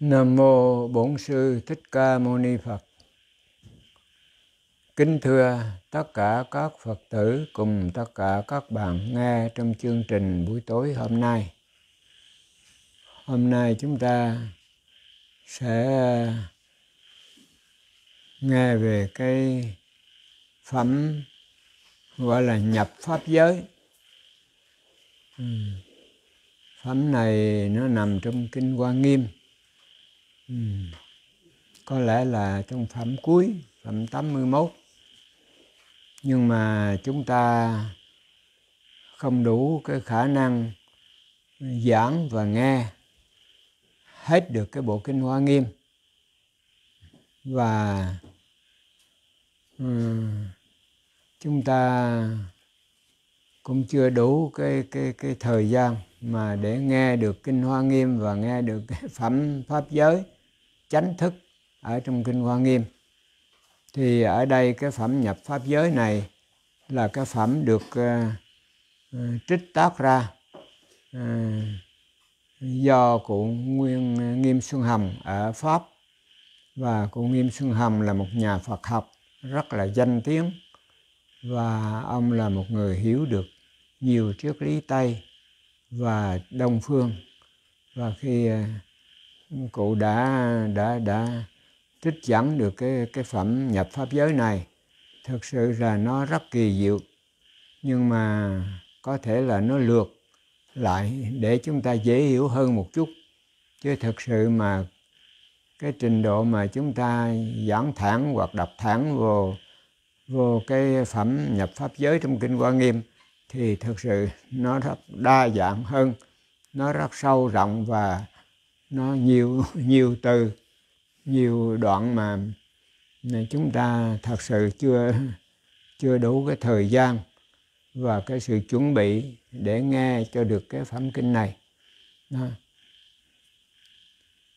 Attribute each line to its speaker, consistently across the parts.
Speaker 1: Nam mô Bổn sư Thích Ca Mâu Ni Phật. Kính thưa tất cả các Phật tử cùng tất cả các bạn nghe trong chương trình buổi tối hôm nay. Hôm nay chúng ta sẽ nghe về cái phẩm gọi là nhập pháp giới. Ừ. Phẩm này nó nằm trong kinh Hoa Nghiêm Ừ. có lẽ là trong phẩm cuối phẩm 81 nhưng mà chúng ta không đủ cái khả năng giảng và nghe hết được cái bộ kinh hoa nghiêm và um, chúng ta cũng chưa đủ cái cái cái thời gian mà để nghe được kinh hoa nghiêm và nghe được cái phẩm pháp giới chánh thức ở trong kinh hoa nghiêm thì ở đây cái phẩm nhập pháp giới này là cái phẩm được uh, trích tác ra uh, do cụ nguyên nghiêm xuân hầm ở pháp và cụ nghiêm xuân hầm là một nhà phật học rất là danh tiếng và ông là một người hiểu được nhiều triết lý tây và đông phương và khi cụ đã đã đã trích dẫn được cái cái phẩm nhập pháp giới này thực sự là nó rất kỳ diệu nhưng mà có thể là nó lược lại để chúng ta dễ hiểu hơn một chút chứ thực sự mà cái trình độ mà chúng ta giảng thẳng hoặc đọc thẳng vô vô cái phẩm nhập pháp giới trong kinh quan Nghiêm thì thực sự nó rất đa dạng hơn, nó rất sâu rộng và nó nhiều nhiều từ nhiều đoạn mà chúng ta thật sự chưa chưa đủ cái thời gian và cái sự chuẩn bị để nghe cho được cái phẩm kinh này đó.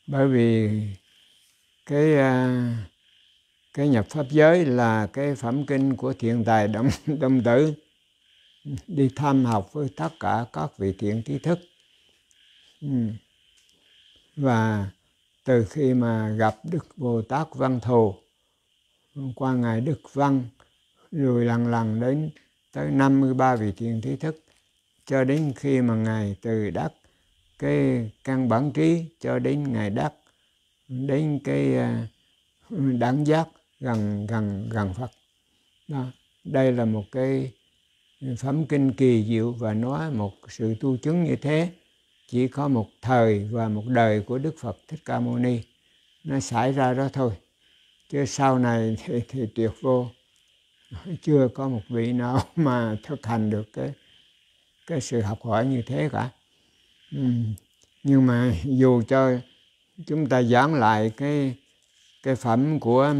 Speaker 1: bởi vì cái à, cái nhập pháp giới là cái phẩm kinh của thiện tài đông đông tử đi tham học với tất cả các vị thiện trí thức ừ và từ khi mà gặp Đức Bồ Tát Văn Thù qua ngài Đức Văn rồi lần lần đến tới 53 vị thiền thí thức cho đến khi mà ngài từ đắc cái căn bản trí cho đến ngài đắc đến cái à, đáng giác gần gần gần Phật đó đây là một cái phẩm kinh kỳ diệu và nói một sự tu chứng như thế chỉ có một thời và một đời của đức phật thích ca mâu ni nó xảy ra đó thôi chứ sau này thì, thì tuyệt vô chưa có một vị nào mà thực hành được cái cái sự học hỏi như thế cả nhưng mà dù cho chúng ta giảm lại cái cái phẩm của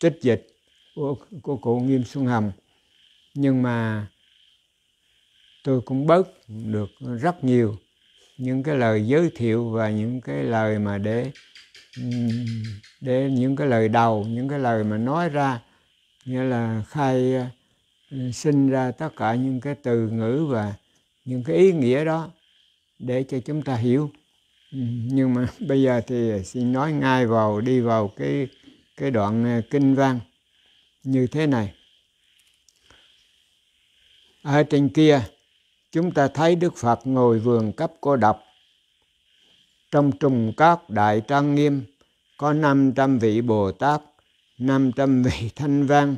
Speaker 1: tích dịch của, của cụ nghiêm xuân hồng nhưng mà tôi cũng bớt được rất nhiều những cái lời giới thiệu và những cái lời mà để để những cái lời đầu những cái lời mà nói ra như là khai sinh ra tất cả những cái từ ngữ và những cái ý nghĩa đó để cho chúng ta hiểu nhưng mà bây giờ thì xin nói ngay vào đi vào cái cái đoạn kinh văn như thế này ở trên kia chúng ta thấy Đức Phật ngồi vườn cấp cô độc. Trong trùng các đại trang nghiêm có 500 vị Bồ Tát, 500 vị Thanh Văn.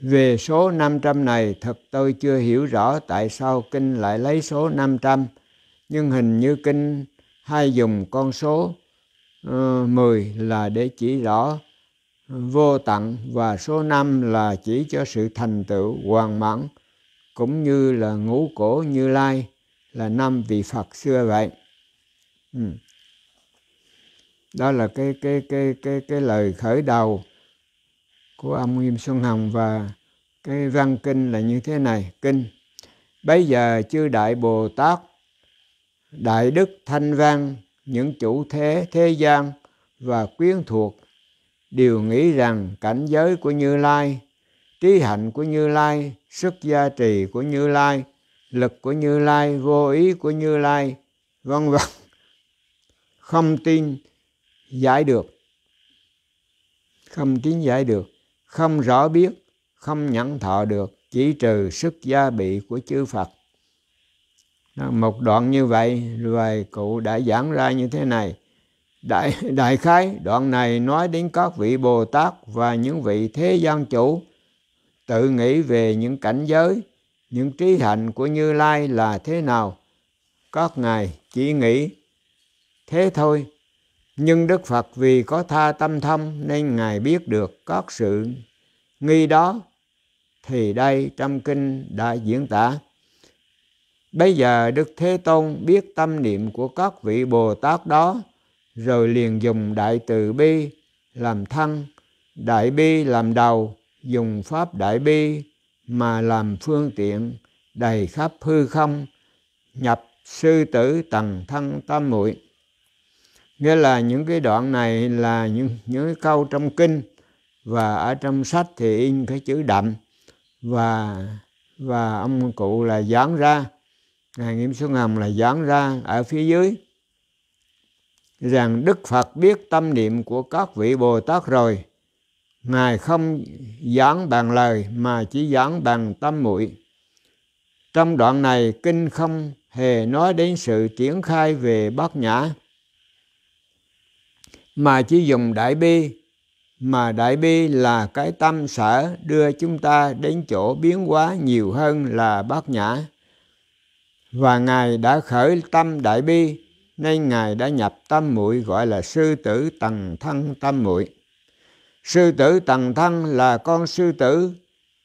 Speaker 1: Về số 500 này thật tôi chưa hiểu rõ tại sao Kinh lại lấy số 500, nhưng hình như Kinh hay dùng con số uh, ờ, 10 là để chỉ rõ vô tận và số 5 là chỉ cho sự thành tựu hoàn mãn cũng như là ngũ cổ như lai là năm vị phật xưa vậy ừ. đó là cái cái cái cái cái lời khởi đầu của ông Nghiêm Xuân Hồng và cái văn kinh là như thế này kinh bây giờ chư đại bồ tát đại đức thanh văn những chủ thế thế gian và quyến thuộc đều nghĩ rằng cảnh giới của như lai trí hạnh của Như Lai, sức gia trì của Như Lai, lực của Như Lai, vô ý của Như Lai, vân vân. Không tin giải được. Không tin giải được, không rõ biết, không nhận thọ được, chỉ trừ sức gia bị của chư Phật. Một đoạn như vậy, rồi cụ đã giảng ra như thế này. Đại, đại khái đoạn này nói đến các vị Bồ Tát và những vị thế gian chủ tự nghĩ về những cảnh giới những trí hạnh của như lai là thế nào các ngài chỉ nghĩ thế thôi nhưng đức phật vì có tha tâm thâm nên ngài biết được các sự nghi đó thì đây trong kinh đã diễn tả bây giờ đức thế tôn biết tâm niệm của các vị bồ tát đó rồi liền dùng đại từ bi làm thân đại bi làm đầu dùng pháp đại bi mà làm phương tiện đầy khắp hư không nhập sư tử tầng thân tam muội nghĩa là những cái đoạn này là những những cái câu trong kinh và ở trong sách thì in cái chữ đậm và và ông cụ là dán ra ngài nghiêm xuân hồng là dán ra ở phía dưới rằng đức phật biết tâm niệm của các vị bồ tát rồi ngài không giảng bằng lời mà chỉ giảng bằng tâm mũi. trong đoạn này kinh không hề nói đến sự triển khai về bát nhã mà chỉ dùng đại bi mà đại bi là cái tâm sở đưa chúng ta đến chỗ biến hóa nhiều hơn là bát nhã và ngài đã khởi tâm đại bi nên ngài đã nhập tâm mũi gọi là sư tử tầng thân tâm mũi sư tử tần thân là con sư tử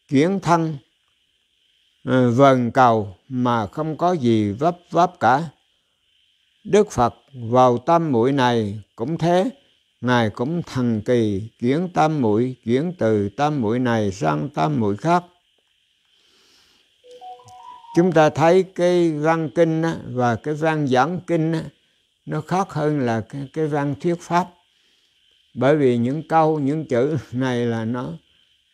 Speaker 1: chuyển thân ừ, vần cầu mà không có gì vấp vấp cả đức phật vào tâm muội này cũng thế ngài cũng thần kỳ chuyển tam muội chuyển từ tam muội này sang tam muội khác chúng ta thấy cái văn kinh và cái văn giảng kinh nó khác hơn là cái văn thuyết pháp bởi vì những câu những chữ này là nó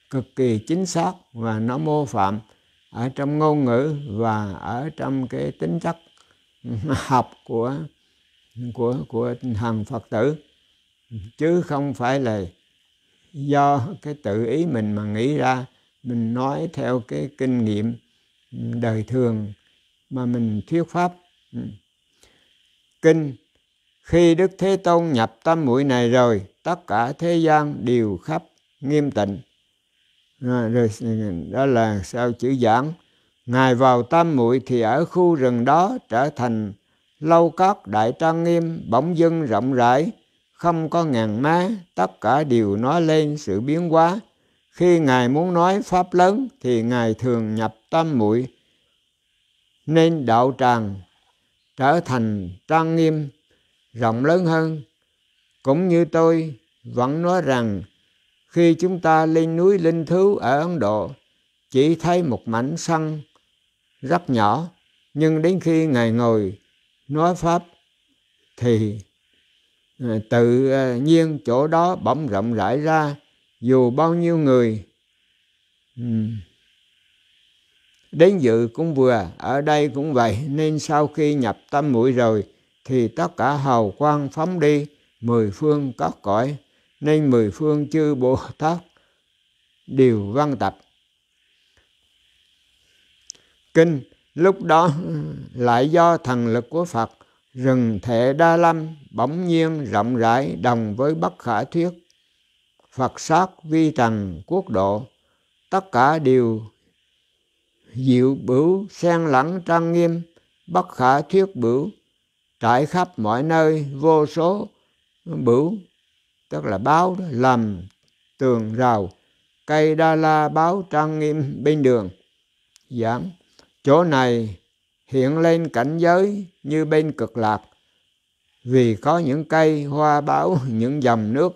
Speaker 1: cực kỳ chính xác và nó mô phạm ở trong ngôn ngữ và ở trong cái tính chất học của của của hàng Phật tử chứ không phải là do cái tự ý mình mà nghĩ ra mình nói theo cái kinh nghiệm đời thường mà mình thuyết pháp kinh khi Đức Thế Tôn nhập tâm mũi này rồi, tất cả thế gian đều khắp nghiêm tịnh. À, rồi đó là sao chữ giảng. Ngài vào tâm mũi thì ở khu rừng đó trở thành lâu cát đại trang nghiêm bỗng dưng rộng rãi không có ngàn má tất cả đều nói lên sự biến hóa khi ngài muốn nói pháp lớn thì ngài thường nhập tâm mũi nên đạo tràng trở thành trang nghiêm rộng lớn hơn cũng như tôi vẫn nói rằng khi chúng ta lên núi linh thú ở ấn độ chỉ thấy một mảnh sân rất nhỏ nhưng đến khi ngài ngồi nói pháp thì ờ, tự ờ, nhiên chỗ đó bỗng rộng rãi ra dù bao nhiêu người đến dự cũng vừa ở đây cũng vậy nên sau khi nhập tâm mũi rồi thì tất cả hào quang phóng đi mười phương các cõi nên mười phương chư Bồ Tát đều văn tập kinh lúc đó lại do thần lực của Phật rừng thệ đa lâm bỗng nhiên rộng rãi đồng với bất khả thuyết Phật sát vi trần quốc độ tất cả đều diệu bửu xen lẫn trang nghiêm bất khả thuyết bửu trải khắp mọi nơi vô số bửu tức là báo đó, làm tường rào cây đa la báo trang nghiêm bên đường giảng chỗ này hiện lên cảnh giới như bên cực lạc vì có những cây hoa báo những dòng nước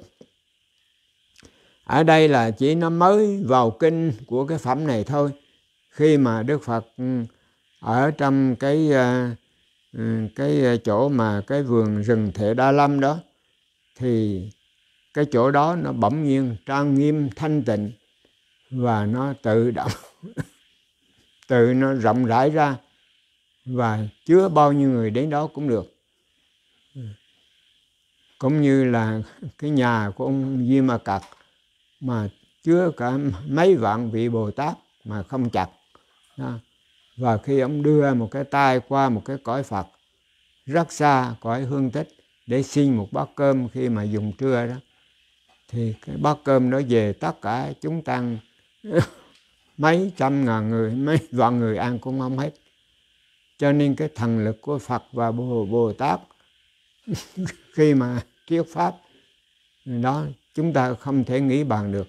Speaker 1: ở đây là chỉ nó mới vào kinh của cái phẩm này thôi khi mà đức phật ừ, ở trong cái uh, Ừ, cái ờ, chỗ mà cái vườn rừng Thệ Đa Lâm đó thì cái chỗ đó nó bỗng nhiên trang nghiêm thanh tịnh và nó tự động tự nó rộng rãi ra và chứa bao nhiêu người đến đó cũng được ừ. cũng như là cái nhà của ông Di Ma Cật mà chứa cả mấy vạn vị Bồ Tát mà không chặt đó và khi ông đưa một cái tay qua một cái cõi phật rất xa cõi hương tích để xin một bát cơm khi mà dùng trưa đó thì cái bát cơm nó về tất cả chúng tăng mấy trăm ngàn người mấy vạn người ăn cũng không hết cho nên cái thần lực của phật và bồ bồ tát khi mà thuyết pháp đó chúng ta không thể nghĩ bàn được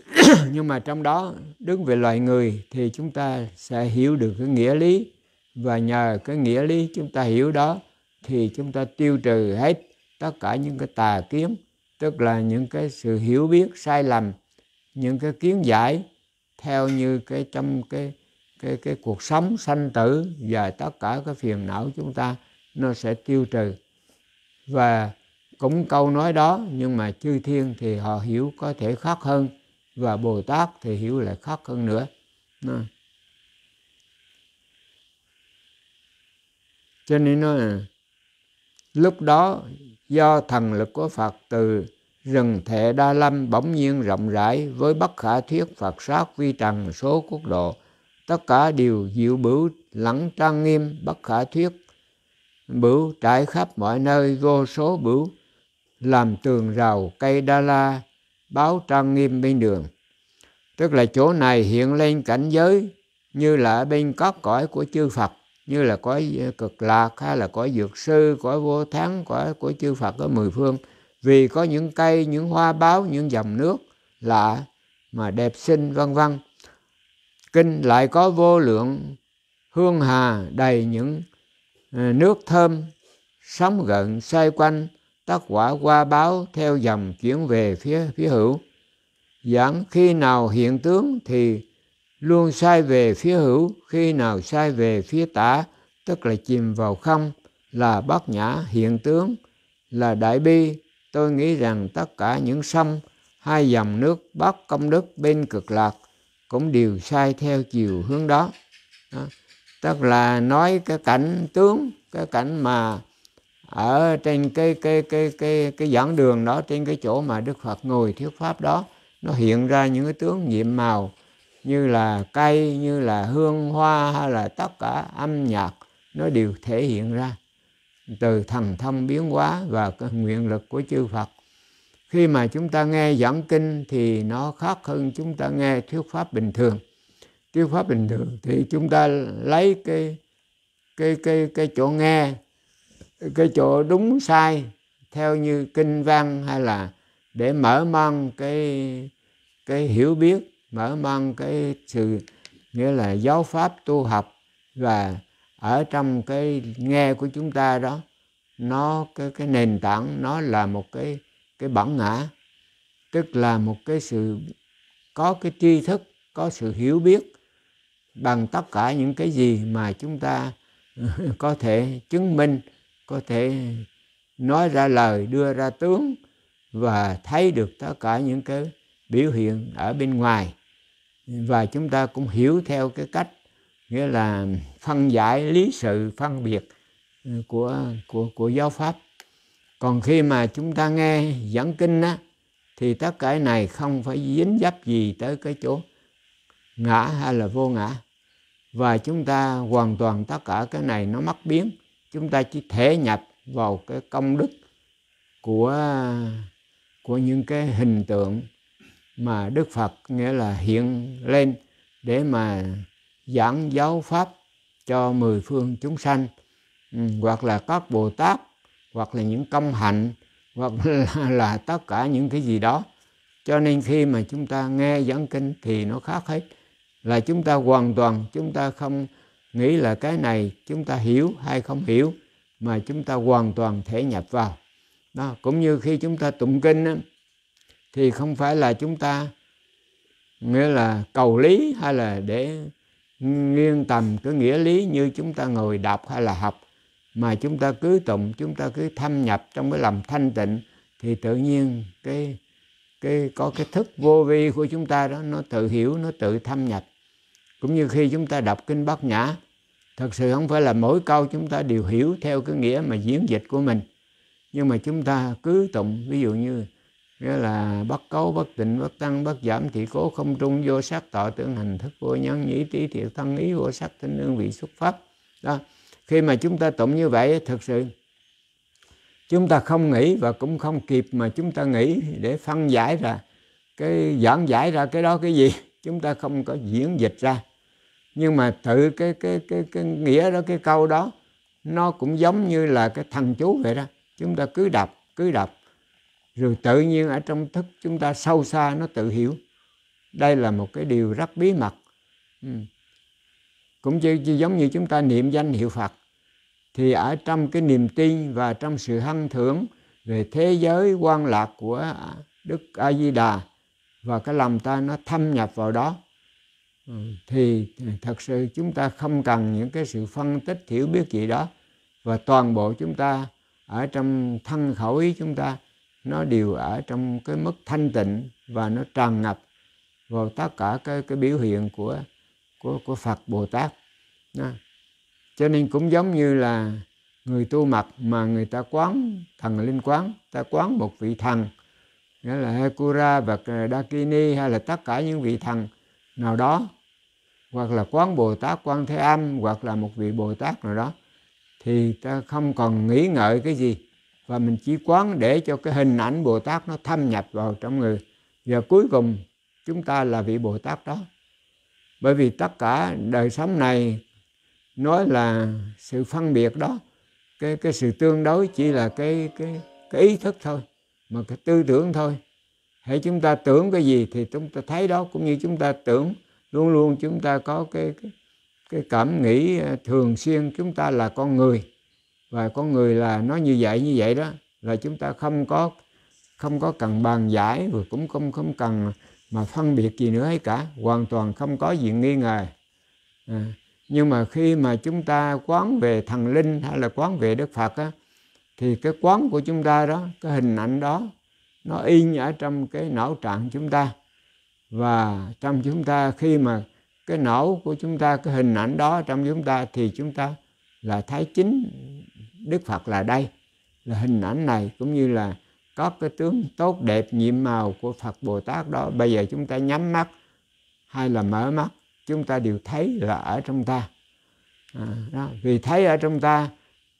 Speaker 1: nhưng mà trong đó đứng về loài người thì chúng ta sẽ hiểu được cái nghĩa lý và nhờ cái nghĩa lý chúng ta hiểu đó thì chúng ta tiêu trừ hết tất cả những cái tà kiến tức là những cái sự hiểu biết sai lầm những cái kiến giải theo như cái trong cái cái cái cuộc sống sanh tử và tất cả cái phiền não chúng ta nó sẽ tiêu trừ và cũng câu nói đó nhưng mà chư thiên thì họ hiểu có thể khác hơn và Bồ Tát thì hiểu lại khác hơn nữa cho nên nói lúc đó do thần lực của Phật từ rừng thệ đa lâm bỗng nhiên rộng rãi với bất khả thuyết Phật sát vi trần số quốc độ tất cả đều diệu bửu lẫn trang nghiêm bất khả thuyết bửu trải khắp mọi nơi vô số bửu làm tường rào cây đa la báo trang nghiêm bên đường tức là chỗ này hiện lên cảnh giới như là bên cõi cõi của chư Phật như là cõi ờ, cực lạc hay là cõi dược sư cõi vô thắng cõi của chư Phật ở mười phương vì có những cây những hoa báo những dòng nước lạ mà đẹp xinh vân vân kinh lại có vô lượng hương hà đầy những ờ, nước thơm sóng gần xoay quanh tác quả qua báo theo dòng chuyển về phía phía hữu giảng khi nào hiện tướng thì luôn sai về phía hữu khi nào sai về phía tả tức là chìm vào không là bát nhã hiện tướng là đại bi tôi nghĩ rằng tất cả những sông hai dòng nước bắc công đức bên cực lạc cũng đều sai theo chiều hướng đó, đó. tức là nói cái cảnh tướng cái cảnh mà ở trên cái cái cái cái cái giảng đường đó trên cái chỗ mà Đức Phật ngồi thuyết pháp đó nó hiện ra những cái tướng nhiệm màu như là cây như là hương hoa hay là tất cả âm nhạc nó đều thể hiện ra từ thần thông biến hóa và cái nguyện lực của chư Phật khi mà chúng ta nghe giảng kinh thì nó khác hơn chúng ta nghe thuyết pháp bình thường thuyết pháp bình thường thì chúng ta lấy cái cái cái cái chỗ nghe cái chỗ đúng sai theo như kinh văn hay là để mở mang cái cái hiểu biết mở mang cái sự nghĩa là giáo pháp tu học và ở trong cái nghe của chúng ta đó nó cái cái nền tảng nó là một cái cái bản ngã tức là một cái sự có cái tri thức có sự hiểu biết bằng tất cả những cái gì mà chúng ta có thể chứng minh có thể nói ra lời đưa ra tướng và thấy được tất cả những cái biểu hiện ở bên ngoài và chúng ta cũng hiểu theo cái cách nghĩa là phân giải lý sự phân biệt ừ, của của của giáo pháp còn khi mà chúng ta nghe giảng kinh á thì tất cả này không phải dính dấp gì tới cái chỗ ngã hay là vô ngã và chúng ta hoàn toàn tất cả cái này nó mất biến chúng ta chỉ thể nhập vào cái công đức của của những cái hình tượng mà Đức Phật nghĩa là hiện lên để mà giảng giáo pháp cho mười phương chúng sanh ừ, hoặc là các Bồ Tát hoặc là những công hạnh hoặc là, là tất cả những cái gì đó cho nên khi mà chúng ta nghe giảng kinh thì nó khác hết là chúng ta hoàn toàn chúng ta không nghĩ là cái này chúng ta hiểu hay không hiểu mà chúng ta hoàn toàn thể nhập vào đó cũng như khi chúng ta tụng kinh á, thì không phải là chúng ta nghĩa là cầu lý hay là để nghiêng tầm cái nghĩa lý như chúng ta ngồi đọc hay là học mà chúng ta cứ tụng chúng ta cứ thâm nhập trong cái lòng thanh tịnh thì tự nhiên cái cái có cái thức vô vi của chúng ta đó nó tự hiểu nó tự thâm nhập cũng như khi chúng ta đọc kinh bát nhã thật sự không phải là mỗi câu chúng ta đều hiểu theo cái nghĩa mà diễn dịch của mình nhưng mà chúng ta cứ tụng ví dụ như nghĩa là bất cấu bất tịnh bất tăng bất giảm thì cố không trung vô sắc tọa tưởng hành thức vô nhân nhĩ trí thiệt thân ý vô sắc tinh ương vị xuất pháp đó khi mà chúng ta tụng như vậy thật sự chúng ta không nghĩ và cũng không kịp mà chúng ta nghĩ để phân giải ra cái giảng giải ra cái đó cái gì chúng ta không có diễn dịch ra nhưng mà tự cái cái cái cái nghĩa đó cái câu đó nó cũng giống như là cái thằng chú vậy đó chúng ta cứ đọc cứ đọc rồi tự nhiên ở trong thức chúng ta sâu xa nó tự hiểu đây là một cái điều rất bí mật ừ. cũng như, như giống như chúng ta niệm danh hiệu phật thì ở trong cái niềm tin và trong sự hân thưởng về thế giới quan lạc của đức a di đà và cái lòng ta nó thâm nhập vào đó Ừ, thì thật sự chúng ta không cần những cái sự phân tích hiểu biết gì đó và toàn bộ chúng ta ở trong thân khẩu ý chúng ta nó đều ở trong cái mức thanh tịnh và nó tràn ngập vào tất cả cái, cái biểu hiện của của của Phật Bồ Tát. Đó. Cho nên cũng giống như là người tu mật mà người ta quán thần linh quán, ta quán một vị thần nghĩa là Hekura và Dakini hay là tất cả những vị thần nào đó hoặc là quán Bồ Tát quan Thế Âm hoặc là một vị Bồ Tát nào đó thì ta không còn nghĩ ngợi cái gì và mình chỉ quán để cho cái hình ảnh Bồ Tát nó thâm nhập vào trong người và cuối cùng chúng ta là vị Bồ Tát đó bởi vì tất cả đời sống này nói là sự phân biệt đó cái cái sự tương đối chỉ là cái cái cái ý thức thôi mà cái tư tưởng thôi hãy chúng ta tưởng cái gì thì chúng ta thấy đó cũng như chúng ta tưởng luôn luôn chúng ta có cái cái, cái cảm nghĩ à, thường xuyên chúng ta là con người và con người là nó như vậy như vậy đó là chúng ta không có không có cần bàn giải và cũng không không cần mà phân biệt gì nữa hết cả hoàn toàn không có gì nghi ngờ à, nhưng mà khi mà chúng ta quán về thần linh hay là quán về đức phật á, thì cái quán của chúng ta đó cái hình ảnh đó nó in ở trong cái não trạng chúng ta và trong chúng ta khi mà cái não của chúng ta cái hình ảnh đó trong chúng ta thì chúng ta là thấy chính Đức Phật là đây là hình ảnh này cũng như là có cái tướng tốt đẹp nhiệm màu của Phật Bồ Tát đó bây giờ chúng ta nhắm mắt hay là mở mắt chúng ta đều thấy là ở trong ta à, đó. vì thấy ở trong ta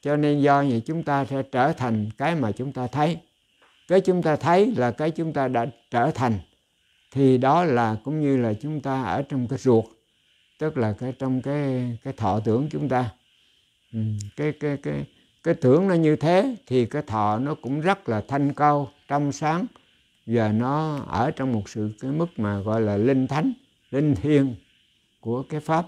Speaker 1: cho nên do vậy chúng ta sẽ trở thành cái mà chúng ta thấy cái chúng ta thấy là cái chúng ta đã trở thành thì đó là cũng như là chúng ta ở trong cái ruột tức là cái trong cái cái thọ tưởng chúng ta ừ, cái cái cái cái tưởng nó như thế thì cái thọ nó cũng rất là thanh cao trong sáng và nó ở trong một sự cái mức mà gọi là linh thánh linh thiêng của cái pháp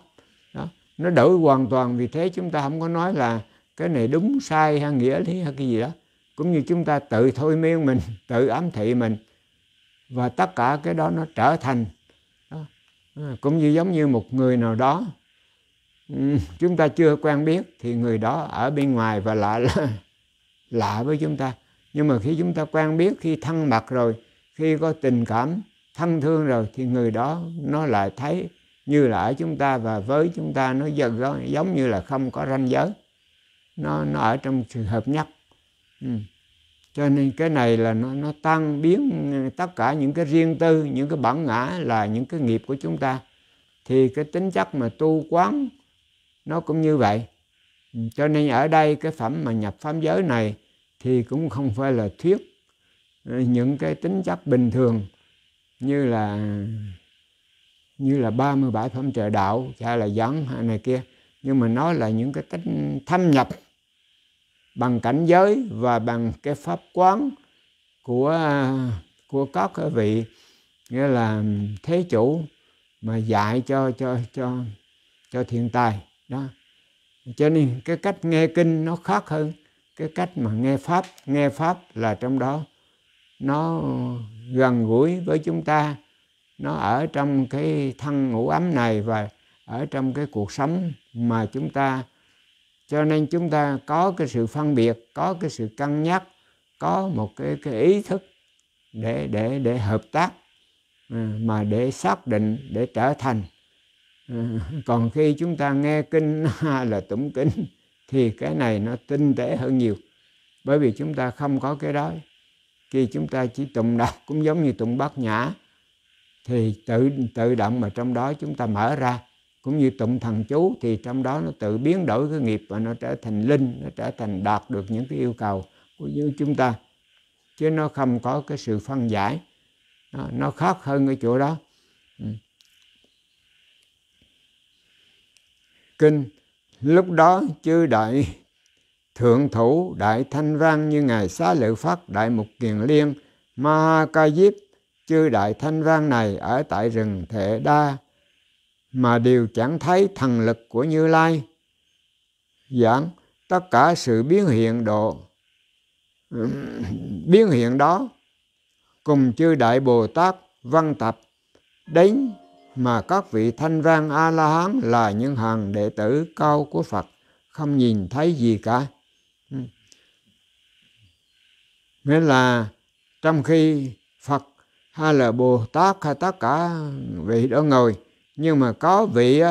Speaker 1: đó nó đổi hoàn toàn vì thế chúng ta không có nói là cái này đúng sai hay nghĩa lý hay cái gì đó cũng như chúng ta tự thôi miên mình tự ám thị mình và tất cả cái đó nó trở thành đó. À, cũng như giống như một người nào đó ừ, chúng ta chưa quen biết thì người đó ở bên ngoài và lạ lạ với chúng ta nhưng mà khi chúng ta quen biết khi thân mật rồi khi có tình cảm thân thương rồi thì người đó nó lại thấy như là ở chúng ta và với chúng ta nó dần giống như là không có ranh giới nó nó ở trong sự hợp nhất Ừ. cho nên cái này là nó nó tan biến tất cả những cái riêng tư những cái bản ngã là những cái nghiệp của chúng ta thì cái tính chất mà tu quán nó cũng như vậy ừ, cho nên ở đây cái phẩm mà nhập pháp giới này thì cũng không phải là thuyết ừ, những cái tính chất bình thường như là như là 37 phẩm trời đạo hay là dẫn hay này kia nhưng mà nó là những cái tính thâm nhập bằng cảnh giới và bằng cái pháp quán của của các vị nghĩa là thế chủ mà dạy cho cho cho cho thiên tài đó cho nên cái cách nghe kinh nó khác hơn cái cách mà nghe pháp nghe pháp là trong đó nó gần gũi với chúng ta nó ở trong cái thân ngủ ấm này và ở trong cái cuộc sống mà chúng ta cho nên chúng ta có cái sự phân biệt có cái sự cân nhắc có một cái, cái ý thức để để để hợp tác à, mà để xác định để trở thành à, còn khi chúng ta nghe kinh là tụng kinh thì cái này nó tinh tế hơn nhiều bởi vì chúng ta không có cái đó khi chúng ta chỉ tụng đọc cũng giống như tụng bát nhã thì tự tự động mà trong đó chúng ta mở ra cũng như tụng thần chú thì trong đó nó tự biến đổi cái nghiệp và nó trở thành linh nó trở thành đạt được những cái yêu cầu của như chúng ta chứ nó không có cái sự phân giải nó, à, nó khác hơn cái chỗ đó ừ. kinh lúc đó chư đại thượng thủ đại thanh văn như ngài xá lợi phát đại mục kiền liên ma ca diếp chư đại thanh văn này ở tại rừng thể đa mà đều chẳng thấy thần lực của Như Lai. Giảng tất cả sự biến hiện độ biến hiện đó cùng chư đại Bồ Tát văn tập đến mà các vị thanh vang a la hán là những hàng đệ tử cao của Phật không nhìn thấy gì cả. Nghĩa là trong khi Phật hay là Bồ Tát hay tất cả vị đó ngồi nhưng mà có vị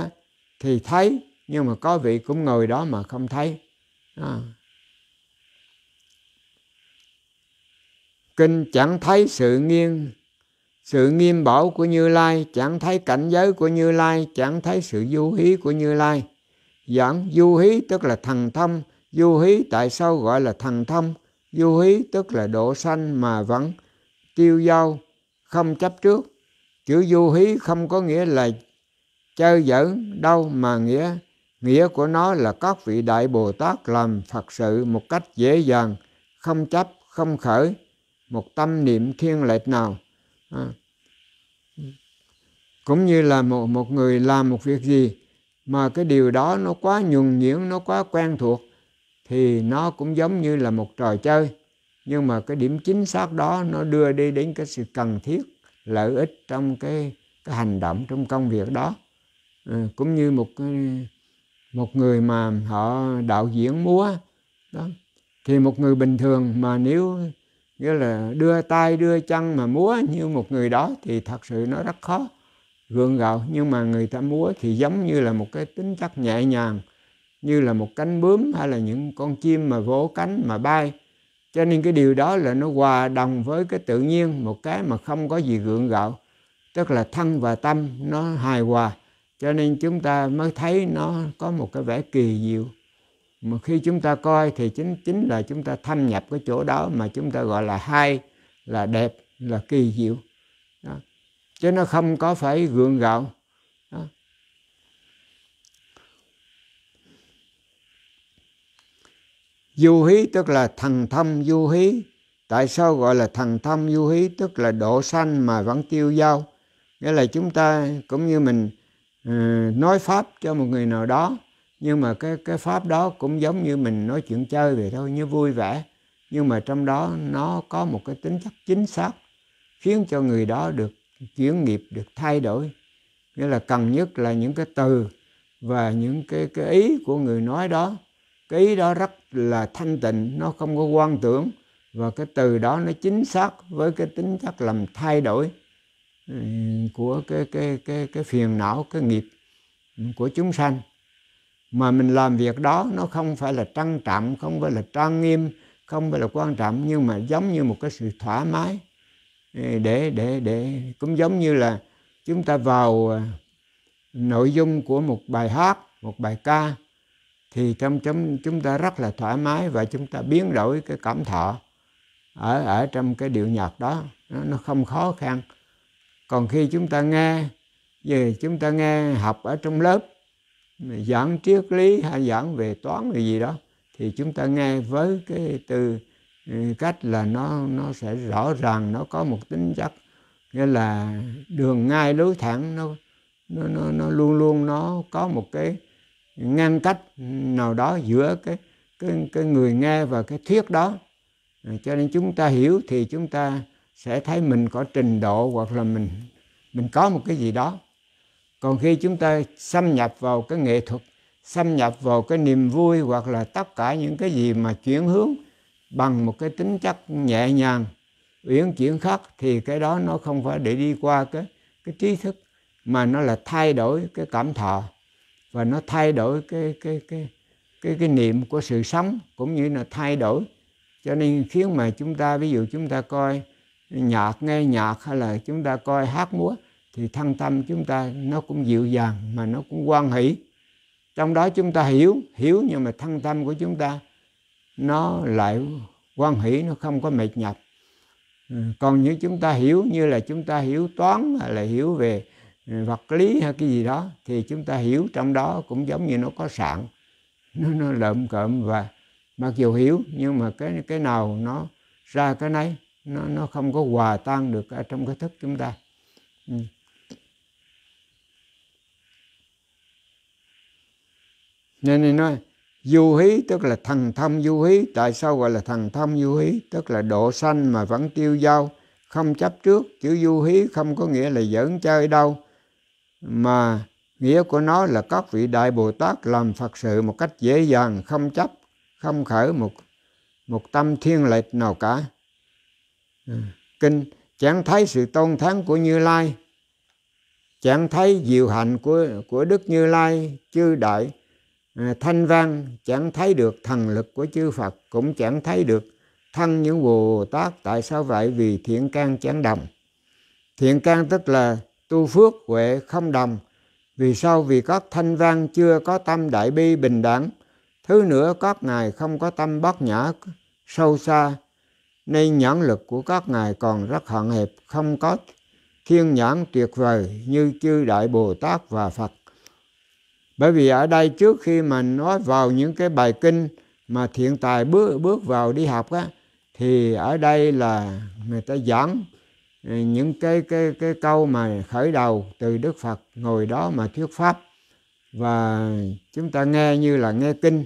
Speaker 1: thì thấy nhưng mà có vị cũng ngồi đó mà không thấy à. kinh chẳng thấy sự nghiêng sự nghiêm bảo của như lai chẳng thấy cảnh giới của như lai chẳng thấy sự du hí của như lai dẫn du hí tức là thần thông du hí tại sao gọi là thần thông du hí tức là độ sanh mà vẫn tiêu dao không chấp trước chữ du hí không có nghĩa là chơi giỡn đâu mà nghĩa nghĩa của nó là các vị đại bồ tát làm phật sự một cách dễ dàng không chấp không khởi một tâm niệm thiên lệch nào à. cũng như là một một người làm một việc gì mà cái điều đó nó quá nhuần nhuyễn nó quá quen thuộc thì nó cũng giống như là một trò chơi nhưng mà cái điểm chính xác đó nó đưa đi đến cái sự cần thiết lợi ích trong cái cái hành động trong công việc đó Ừ, cũng như một một người mà họ đạo diễn múa đó thì một người bình thường mà nếu nghĩa là đưa tay đưa chân mà múa như một người đó thì thật sự nó rất khó gượng gạo nhưng mà người ta múa thì giống như là một cái tính chất nhẹ nhàng như là một cánh bướm hay là những con chim mà vỗ cánh mà bay cho nên cái điều đó là nó hòa đồng với cái tự nhiên một cái mà không có gì gượng gạo tức là thân và tâm nó hài hòa cho nên chúng ta mới thấy nó có một cái vẻ kỳ diệu mà khi chúng ta coi thì chính chính là chúng ta thâm nhập cái chỗ đó mà chúng ta gọi là hay là đẹp là kỳ diệu đó. chứ nó không có phải gượng gạo du hí tức là thần thâm du hí tại sao gọi là thần thâm du hí tức là độ sanh mà vẫn tiêu dao nghĩa là chúng ta cũng như mình Ừ, nói pháp cho một người nào đó nhưng mà cái cái pháp đó cũng giống như mình nói chuyện chơi vậy thôi như vui vẻ nhưng mà trong đó nó có một cái tính chất chính xác khiến cho người đó được chuyển nghiệp được thay đổi nghĩa là cần nhất là những cái từ và những cái cái ý của người nói đó cái ý đó rất là thanh tịnh nó không có quan tưởng và cái từ đó nó chính xác với cái tính chất làm thay đổi của cái cái cái cái phiền não cái nghiệp của chúng sanh mà mình làm việc đó nó không phải là trang trọng không phải là trang nghiêm không phải là quan trọng nhưng mà giống như một cái sự thoải mái để để để cũng giống như là chúng ta vào à, nội dung của một bài hát một bài ca thì trong chúng chúng ta rất là thoải mái và chúng ta biến đổi cái cảm thọ ở ở trong cái điệu nhạc đó nó, nó không khó khăn còn khi chúng ta nghe về chúng ta nghe học ở trong lớp giảng triết lý hay giảng về toán gì gì đó thì chúng ta nghe với cái từ ừ, cách là nó nó sẽ rõ ràng nó có một tính chất nghĩa là đường ngay lối thẳng nó nó nó, nó luôn luôn nó có một cái ngăn cách nào đó giữa cái cái cái người nghe và cái thuyết đó cho nên chúng ta hiểu thì chúng ta sẽ thấy mình có trình độ hoặc là mình mình có một cái gì đó còn khi chúng ta xâm nhập vào cái nghệ thuật xâm nhập vào cái niềm vui hoặc là tất cả những cái gì mà chuyển hướng bằng một cái tính chất nhẹ nhàng uyển chuyển khác thì cái đó nó không phải để đi qua cái cái trí thức mà nó là thay đổi cái cảm thọ và nó thay đổi cái cái cái cái cái niệm của sự sống cũng như là thay đổi cho nên khiến mà chúng ta ví dụ chúng ta coi nhạc nghe nhạc hay là chúng ta coi hát múa thì thân tâm chúng ta nó cũng dịu dàng mà nó cũng quan hỷ trong đó chúng ta hiểu hiểu nhưng mà thân tâm của chúng ta nó lại quan hỷ nó không có mệt nhọc ừ, còn như chúng ta hiểu như là chúng ta hiểu toán hay là hiểu về ừ, vật lý hay cái gì đó thì chúng ta hiểu trong đó cũng giống như nó có sạn nó, nó lợm cợm và mặc dù hiểu nhưng mà cái cái nào nó ra cái nấy nó nó không có hòa tan được ở trong cái thức chúng ta ừ. nên nói du hí tức là thần thông du hí tại sao gọi là thần thông du hí tức là độ sanh mà vẫn tiêu dao không chấp trước chữ du hí không có nghĩa là giỡn chơi đâu mà nghĩa của nó là các vị đại bồ tát làm phật sự một cách dễ dàng không chấp không khởi một một tâm thiên lệch nào cả kinh chẳng thấy sự tôn thắng của như lai chẳng thấy diệu hạnh của của đức như lai chư đại à, thanh văn chẳng thấy được thần lực của chư phật cũng chẳng thấy được thân những bồ tát tại sao vậy vì thiện căn chẳng đồng thiện căn tức là tu phước huệ không đồng vì sao vì các thanh văn chưa có tâm đại bi bình đẳng thứ nữa các ngài không có tâm bất nhã sâu xa nên nhãn lực của các ngài còn rất hạn hẹp, không có thiên nhãn tuyệt vời như chư Đại Bồ Tát và Phật. Bởi vì ở đây trước khi mà nói vào những cái bài kinh mà thiện tài bước bước vào đi học á, thì ở đây là người ta giảng ừ, những cái cái cái câu mà khởi đầu từ Đức Phật ngồi đó mà thuyết pháp và chúng ta nghe như là nghe kinh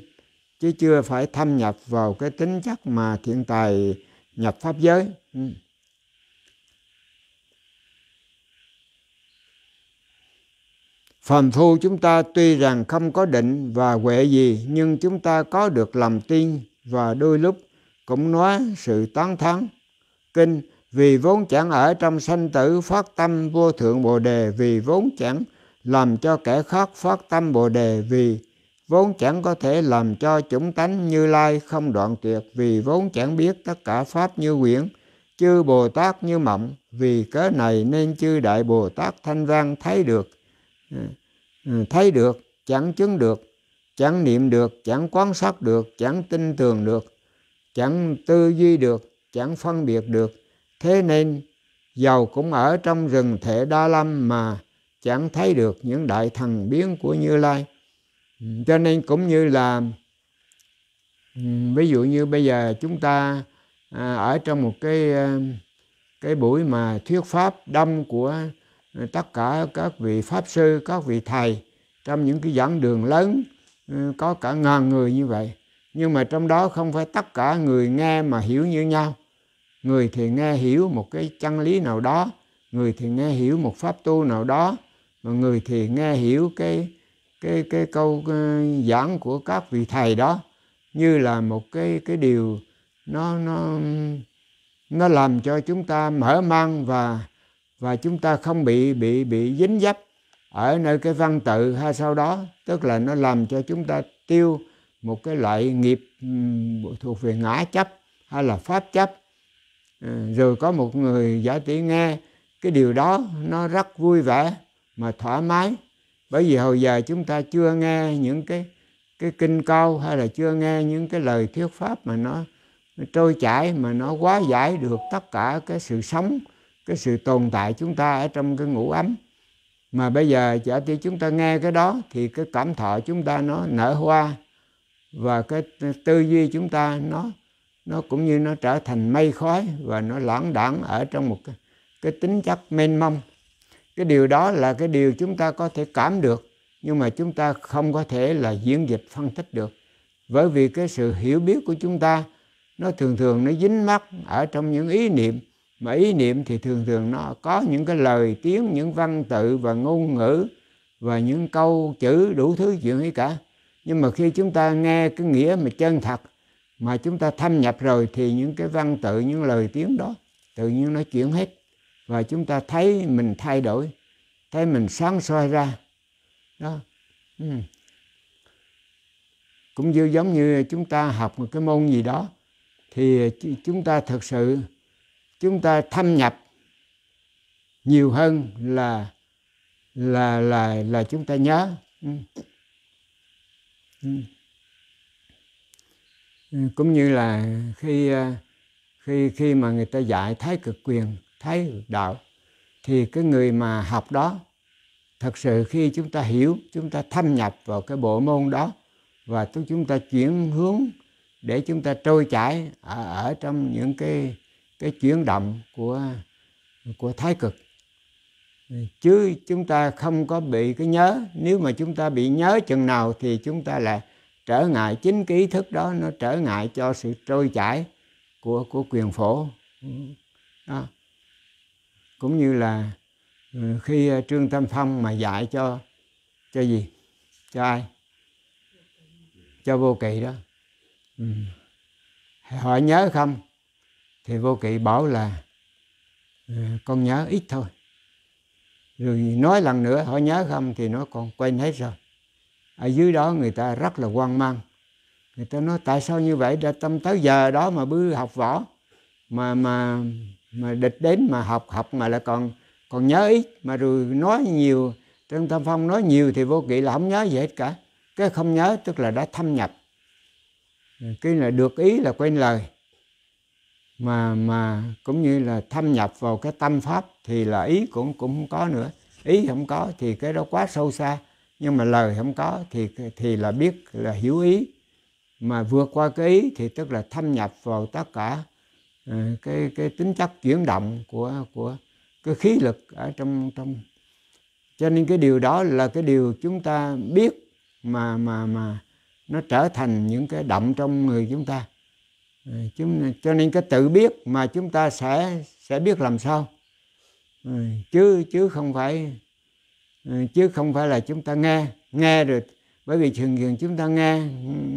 Speaker 1: chứ chưa phải thâm nhập vào cái tính chất mà thiện tài nhập pháp giới ừ. phần thu chúng ta tuy rằng không có định và huệ gì nhưng chúng ta có được lòng tin và đôi lúc cũng nói sự tán thắng kinh vì vốn chẳng ở trong sanh tử phát tâm vô thượng bồ đề vì vốn chẳng làm cho kẻ khác phát tâm bồ đề vì vốn chẳng có thể làm cho chúng tánh như lai không đoạn tuyệt vì vốn chẳng biết tất cả pháp như quyển chư bồ tát như mộng vì cớ này nên chư đại bồ tát thanh văn thấy được ừ, thấy được chẳng chứng được chẳng niệm được chẳng quan sát được chẳng tin tưởng được chẳng tư duy được chẳng phân biệt được thế nên giàu cũng ở trong rừng thể đa lâm mà chẳng thấy được những đại thần biến của như lai cho nên cũng như là ừ, ví dụ như bây giờ chúng ta à, ở trong một cái à, cái buổi mà thuyết pháp đâm của tất cả các vị pháp sư các vị thầy trong những cái giảng đường lớn ừ, có cả ngàn người như vậy nhưng mà trong đó không phải tất cả người nghe mà hiểu như nhau người thì nghe hiểu một cái chân lý nào đó người thì nghe hiểu một pháp tu nào đó mà người thì nghe hiểu cái cái cái câu ờ, giảng của các vị thầy đó như là một cái cái điều nó nó nó làm cho chúng ta mở mang và và chúng ta không bị bị bị dính dấp ở nơi cái văn tự hay sau đó tức là nó làm cho chúng ta tiêu một cái loại nghiệp thuộc về ngã chấp hay là pháp chấp ờ, rồi có một người giả tỷ nghe cái điều đó nó rất vui vẻ mà thoải mái bởi vì hồi giờ chúng ta chưa nghe những cái cái kinh câu hay là chưa nghe những cái lời thuyết pháp mà nó, nó trôi chảy mà nó quá giải được tất cả cái sự sống cái sự tồn tại chúng ta ở trong cái ngũ ấm mà bây giờ chả thì chúng ta nghe cái đó thì cái cảm thọ chúng ta nó nở hoa và cái tư duy chúng ta nó nó cũng như nó trở thành mây khói và nó lãng đãng ở trong một cái, cái tính chất mênh mông cái điều đó là cái điều chúng ta có thể cảm được nhưng mà chúng ta không có thể là diễn dịch phân tích được bởi vì cái sự hiểu biết của chúng ta nó thường thường nó dính mắc ở trong những ý niệm mà ý niệm thì thường thường nó có những cái lời tiếng những văn tự và ngôn ngữ và những câu chữ đủ thứ chuyện ấy cả nhưng mà khi chúng ta nghe cái nghĩa mà chân thật mà chúng ta thâm nhập rồi thì những cái văn tự những lời tiếng đó tự nhiên nó chuyển hết và chúng ta thấy mình thay đổi thấy mình sáng soi ra đó ừ. cũng như giống như chúng ta học một cái môn gì đó thì chúng ta thực sự chúng ta thâm nhập nhiều hơn là là là là chúng ta nhớ ừ. Ừ. ừ cũng như là khi ờ, khi khi mà người ta dạy thái cực quyền thấy đạo thì cái người mà học đó thật sự khi chúng ta hiểu chúng ta thâm nhập vào cái bộ môn đó và chúng ta chuyển hướng để chúng ta trôi chảy ở, ở trong những cái cái chuyển động của của thái cực chứ chúng ta không có bị cái nhớ nếu mà chúng ta bị nhớ chừng nào thì chúng ta lại trở ngại chính cái ý thức đó nó trở ngại cho sự trôi chảy của của quyền phổ đó cũng như là ừ, khi ờ, Trương Tam Phong mà dạy cho cho gì cho ai cho vô kỵ đó ừ. họ nhớ không thì vô kỵ bảo là ừ, con nhớ ít thôi rồi nói lần nữa họ nhớ không thì nó còn quên hết rồi ở dưới đó người ta rất là hoang mang người ta nói tại sao như vậy đã tâm tới giờ đó mà bư học võ mà mà mà địch đến mà học học mà là còn còn nhớ ít mà rồi nói nhiều Trương Tam Phong nói nhiều thì vô kỵ là không nhớ gì hết cả cái không nhớ tức là đã thâm nhập cái là được ý là quên lời mà mà cũng như là thâm nhập vào cái tâm pháp thì là ý cũng cũng không có nữa ý không có thì cái đó quá sâu xa nhưng mà lời không có thì thì là biết là hiểu ý mà vượt qua cái ý thì tức là thâm nhập vào tất cả Ờ, cái cái tính chất chuyển động của của cái khí lực ở trong trong cho nên cái điều đó là cái điều chúng ta biết mà mà mà nó trở thành những cái động trong người chúng ta ờ, chúng cho nên cái tự biết mà chúng ta sẽ sẽ biết làm sao ờ, chứ chứ không phải chứ không phải là chúng ta nghe nghe được bởi vì thường thường chúng ta nghe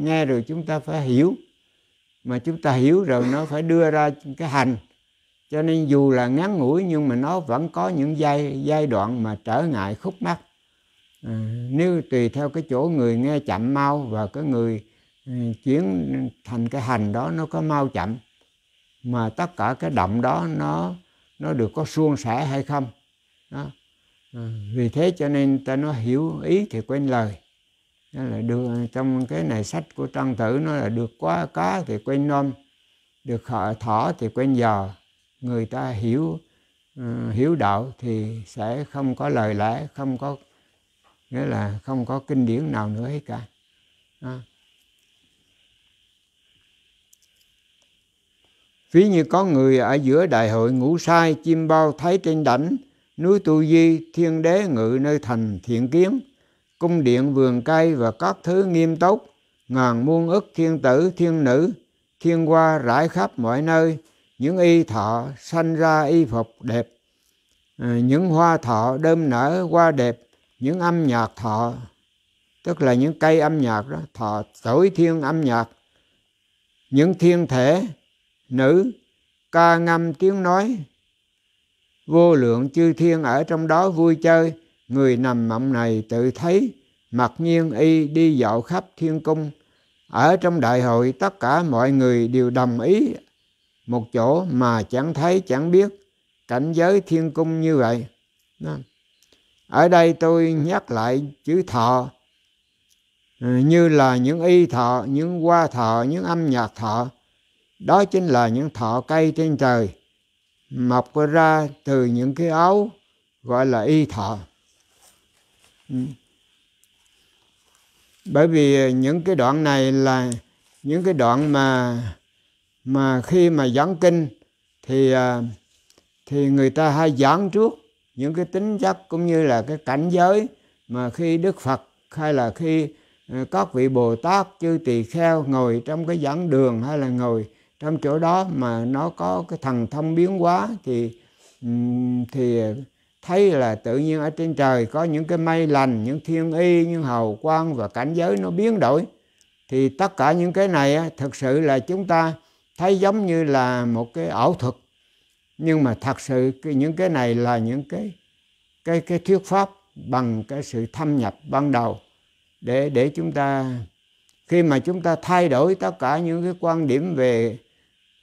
Speaker 1: nghe rồi chúng ta phải hiểu mà chúng ta hiểu rồi nó phải đưa ra cái hành cho nên dù là ngắn ngủi nhưng mà nó vẫn có những giai giai đoạn mà trở ngại khúc mắc à, nếu tùy theo cái chỗ người nghe chậm mau và cái người à, chuyển thành cái hành đó nó có mau chậm mà tất cả cái động đó nó nó được có suôn sẻ hay không đó. À, vì thế cho nên ta nó hiểu ý thì quên lời nó là được trong cái này sách của trang tử nó là được quá cá thì quên nom được họ thỏ thì quên giờ người ta hiểu uh, hiểu đạo thì sẽ không có lời lẽ không có nghĩa là không có kinh điển nào nữa hết cả à. Ví như có người ở giữa đại hội ngủ sai, chim bao thấy trên đảnh, núi Tu Di, thiên đế ngự nơi thành thiện kiến, cung điện vườn cây và các thứ nghiêm túc, ngàn muôn ức thiên tử, thiên nữ, thiên hoa rải khắp mọi nơi, những y thọ sanh ra y phục đẹp, à, những hoa thọ đơm nở hoa đẹp, những âm nhạc thọ, tức là những cây âm nhạc đó, thọ tối thiên âm nhạc, những thiên thể, nữ, ca ngâm tiếng nói, vô lượng chư thiên ở trong đó vui chơi, người nằm mộng này tự thấy mặc nhiên y đi dạo khắp thiên cung ở trong đại hội tất cả mọi người đều đồng ý một chỗ mà chẳng thấy chẳng biết cảnh giới thiên cung như vậy ở đây tôi nhắc lại chữ thọ ừ, như là những y thọ những hoa thọ những âm nhạc thọ đó chính là những thọ cây trên trời mọc ra từ những cái áo gọi là y thọ Ừ. bởi vì những cái đoạn này là những cái đoạn mà mà khi mà giảng kinh thì à, thì người ta hay giảng trước những cái tính chất cũng như là cái cảnh giới mà khi Đức Phật hay là khi à, các vị Bồ Tát chư tỳ kheo ngồi trong cái giảng đường hay là ngồi trong chỗ đó mà nó có cái thần thông biến hóa thì thì thấy là tự nhiên ở trên trời có những cái mây lành những thiên y những hầu quang và cảnh giới nó biến đổi thì tất cả những cái này thực sự là chúng ta thấy giống như là một cái ảo thuật nhưng mà thật sự những cái này là những cái cái cái thuyết pháp bằng cái sự thâm nhập ban đầu để để chúng ta khi mà chúng ta thay đổi tất cả những cái quan điểm về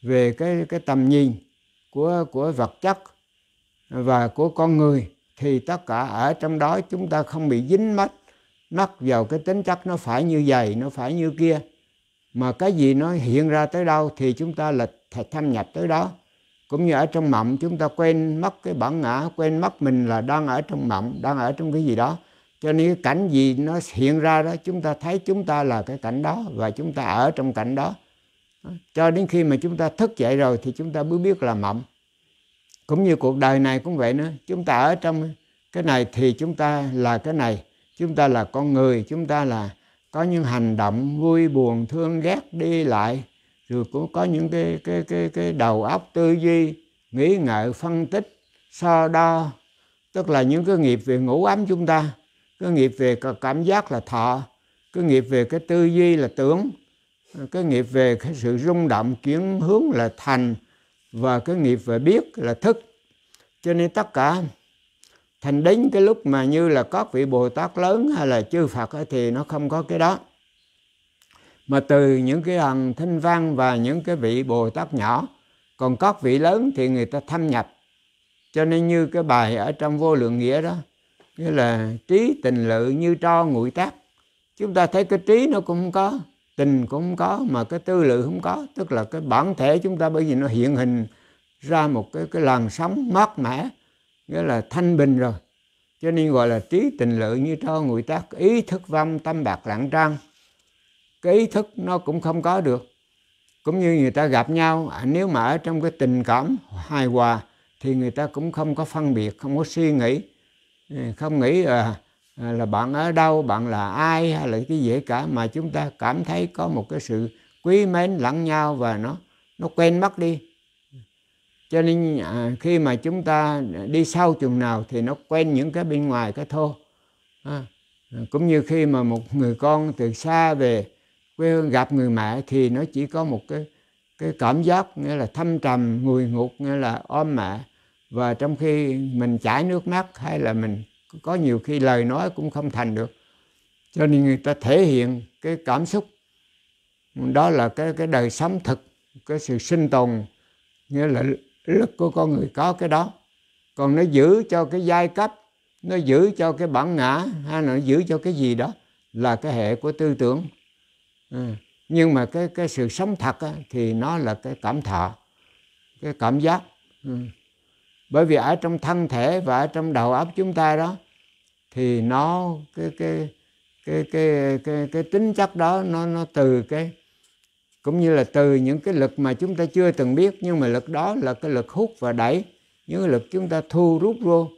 Speaker 1: về cái cái tầm nhìn của của vật chất và của con người thì tất cả ở trong đó chúng ta không bị dính mất mắc vào cái tính chất nó phải như vậy nó phải như kia mà cái gì nó hiện ra tới đâu thì chúng ta là thâm nhập tới đó cũng như ở trong mộng chúng ta quên mất cái bản ngã quên mất mình là đang ở trong mộng đang ở trong cái gì đó cho nên cái cảnh gì nó hiện ra đó chúng ta thấy chúng ta là cái cảnh đó và chúng ta ở trong cảnh đó cho đến khi mà chúng ta thức dậy rồi thì chúng ta mới biết là mộng cũng như cuộc đời này cũng vậy nữa chúng ta ở trong cái này thì chúng ta là cái này chúng ta là con người chúng ta là có những hành động vui buồn thương ghét đi lại rồi cũng có những cái cái cái cái đầu óc tư duy nghĩ ngợi phân tích so đo tức là những cái nghiệp về ngủ ấm chúng ta cái nghiệp về cảm giác là thọ cái nghiệp về cái tư duy là tưởng cái nghiệp về cái sự rung động chuyển hướng là thành và cái nghiệp về biết là thức cho nên tất cả thành đến cái lúc mà như là các vị bồ tát lớn hay là chư phật thì nó không có cái đó mà từ những cái hằng thanh văn và những cái vị bồ tát nhỏ còn các vị lớn thì người ta thâm nhập cho nên như cái bài ở trong vô lượng nghĩa đó nghĩa là trí tình lự như tro nguội tác chúng ta thấy cái trí nó cũng không có tình cũng không có mà cái tư lự không có tức là cái bản thể chúng ta bởi vì nó hiện hình ra một cái cái làn sóng mát mẻ nghĩa là thanh bình rồi cho nên gọi là trí tình lự như cho người ta ý thức vong tâm bạc lạng trang cái ý thức nó cũng không có được cũng như người ta gặp nhau à, nếu mà ở trong cái tình cảm hài hòa thì người ta cũng không có phân biệt không có suy nghĩ không nghĩ à, À, là bạn ở đâu bạn là ai hay là cái gì cả mà chúng ta cảm thấy có một cái sự quý mến lẫn nhau và nó nó quên mất đi cho nên à, khi mà chúng ta đi sau chừng nào thì nó quen những cái bên ngoài cái thô à, cũng như khi mà một người con từ xa về quê hương gặp người mẹ thì nó chỉ có một cái cái cảm giác nghĩa là thâm trầm ngùi ngục nghĩa là ôm mẹ và trong khi mình chảy nước mắt hay là mình có nhiều khi lời nói cũng không thành được cho nên người ta thể hiện cái cảm xúc đó là cái cái đời sống thực cái sự sinh tồn nghĩa là lực của con người có cái đó còn nó giữ cho cái giai cấp nó giữ cho cái bản ngã hay là nó giữ cho cái gì đó là cái hệ của tư tưởng à. nhưng mà cái cái sự sống thật á, thì nó là cái cảm thọ cái cảm giác à. bởi vì ở trong thân thể và ở trong đầu óc chúng ta đó thì nó cái cái cái cái cái, cái tính chất đó nó nó từ cái cũng như là từ những cái lực mà chúng ta chưa từng biết nhưng mà lực đó là cái lực hút và đẩy những cái lực chúng ta thu rút vô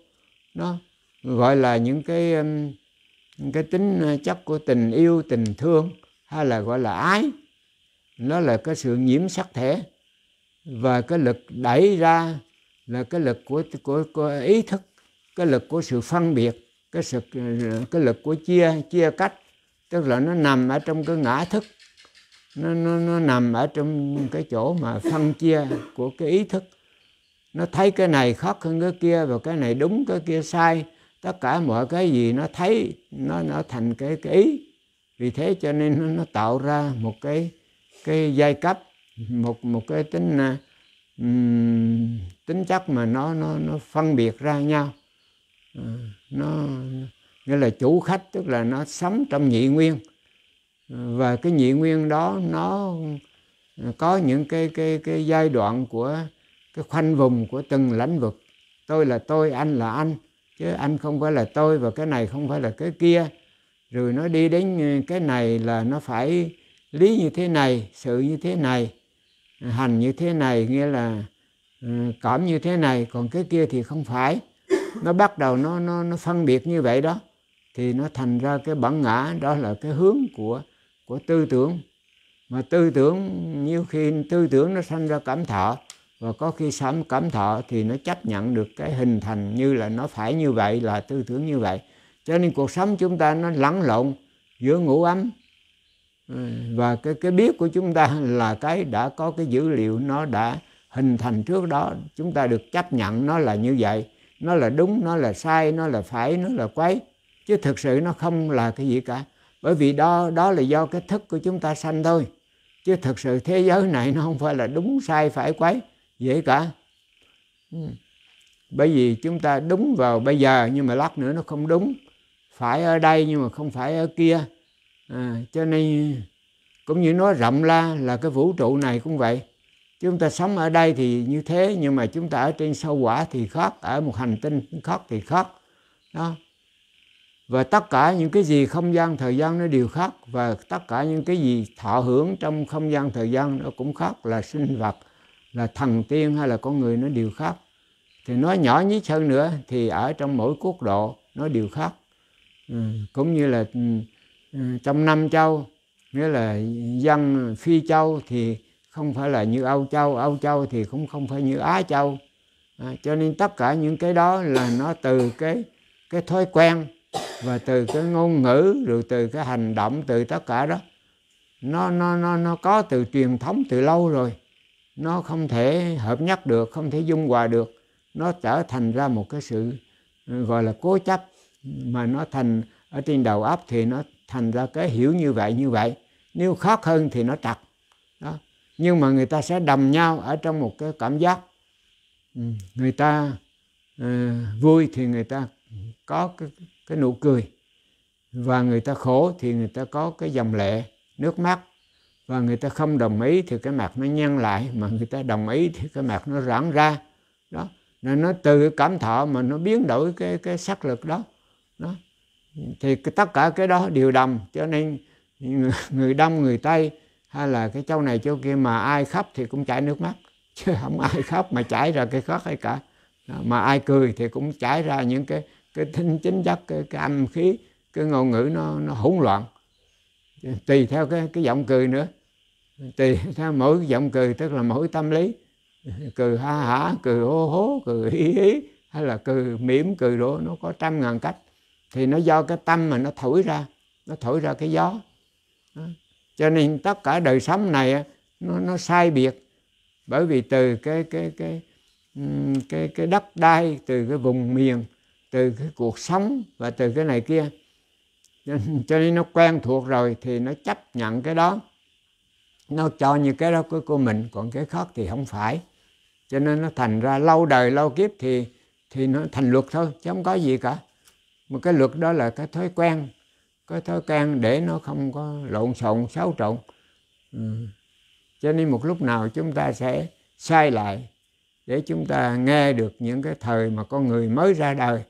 Speaker 1: nó gọi là những cái um, những cái tính chất của tình yêu tình thương hay là gọi là ái nó là cái sự nhiễm sắc thể và cái lực đẩy ra là cái lực của của, của ý thức cái lực của sự phân biệt cái sự ờ, cái lực của chia chia cách tức là nó nằm ở trong cái ngã thức nó, nó, nó nằm ở trong cái chỗ mà phân chia của cái ý thức nó thấy cái này khác hơn cái kia và cái này đúng cái kia sai tất cả mọi cái gì nó thấy nó nó thành cái, cái ý vì thế cho nên nó, nó tạo ra một cái cái giai cấp một một cái tính um, tính chất mà nó nó nó phân biệt ra nhau à nó nghĩa là chủ khách tức là nó sống trong nhị nguyên và cái nhị nguyên đó nó có những cái cái cái giai đoạn của cái khoanh vùng của từng lãnh vực tôi là tôi anh là anh chứ anh không phải là tôi và cái này không phải là cái kia rồi nó đi đến cái này là nó phải lý như thế này sự như thế này hành như thế này nghĩa là ờ, cảm như thế này còn cái kia thì không phải nó bắt đầu nó nó nó phân biệt như vậy đó thì nó thành ra cái bản ngã đó là cái hướng của của tư tưởng mà tư tưởng nhiều khi tư tưởng nó sanh ra cảm thọ và có khi sám cảm thọ thì nó chấp nhận được cái hình thành như là nó phải như vậy là tư tưởng như vậy cho nên cuộc sống chúng ta nó lẫn lộn giữa ngủ ấm và cái cái biết của chúng ta là cái đã có cái dữ liệu nó đã hình thành trước đó chúng ta được chấp nhận nó là như vậy nó là đúng nó là sai nó là phải nó là quấy chứ thực sự nó không là cái gì cả bởi vì đó đó là do cái thức của chúng ta sanh thôi chứ thực sự thế giới này nó không phải là đúng sai phải quấy dễ cả hmm. bởi vì chúng ta đúng vào bây giờ nhưng mà lát nữa nó không đúng phải ở đây nhưng mà không phải ở kia à, cho nên cũng như nói rộng la là cái vũ trụ này cũng vậy chúng ta sống ở đây thì như thế nhưng mà chúng ta ở trên sâu quả thì khác ở một hành tinh khác thì khác đó và tất cả những cái gì không gian thời gian nó đều khác và tất cả những cái gì thọ hưởng trong không gian thời gian nó cũng khác là sinh vật là thần tiên hay là con người nó đều khác thì nó nhỏ nhất hơn nữa thì ở trong mỗi quốc độ nó đều khác ừ, cũng như là ừ, ừ, trong năm châu nghĩa là dân phi châu thì không phải là như Âu Châu Âu Châu thì cũng không phải như Á Châu à, cho nên tất cả những cái đó là nó từ cái cái thói quen và từ cái ngôn ngữ rồi từ cái hành động từ tất cả đó nó nó nó nó có từ truyền thống từ lâu rồi nó không thể hợp nhất được không thể dung hòa được nó trở thành ra một cái sự ừ, gọi là cố chấp mà nó thành ở trên đầu óc thì nó thành ra cái hiểu như vậy như vậy nếu khó hơn thì nó chặt nhưng mà người ta sẽ đầm nhau ở trong một cái cảm giác ừ, người ta uh, vui thì người ta có cái, cái nụ cười và người ta khổ thì người ta có cái dòng lệ nước mắt và người ta không đồng ý thì cái mặt nó nhăn lại mà người ta đồng ý thì cái mặt nó giãn ra đó nên nó từ cảm thọ mà nó biến đổi cái cái sắc lực đó đó thì tất cả cái đó đều đồng cho nên người đông người tây hay là cái chỗ này chỗ kia mà ai khóc thì cũng chảy nước mắt chứ không ai khóc mà chảy ra cái khóc hay cả mà ai cười thì cũng chảy ra những cái cái tính chính chất cái, cái âm khí cái ngôn ngữ nó nó hỗn loạn tùy theo cái cái giọng cười nữa tùy theo mỗi giọng cười tức là mỗi tâm lý cười ha hả cười hô hố cười hí hí hay là cười mỉm cười đổ nó có trăm ngàn cách thì nó do cái tâm mà nó thổi ra nó thổi ra cái gió cho nên tất cả đời sống này nó nó sai biệt bởi vì từ cái cái cái cái cái đất đai từ cái vùng miền từ cái cuộc sống và từ cái này kia cho nên nó quen thuộc rồi thì nó chấp nhận cái đó nó cho như cái đó của, của mình còn cái khác thì không phải cho nên nó thành ra lâu đời lâu kiếp thì thì nó thành luật thôi chứ không có gì cả một cái luật đó là cái thói quen cái thói can để nó không có lộn xộn xáo trộn ừ. cho nên một lúc nào chúng ta sẽ sai lại để chúng ta nghe được những cái thời mà con người mới ra đời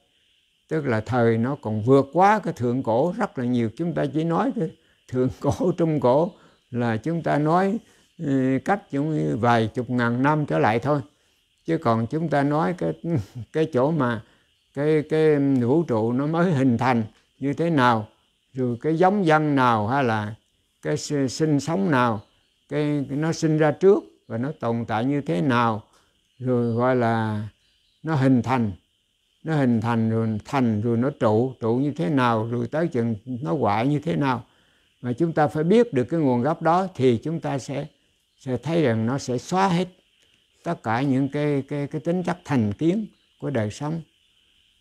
Speaker 1: tức là thời nó còn vượt quá cái thượng cổ rất là nhiều chúng ta chỉ nói cái thượng cổ trung cổ là chúng ta nói ừ, cách cũng vài chục ngàn năm trở lại thôi chứ còn chúng ta nói cái cái chỗ mà cái cái vũ trụ nó mới hình thành như thế nào rồi cái giống dân nào hay là cái sinh sống nào cái nó sinh ra trước và nó tồn tại như thế nào rồi gọi là nó hình thành nó hình thành rồi thành rồi nó trụ trụ như thế nào rồi tới chừng nó hoại như thế nào mà chúng ta phải biết được cái nguồn gốc đó thì chúng ta sẽ sẽ thấy rằng nó sẽ xóa hết tất cả những cái cái cái tính chất thành kiến của đời sống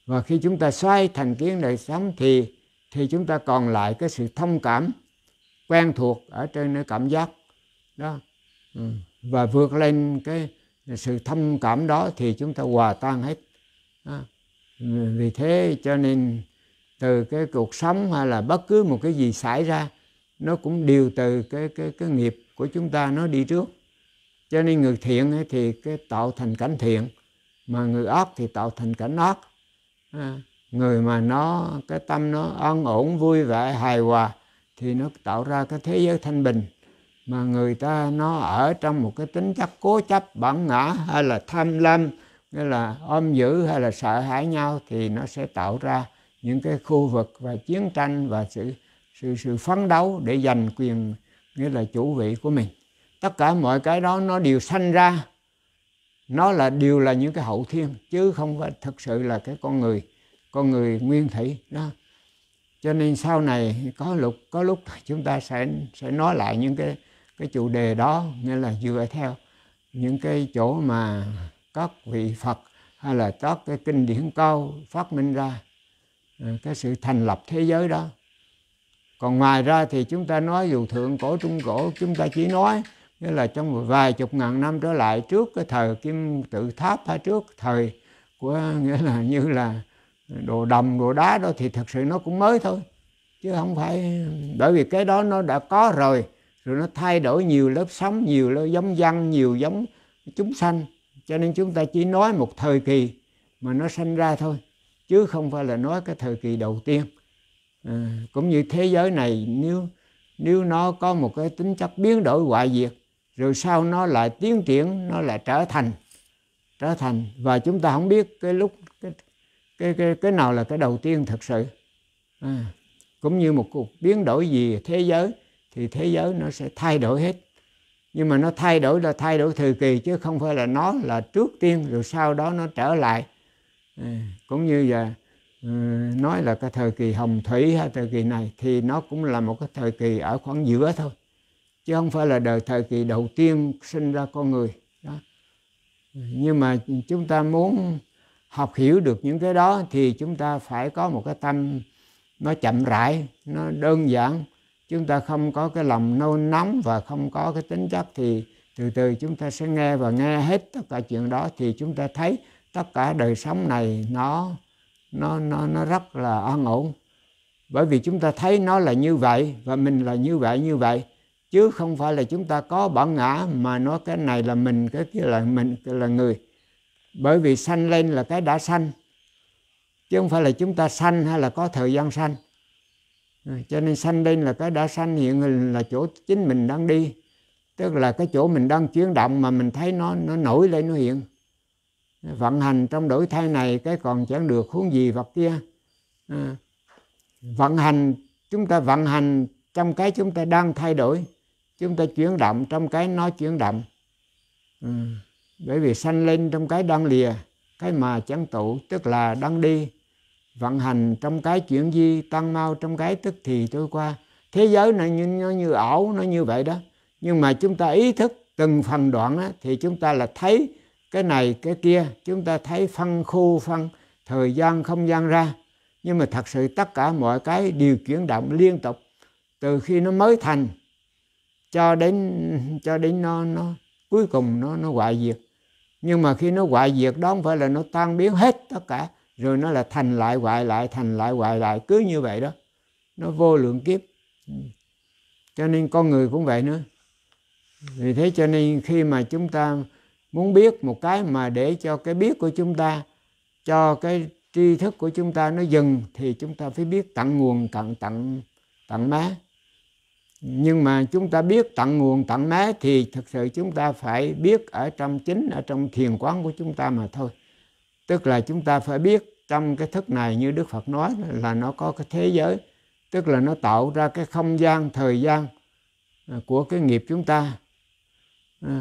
Speaker 1: và khi chúng ta xoay thành kiến đời sống thì thì chúng ta còn lại cái sự thông cảm quen thuộc ở trên nơi cảm giác đó ừ. và vượt lên cái sự thông cảm đó thì chúng ta hòa tan hết đó. vì thế cho nên từ cái cuộc sống hay là bất cứ một cái gì xảy ra nó cũng đều từ cái cái cái nghiệp của chúng ta nó đi trước cho nên người thiện ấy thì cái tạo thành cảnh thiện mà người ác thì tạo thành cảnh ác à, người mà nó cái tâm nó an ổn vui vẻ hài hòa thì nó tạo ra cái thế giới thanh bình mà người ta nó ở trong một cái tính chất cố chấp bản ngã hay là tham lam nghĩa là ôm giữ hay là sợ hãi nhau thì nó sẽ tạo ra những cái khu vực và chiến tranh và sự sự sự phấn đấu để giành quyền nghĩa là chủ vị của mình tất cả mọi cái đó nó đều sanh ra nó là đều là những cái hậu thiên chứ không phải thực sự là cái con người con người nguyên thủy đó cho nên sau này có lúc có lúc chúng ta sẽ sẽ nói lại những cái cái chủ đề đó nghĩa là dựa theo những cái chỗ mà các vị Phật hay là các cái kinh điển cao phát minh ra à, cái sự thành lập thế giới đó còn ngoài ra thì chúng ta nói dù thượng cổ trung cổ chúng ta chỉ nói nghĩa là trong vài chục ngàn năm trở lại trước cái thời kim tự tháp hay trước thời của nghĩa là như là đồ đồng đồ đá đó thì thật sự nó cũng mới thôi chứ không phải bởi vì cái đó nó đã có rồi rồi nó thay đổi nhiều lớp sóng nhiều lớp giống văn nhiều giống chúng sanh cho nên chúng ta chỉ nói một thời kỳ mà nó sanh ra thôi chứ không phải là nói cái thời kỳ đầu tiên à, cũng như thế giới này nếu nếu nó có một cái tính chất biến đổi hoại diệt rồi sau nó lại tiến triển nó lại trở thành trở thành và chúng ta không biết cái lúc cái cái cái nào là cái đầu tiên thật sự à, cũng như một cuộc biến đổi gì thế giới thì thế giới nó sẽ thay đổi hết nhưng mà nó thay đổi là thay đổi thời kỳ chứ không phải là nó là trước tiên rồi sau đó nó trở lại à, cũng như là ờ, nói là cái thời kỳ hồng thủy hay thời kỳ này thì nó cũng là một cái thời kỳ ở khoảng giữa thôi chứ không phải là đời thời kỳ đầu tiên sinh ra con người đó nhưng mà chúng ta muốn học hiểu được những cái đó thì chúng ta phải có một cái tâm nó chậm rãi nó đơn giản chúng ta không có cái lòng nôn nóng và không có cái tính chất thì từ từ chúng ta sẽ nghe và nghe hết tất cả chuyện đó thì chúng ta thấy tất cả đời sống này nó nó nó nó rất là an ổn bởi vì chúng ta thấy nó là như vậy và mình là như vậy như vậy chứ không phải là chúng ta có bản ngã mà nó cái này là mình cái kia là mình cái là người bởi vì sanh lên là cái đã sanh chứ không phải là chúng ta sanh hay là có thời gian sanh cho nên sanh lên là cái đã sanh hiện hình là chỗ chính mình đang đi tức là cái chỗ mình đang chuyển động mà mình thấy nó nó nổi lên nó hiện vận hành trong đổi thay này cái còn chẳng được huống gì vật kia à, vận hành chúng ta vận hành trong cái chúng ta đang thay đổi chúng ta chuyển động trong cái nó chuyển động à bởi vì sanh lên trong cái đang lìa cái mà chẳng tụ tức là đang đi vận hành trong cái chuyển di tăng mau trong cái tức thì trôi qua thế giới này như, nó như ảo nó như vậy đó nhưng mà chúng ta ý thức từng phần đoạn đó, thì chúng ta là thấy cái này cái kia chúng ta thấy phân khu phân thời gian không gian ra nhưng mà thật sự tất cả mọi cái điều chuyển động liên tục từ khi nó mới thành cho đến cho đến nó nó cuối cùng nó nó hoại diệt nhưng mà khi nó hoại diệt đó không phải là nó tan biến hết tất cả rồi nó là thành lại hoại lại thành lại hoại lại cứ như vậy đó nó vô lượng kiếp ừ. cho nên con người cũng vậy nữa vì thế cho nên khi mà chúng ta muốn biết một cái mà để cho cái biết của chúng ta cho cái tri thức của chúng ta nó dừng thì chúng ta phải biết tặng nguồn tặng tặng tặng má nhưng mà chúng ta biết tận nguồn tận mé thì thực sự chúng ta phải biết ở trong chính ở trong thiền quán của chúng ta mà thôi tức là chúng ta phải biết trong cái thức này như đức phật nói là nó có cái thế giới tức là nó tạo ra cái không gian thời gian à, của cái nghiệp chúng ta à,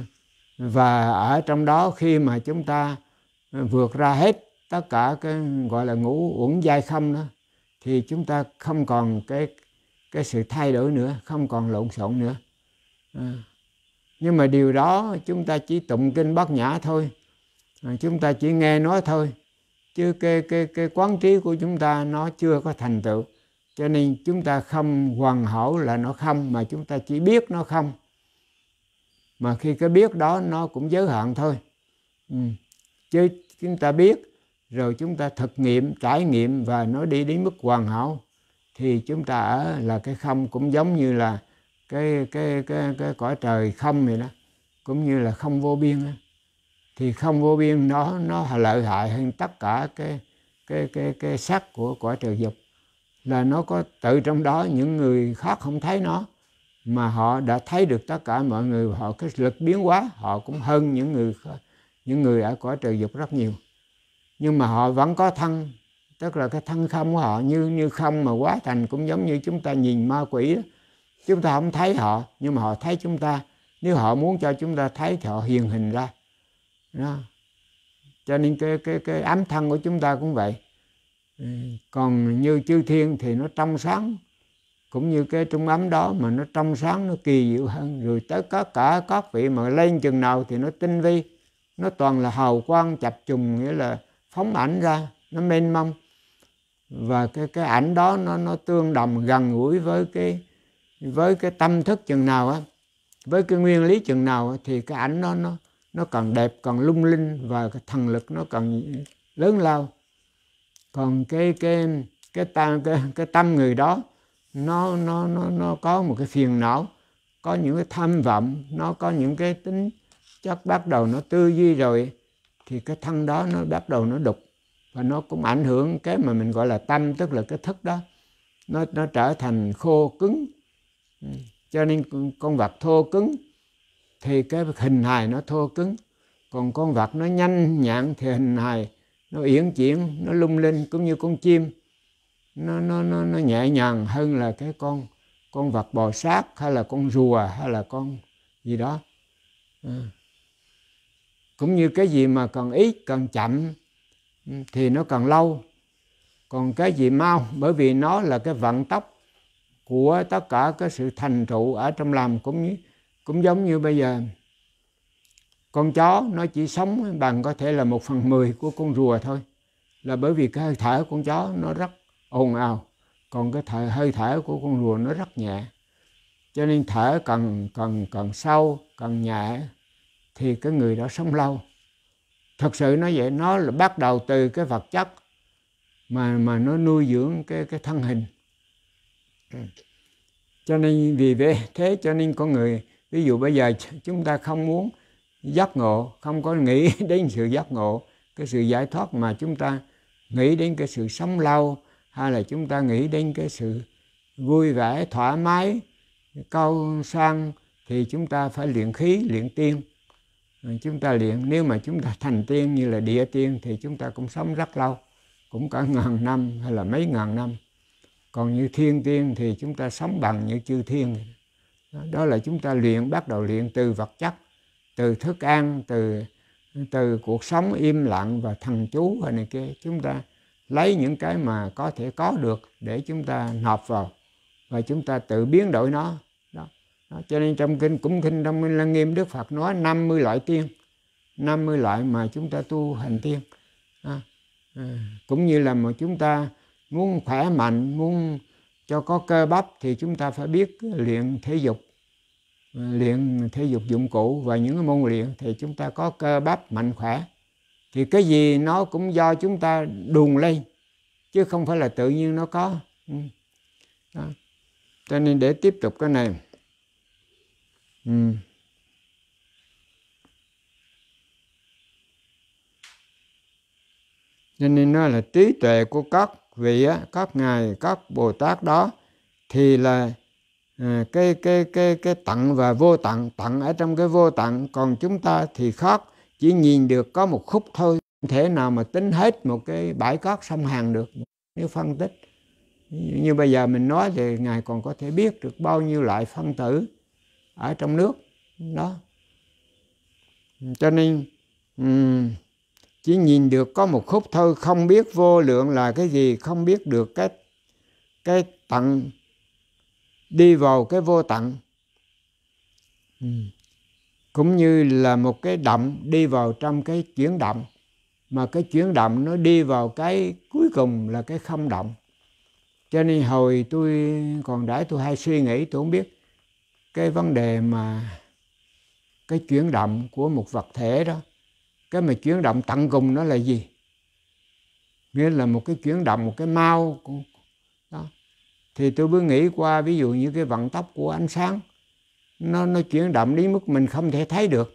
Speaker 1: và ở trong đó khi mà chúng ta vượt ra hết tất cả cái gọi là ngũ uẩn giai không đó thì chúng ta không còn cái cái sự thay đổi nữa không còn lộn xộn nữa à. nhưng mà điều đó chúng ta chỉ tụng kinh bát nhã thôi à, chúng ta chỉ nghe nói thôi chứ cái cái cái quán trí của chúng ta nó chưa có thành tựu cho nên chúng ta không hoàn hảo là nó không mà chúng ta chỉ biết nó không mà khi cái biết đó nó cũng giới hạn thôi ừ. chứ chúng ta biết rồi chúng ta thực nghiệm trải nghiệm và nó đi đến mức hoàn hảo thì chúng ta ở là cái không cũng giống như là cái cái cái cái cõi trời không vậy đó cũng như là không vô biên đó. thì không vô biên nó nó lợi hại hơn tất cả cái cái cái cái sắc của cõi trời dục là nó có tự trong đó những người khác không thấy nó mà họ đã thấy được tất cả mọi người họ cái lực biến hóa họ cũng hơn những người những người ở cõi trời dục rất nhiều nhưng mà họ vẫn có thân tức là cái thân không của họ như như không mà quá thành cũng giống như chúng ta nhìn ma quỷ đó. chúng ta không thấy họ nhưng mà họ thấy chúng ta nếu họ muốn cho chúng ta thấy thì họ hiền hình ra đó. cho nên cái cái cái ám thân của chúng ta cũng vậy ừ, còn như chư thiên thì nó trong sáng cũng như cái trung ấm đó mà nó trong sáng nó kỳ diệu hơn rồi tới có cả các vị mà lên chừng nào thì nó tinh vi nó toàn là hào quang chập trùng nghĩa là phóng ảnh ra nó mênh mông và cái cái ảnh đó nó nó tương đồng gần gũi với cái với cái tâm thức chừng nào á với cái nguyên lý chừng nào á, thì cái ảnh nó nó nó còn đẹp còn lung linh và cái thần lực nó còn lớn lao còn cái cái cái tâm cái, cái tâm người đó nó nó nó nó có một cái phiền não có những cái tham vọng nó có những cái tính chất bắt đầu nó tư duy rồi thì cái thân đó nó bắt đầu nó đục và nó cũng ảnh hưởng cái mà mình gọi là tâm tức là cái thức đó nó nó trở thành khô cứng ừ, cho nên con vật thô cứng thì cái hình hài nó thô cứng còn con vật nó nhanh nhạn thì hình hài nó uyển chuyển nó lung linh cũng như con chim nó nó nó nó nhẹ nhàng hơn là cái con con vật bò sát hay là con rùa hay là con gì đó à. cũng như cái gì mà cần ít cần chậm Ừ, thì nó cần lâu còn cái gì mau bởi vì nó là cái vận tốc của tất cả cái sự thành trụ ở trong lòng cũng như, cũng giống như bây giờ con chó nó chỉ sống bằng có thể là một phần mười của con rùa thôi là bởi vì cái hơi thở của con chó nó rất ồn ào còn cái thở, hơi thở của con rùa nó rất nhẹ cho nên thở cần cần cần sâu cần nhẹ thì cái người đó sống lâu thật sự nó vậy nó là bắt đầu từ cái vật chất mà mà nó nuôi dưỡng cái cái thân hình cho nên vì vậy thế cho nên con người ví dụ bây giờ chúng ta không muốn giác ngộ không có nghĩ đến sự giác ngộ cái sự giải thoát mà chúng ta nghĩ đến cái sự sống lâu hay là chúng ta nghĩ đến cái sự vui vẻ thoải mái cao sang thì chúng ta phải luyện khí luyện tiên chúng ta luyện nếu mà chúng ta thành tiên như là địa tiên thì chúng ta cũng sống rất lâu cũng cả ngàn năm hay là mấy ngàn năm còn như thiên tiên thì chúng ta sống bằng như chư thiên đó là chúng ta luyện bắt đầu luyện từ vật chất từ thức ăn từ từ cuộc sống im lặng và thần chú và này kia chúng ta lấy những cái mà có thể có được để chúng ta nộp vào và chúng ta tự biến đổi nó đó, cho nên trong kinh cũng kinh trong minh lăng nghiêm đức phật nói 50 loại tiên 50 loại mà chúng ta tu hành tiên à, cũng như là mà chúng ta muốn khỏe mạnh muốn cho có cơ bắp thì chúng ta phải biết luyện thể dục ờ, luyện thể dục dụng cụ và những môn luyện thì chúng ta có cơ bắp mạnh khỏe thì cái gì nó cũng do chúng ta đùn lên chứ không phải là tự nhiên nó có ừ. đó. cho nên để tiếp tục cái này ừ. cho nên nói là trí tuệ của các vị á, các ngài các bồ tát đó thì là à, cái cái cái cái tặng và vô tặng tặng ở trong cái vô tặng còn chúng ta thì khác chỉ nhìn được có một khúc thôi không thể nào mà tính hết một cái bãi cát sông hàng được nếu phân tích như bây giờ mình nói thì ngài còn có thể biết được bao nhiêu loại phân tử ở trong nước đó cho nên um, chỉ nhìn được có một khúc thơ không biết vô lượng là cái gì không biết được cái cái tận đi vào cái vô tận um, cũng như là một cái động đi vào trong cái chuyển động mà cái chuyển động nó đi vào cái cuối cùng là cái không động cho nên hồi tôi còn đãi tôi hay suy nghĩ tôi không biết cái vấn đề mà cái chuyển động của một vật thể đó cái mà chuyển động tận cùng nó là gì nghĩa là một cái chuyển động một cái mau đó thì tôi mới nghĩ qua ví dụ như cái vận tốc của ánh sáng nó nó chuyển động đến mức mình không thể thấy được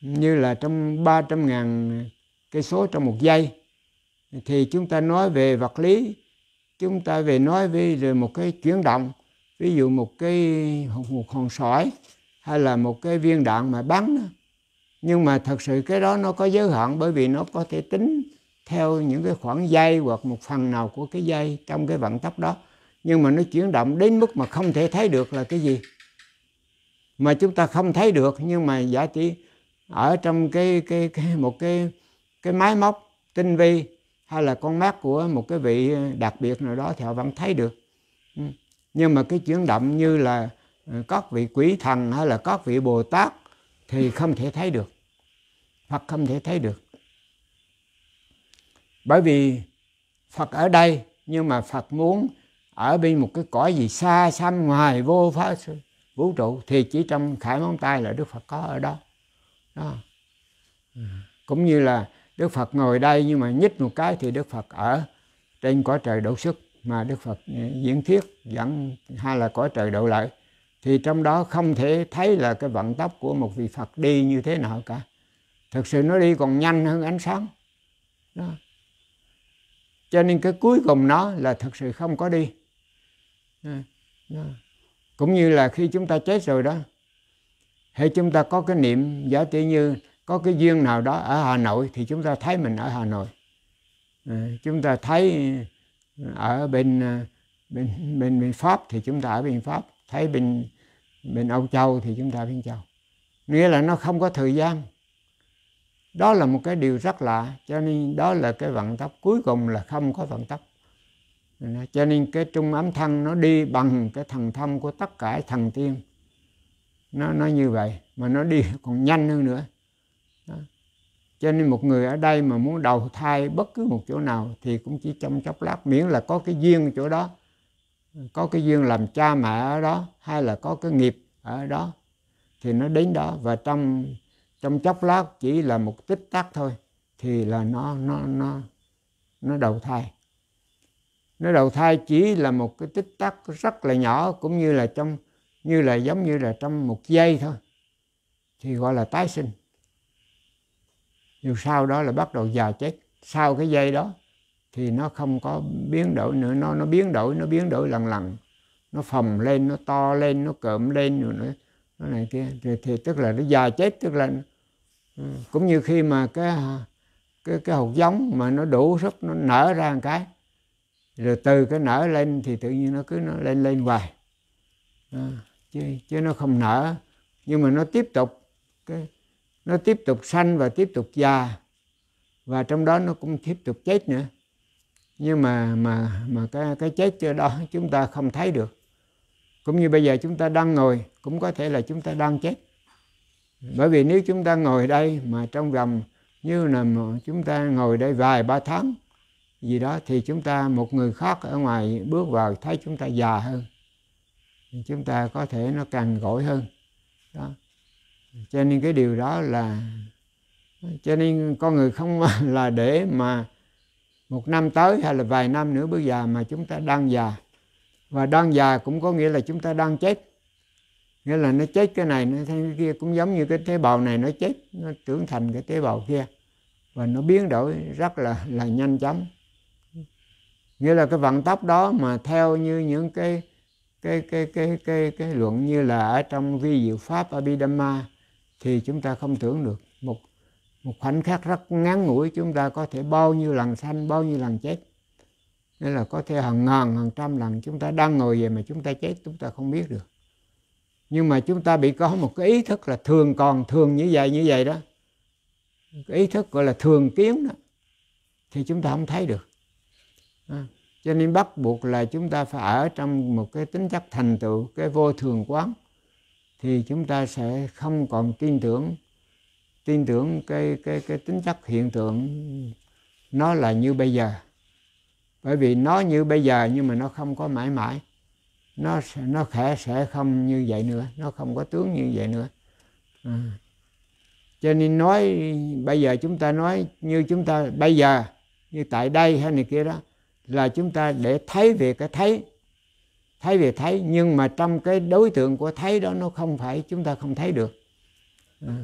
Speaker 1: như là trong 300 ngàn cây số trong một giây thì chúng ta nói về vật lý chúng ta về nói về một cái chuyển động ví dụ một cái một hòn sỏi hay là một cái viên đạn mà bắn nhưng mà thật sự cái đó nó có giới hạn bởi vì nó có thể tính theo những cái khoảng dây hoặc một phần nào của cái dây trong cái vận tốc đó nhưng mà nó chuyển động đến mức mà không thể thấy được là cái gì mà chúng ta không thấy được nhưng mà giả tỷ ở trong cái cái, cái một cái cái máy móc tinh vi hay là con mắt của một cái vị đặc biệt nào đó thì họ vẫn thấy được. Ừ nhưng mà cái chuyển động như là ờ, các vị quỷ thần hay là các vị bồ tát thì không thể thấy được phật không thể thấy được bởi vì phật ở đây nhưng mà phật muốn ở bên một cái cõi gì xa xăm ngoài vô phá vũ trụ thì chỉ trong khải móng tay là đức phật có ở đó, đó. cũng như là đức phật ngồi đây nhưng mà nhích một cái thì đức phật ở trên cõi trời đủ sức mà Đức Phật ừ, diễn thuyết dẫn hay là cõi trời độ lợi thì trong đó không thể thấy là cái vận tốc của một vị Phật đi như thế nào cả thực sự nó đi còn nhanh hơn ánh sáng đó. cho nên cái cuối cùng nó là thực sự không có đi đó. cũng như là khi chúng ta chết rồi đó hệ chúng ta có cái niệm giả tỷ như có cái duyên nào đó ở Hà Nội thì chúng ta thấy mình ở Hà Nội ờ, chúng ta thấy ở bên ờ, bên bên bên pháp thì chúng ta ở bên pháp thấy bên bên âu châu thì chúng ta bên châu nghĩa là nó không có thời gian đó là một cái điều rất lạ cho nên đó là cái vận tốc cuối cùng là không có vận tốc cho nên cái trung ấm thân nó đi bằng cái thần thông của tất cả thần tiên nó nó như vậy mà nó đi còn nhanh hơn nữa cho nên một người ở đây mà muốn đầu thai bất cứ một chỗ nào thì cũng chỉ trong chốc lát miễn là có cái duyên chỗ đó có cái duyên làm cha mẹ ở đó hay là có cái nghiệp ở đó thì nó đến đó và trong trong chốc lát chỉ là một tích tắc thôi thì là nó nó nó nó đầu thai nó đầu thai chỉ là một cái tích tắc rất là nhỏ cũng như là trong như là giống như là trong một giây thôi thì gọi là tái sinh nhưng sau đó là bắt đầu già chết sau cái dây đó thì nó không có biến đổi nữa nó nó biến đổi nó biến đổi lần lần nó phồng lên nó to lên nó cộm lên rồi nữa nó này kia thì, thì tức là nó già chết tức là ừ, cũng như khi mà cái cái cái hột giống mà nó đủ sức nó nở ra một cái rồi từ cái nở lên thì tự nhiên nó cứ nó lên lên hoài à, chứ, chứ nó không nở nhưng mà nó tiếp tục nó tiếp tục sanh và tiếp tục già và trong đó nó cũng tiếp tục chết nữa nhưng mà mà mà cái cái chết chưa đó chúng ta không thấy được cũng như bây giờ chúng ta đang ngồi cũng có thể là chúng ta đang chết bởi vì nếu chúng ta ngồi đây mà trong vòng như là chúng ta ngồi đây vài ba tháng gì đó thì chúng ta một người khác ở ngoài bước vào thấy chúng ta già hơn chúng ta có thể nó càng gỏi hơn đó cho nên cái điều đó là cho nên con người không là để mà một năm tới hay là vài năm nữa bây giờ mà chúng ta đang già và đang già cũng có nghĩa là chúng ta đang chết nghĩa là nó chết cái này nó cái kia cũng giống như cái tế bào này nó chết nó trưởng thành cái tế bào kia và nó biến đổi rất là là nhanh chóng nghĩa là cái vận tốc đó mà theo như những cái cái cái cái cái cái, cái luận như là ở trong vi diệu pháp Abhidhamma thì chúng ta không tưởng được một một khoảnh khắc rất ngắn ngủi chúng ta có thể bao nhiêu lần sanh bao nhiêu lần chết nên là có thể hàng ngàn hàng trăm lần chúng ta đang ngồi về mà chúng ta chết chúng ta không biết được nhưng mà chúng ta bị có một cái ý thức là thường còn thường như vậy như vậy đó cái ý thức gọi là thường kiến đó thì chúng ta không thấy được à, cho nên bắt buộc là chúng ta phải ở trong một cái tính chất thành tựu cái vô thường quán thì chúng ta sẽ không còn tin tưởng tin tưởng cái cái cái tính chất hiện tượng nó là như bây giờ bởi vì nó như bây giờ nhưng mà nó không có mãi mãi nó nó khẽ sẽ không như vậy nữa nó không có tướng như vậy nữa à. cho nên nói bây giờ chúng ta nói như chúng ta bây giờ như tại đây hay này kia đó là chúng ta để thấy về cái thấy thấy về thấy nhưng mà trong cái đối tượng của thấy đó nó không phải chúng ta không thấy được à.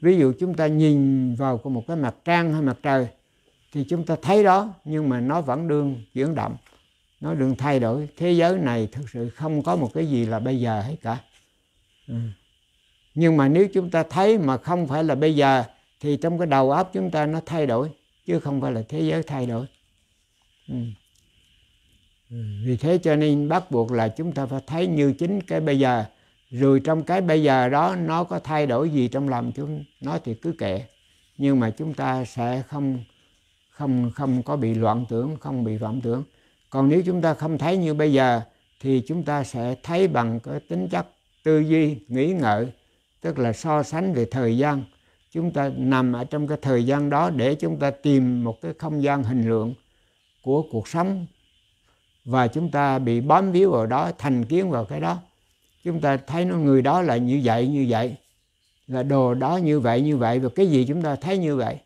Speaker 1: ví dụ chúng ta nhìn vào một cái mặt trăng hay mặt trời thì chúng ta thấy đó nhưng mà nó vẫn đương chuyển động nó đương thay đổi thế giới này thực sự không có một cái gì là bây giờ hết cả à. nhưng mà nếu chúng ta thấy mà không phải là bây giờ thì trong cái đầu óc chúng ta nó thay đổi chứ không phải là thế giới thay đổi ừ. Ừ, vì thế cho nên bắt buộc là chúng ta phải thấy như chính cái bây giờ rồi trong cái bây giờ đó nó có thay đổi gì trong lòng chúng nó thì cứ kệ nhưng mà chúng ta sẽ không không không có bị loạn tưởng không bị vọng tưởng còn nếu chúng ta không thấy như bây giờ thì chúng ta sẽ thấy bằng cái tính chất tư duy nghĩ ngợi tức là so sánh về thời gian chúng ta nằm ở trong cái thời gian đó để chúng ta tìm một cái không gian hình lượng của cuộc sống và chúng ta bị bám víu vào đó thành kiến vào cái đó chúng ta thấy nó người đó là như vậy như vậy là đồ đó như vậy như vậy và cái gì chúng ta thấy như vậy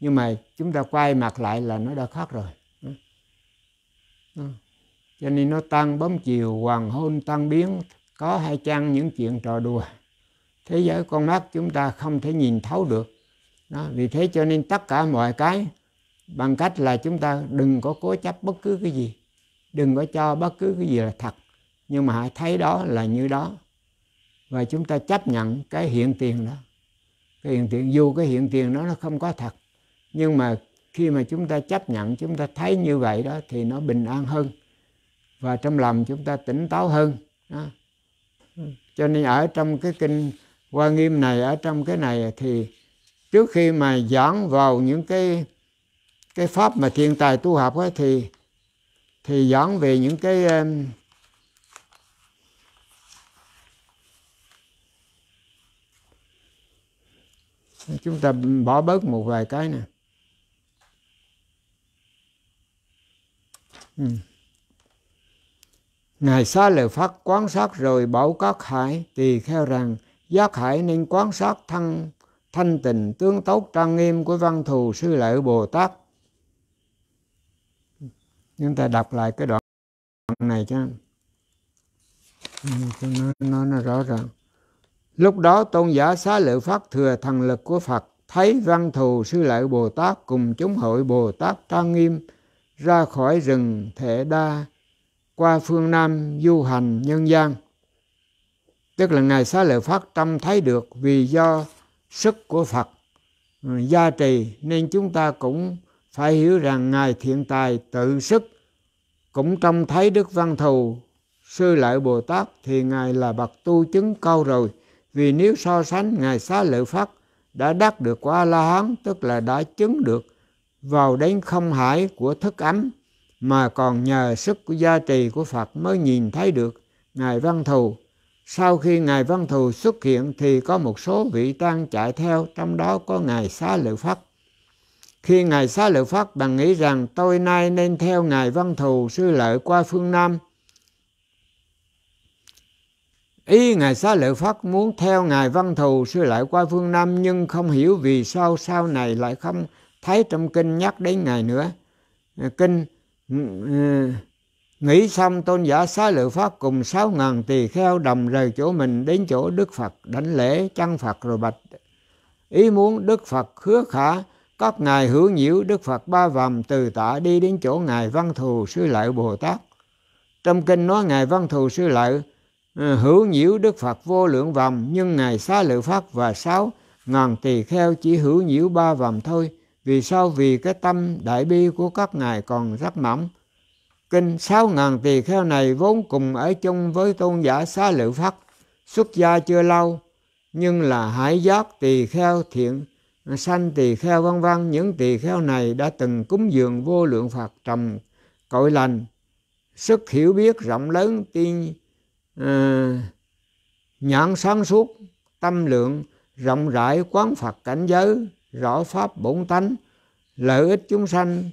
Speaker 1: nhưng mà chúng ta quay mặt lại là nó đã khác rồi cho nên nó tăng bấm chiều hoàng hôn tăng biến có hai chăng những chuyện trò đùa thế giới con mắt chúng ta không thể nhìn thấu được đó, vì thế cho nên tất cả mọi cái bằng cách là chúng ta đừng có cố chấp bất cứ cái gì đừng có cho bất cứ cái gì là thật nhưng mà hãy thấy đó là như đó và chúng ta chấp nhận cái hiện tiền đó cái hiện tiền dù cái hiện tiền đó nó không có thật nhưng mà khi mà chúng ta chấp nhận chúng ta thấy như vậy đó thì nó bình an hơn và trong lòng chúng ta tỉnh táo hơn đó. cho nên ở trong cái kinh hoa nghiêm này ở trong cái này thì trước khi mà giảng vào những cái cái pháp mà thiên tài tu học ấy, thì thì dọn về những cái chúng ta bỏ bớt một vài cái nè ừ. ngài xá lợi phát quan sát rồi bảo các hải tỳ kheo rằng giác hải nên quan sát thân thanh tịnh tương tốt trang nghiêm của văn thù sư lợi bồ tát chúng ta đọc lại cái đoạn này cho nó, nó, nó rõ ràng lúc đó tôn giả xá lợi phát thừa thần lực của phật thấy văn thù sư lợi bồ tát cùng chúng hội bồ tát trang nghiêm ra khỏi rừng thể đa qua phương nam du hành nhân gian tức là ngài xá lợi phát tâm thấy được vì do sức của phật ừ, gia trì nên chúng ta cũng phải hiểu rằng ngài thiện tài tự sức cũng trong thấy đức văn thù sư lợi bồ tát thì ngài là bậc tu chứng cao rồi vì nếu so sánh ngài xá lợi phát đã đắc được quả la hán tức là đã chứng được vào đến không hải của thức ấm mà còn nhờ sức của gia trì của phật mới nhìn thấy được ngài văn thù sau khi ngài văn thù xuất hiện thì có một số vị tăng chạy theo trong đó có ngài xá lợi phát khi Ngài xá lợi phát bằng nghĩ rằng tôi nay nên theo Ngài Văn Thù Sư Lợi qua phương Nam. Ý Ngài xá lợi phát muốn theo Ngài Văn Thù Sư Lợi qua phương Nam nhưng không hiểu vì sao sau này lại không thấy trong kinh nhắc đến Ngài nữa. Ờ, kinh ừ, ừ, Nghĩ xong tôn giả xá lợi phát cùng sáu ngàn tỳ kheo đồng rời chỗ mình đến chỗ Đức Phật đánh lễ chăn Phật rồi bạch. Ý muốn Đức Phật hứa khả các Ngài hữu nhiễu Đức Phật ba vòng từ tạ đi đến chỗ Ngài Văn Thù Sư Lợi Bồ Tát. Trong kinh nói Ngài Văn Thù Sư Lợi ừ, hữu nhiễu Đức Phật vô lượng vòng nhưng Ngài Xá Lợi Pháp và sáu ngàn tỳ kheo chỉ hữu nhiễu ba vòng thôi. Vì sao? Vì cái tâm đại bi của các ngài còn rất mỏng. Kinh sáu ngàn tỳ kheo này vốn cùng ở chung với tôn giả Xá Lợi Pháp, xuất gia chưa lâu, nhưng là hải giác tỳ kheo thiện sanh tỳ kheo vân vân những tỳ kheo này đã từng cúng dường vô lượng phật trồng cội lành sức hiểu biết rộng lớn tiên à, nhãn sáng suốt tâm lượng rộng rãi quán phật cảnh giới rõ pháp bổn tánh lợi ích chúng sanh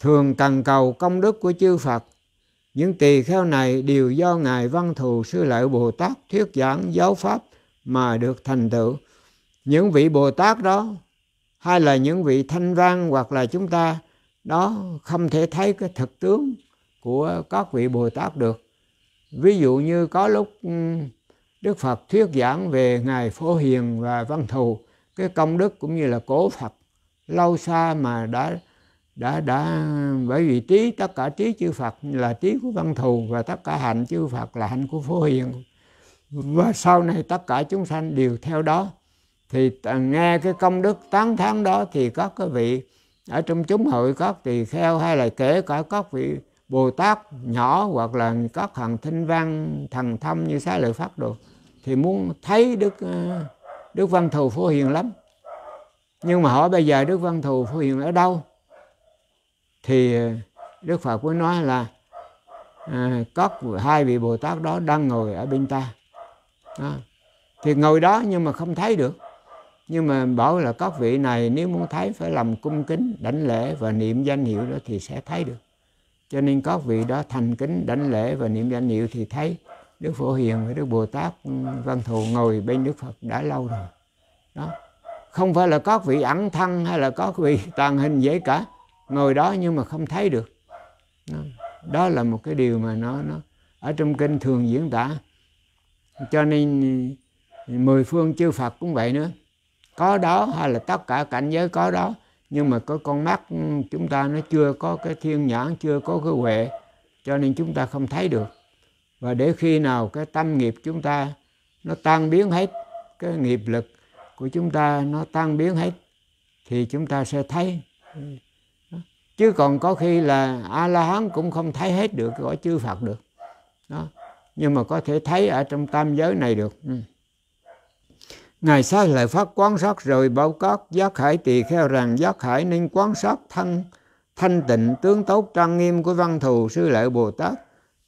Speaker 1: thường cần cầu công đức của chư phật những tỳ kheo này đều do ngài văn thù sư lợi bồ tát thuyết giảng giáo pháp mà được thành tựu những vị Bồ Tát đó hay là những vị thanh văn hoặc là chúng ta đó không thể thấy cái thực tướng của các vị Bồ Tát được. Ví dụ như có lúc ừ, Đức Phật thuyết giảng về Ngài Phổ Hiền và Văn Thù, cái công đức cũng như là cố Phật lâu xa mà đã đã đã bởi vì trí tất cả trí chư Phật là trí của Văn Thù và tất cả hạnh chư Phật là hạnh của Phổ Hiền và sau này tất cả chúng sanh đều theo đó thì nghe cái công đức 8 tháng đó thì các cái vị ở trong chúng hội các tỳ kheo hay là kể cả các vị Bồ Tát nhỏ hoặc là các hàng thanh văn thần thâm như xá lợi pháp đồ thì muốn thấy Đức ờ, Đức Văn Thù Phổ Hiền lắm nhưng mà hỏi bây giờ Đức Văn Thù Phổ Hiền ở đâu thì ờ, Đức Phật mới nói là à, các hai vị Bồ Tát đó đang ngồi ở bên ta đó. thì ngồi đó nhưng mà không thấy được nhưng mà bảo là các vị này nếu muốn thấy phải làm cung kính đảnh lễ và niệm danh hiệu đó thì sẽ thấy được cho nên các vị đó thành kính đảnh lễ và niệm danh hiệu thì thấy đức phổ hiền và đức bồ tát ừ, văn thù ngồi bên đức phật đã lâu rồi đó không phải là các vị ẩn thân hay là các vị toàn hình dễ cả ngồi đó nhưng mà không thấy được đó, đó là một cái điều mà nó nó ở trong kinh thường diễn tả cho nên ừ, mười phương chư phật cũng vậy nữa có đó hay là tất cả cảnh giới có đó nhưng mà có con mắt ừ, chúng ta nó chưa có cái thiên nhãn chưa có cái huệ cho nên chúng ta không thấy được và để khi nào cái tâm nghiệp chúng ta nó tan biến hết cái nghiệp lực của chúng ta nó tan biến hết thì chúng ta sẽ thấy chứ còn có khi là a la hán cũng không thấy hết được gọi chư phật được đó nhưng mà có thể thấy ở trong tam giới này được ừ. Ngài Sai Lợi Pháp quan sát rồi báo các giác hải tỳ kheo rằng giác hải nên quan sát thân thanh tịnh tướng tốt trang nghiêm của văn thù sư lợi Bồ Tát.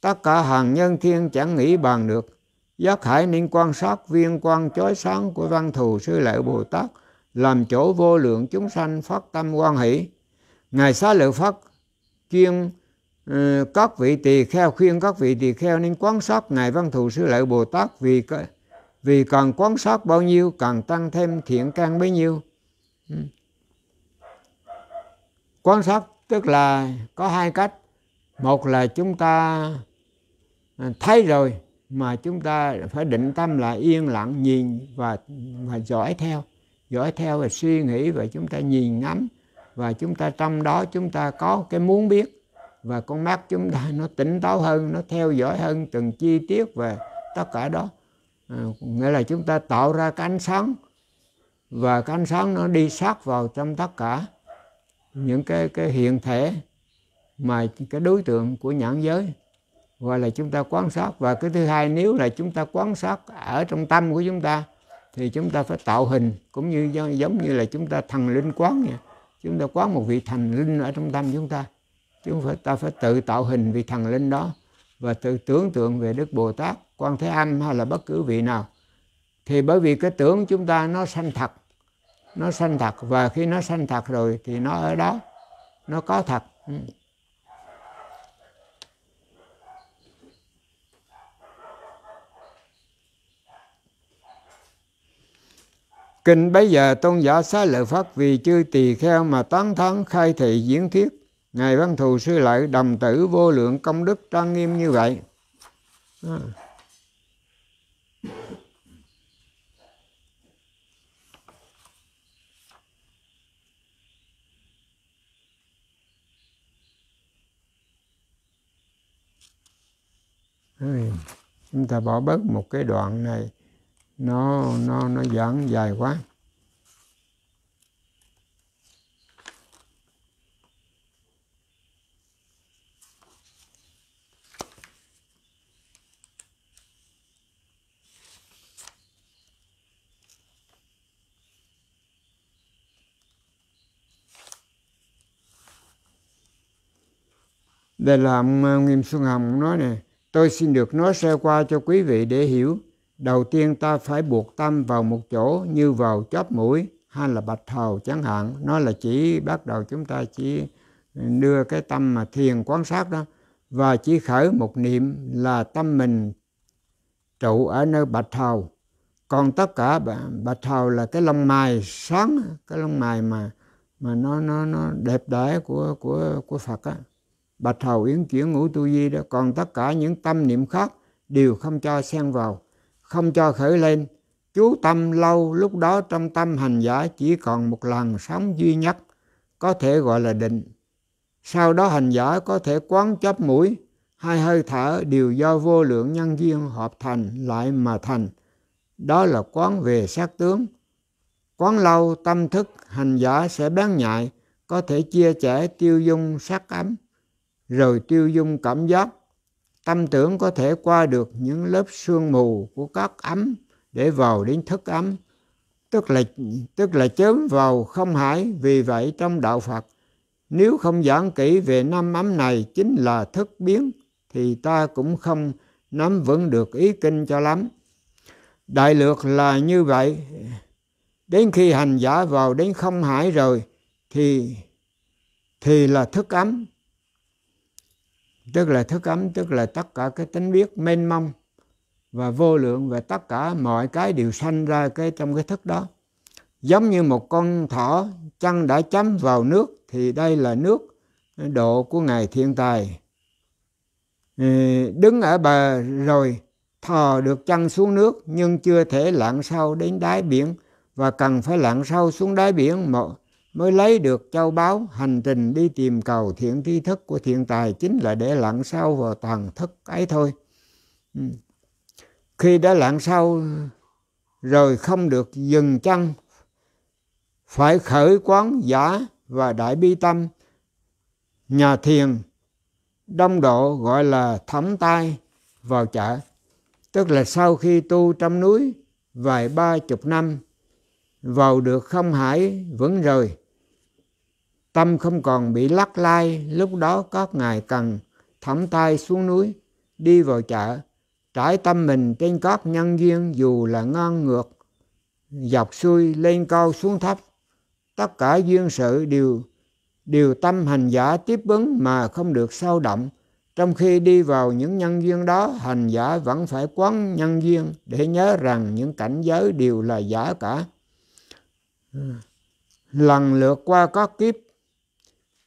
Speaker 1: Tất cả hàng nhân thiên chẳng nghĩ bàn được. Giác hải nên quan sát viên quan chói sáng của văn thù sư lợi Bồ Tát làm chỗ vô lượng chúng sanh phát tâm quan hỷ. Ngài Xá Lợi Phát chuyên ờ, các vị tỳ kheo khuyên các vị tỳ kheo nên quan sát ngài văn thù sư lợi Bồ Tát vì cái vì càng quan sát bao nhiêu càng tăng thêm thiện căn bấy nhiêu ừ. quan sát tức là có hai cách một là chúng ta à, thấy rồi mà chúng ta phải định tâm là yên lặng nhìn và và dõi theo dõi theo và suy nghĩ và chúng ta nhìn ngắm và chúng ta trong đó chúng ta có cái muốn biết và con mắt chúng ta nó tỉnh táo hơn nó theo dõi hơn từng chi tiết về tất cả đó Ờ, nghĩa là chúng ta tạo ra cái ánh sáng và cái ánh sáng nó đi sát vào trong tất cả những cái cái hiện thể mà cái đối tượng của nhãn giới gọi là chúng ta quan sát và cái thứ hai nếu là chúng ta quan sát ở trong tâm của chúng ta thì chúng ta phải tạo hình cũng như giống như là chúng ta thần linh quán nha chúng ta quán một vị thần linh ở trong tâm chúng ta chúng phải ta phải tự tạo hình vị thần linh đó và tự tưởng tượng về Đức Bồ Tát, Quan Thế Âm hay là bất cứ vị nào. Thì bởi vì cái tưởng chúng ta nó sanh thật, nó sanh thật và khi nó sanh thật rồi thì nó ở đó, nó có thật. Ừ. Kinh bây giờ tôn giả xá lợi Pháp vì chư tỳ kheo mà tán thắng khai thị diễn thuyết ngài văn thù sư lợi đồng tử vô lượng công đức trang nghiêm như vậy à. chúng ta bỏ bớt một cái đoạn này nó nó nó giãn dài quá đề làm à, Nghiêm Xuân Hồng nói nè, tôi xin được nói sơ qua cho quý vị để hiểu. Đầu tiên ta phải buộc tâm vào một chỗ như vào chóp mũi hay là bạch hầu chẳng hạn. Nó là chỉ bắt đầu chúng ta chỉ đưa cái tâm mà thiền quan sát đó và chỉ khởi một niệm là tâm mình trụ ở nơi bạch hầu còn tất cả bạch hầu là cái lông mày sáng cái lông mày mà mà nó nó nó đẹp đẽ của của của Phật á bạch hầu yến chuyển ngũ tu di đó còn tất cả những tâm niệm khác đều không cho xen vào không cho khởi lên chú tâm lâu lúc đó trong tâm hành giả chỉ còn một làn sóng duy nhất có thể gọi là định sau đó hành giả có thể quán chấp mũi hai hơi thở đều do vô lượng nhân duyên hợp thành lại mà thành đó là quán về sát tướng quán lâu tâm thức hành giả sẽ bén nhạy có thể chia sẻ tiêu dung sắc ấm rồi tiêu dung cảm giác tâm tưởng có thể qua được những lớp sương mù của các ấm để vào đến thức ấm tức là tức là chớm vào không hải vì vậy trong đạo Phật nếu không giảng kỹ về năm ấm này chính là thức biến thì ta cũng không nắm vững được ý kinh cho lắm đại lược là như vậy đến khi hành giả vào đến không hải rồi thì thì là thức ấm tức là thức ấm tức là tất cả cái tính biết mênh mông và vô lượng và tất cả mọi cái đều sanh ra cái trong cái thức đó giống như một con thỏ chân đã chấm vào nước thì đây là nước độ của ngài thiên tài ờ, đứng ở bờ rồi thò được chân xuống nước nhưng chưa thể lặn sâu đến đáy biển và cần phải lặn sâu xuống đáy biển một mới lấy được châu báu hành trình đi tìm cầu thiện tri thức của thiện tài chính là để lặn sâu vào tàn thức ấy thôi ừ. khi đã lặn sâu rồi không được dừng chân phải khởi quán giả và đại bi tâm nhà thiền đông độ gọi là thẩm tai vào chợ tức là sau khi tu trong núi vài ba chục năm vào được không hải vẫn rồi tâm không còn bị lắc lai lúc đó các ngài cần thõng tay xuống núi đi vào chợ trải tâm mình trên các nhân duyên dù là ngang ngược dọc xuôi lên cao xuống thấp tất cả duyên sự đều đều tâm hành giả tiếp ứng mà không được sao động trong khi đi vào những nhân duyên đó hành giả vẫn phải quán nhân duyên để nhớ rằng những cảnh giới đều là giả cả lần lượt qua các kiếp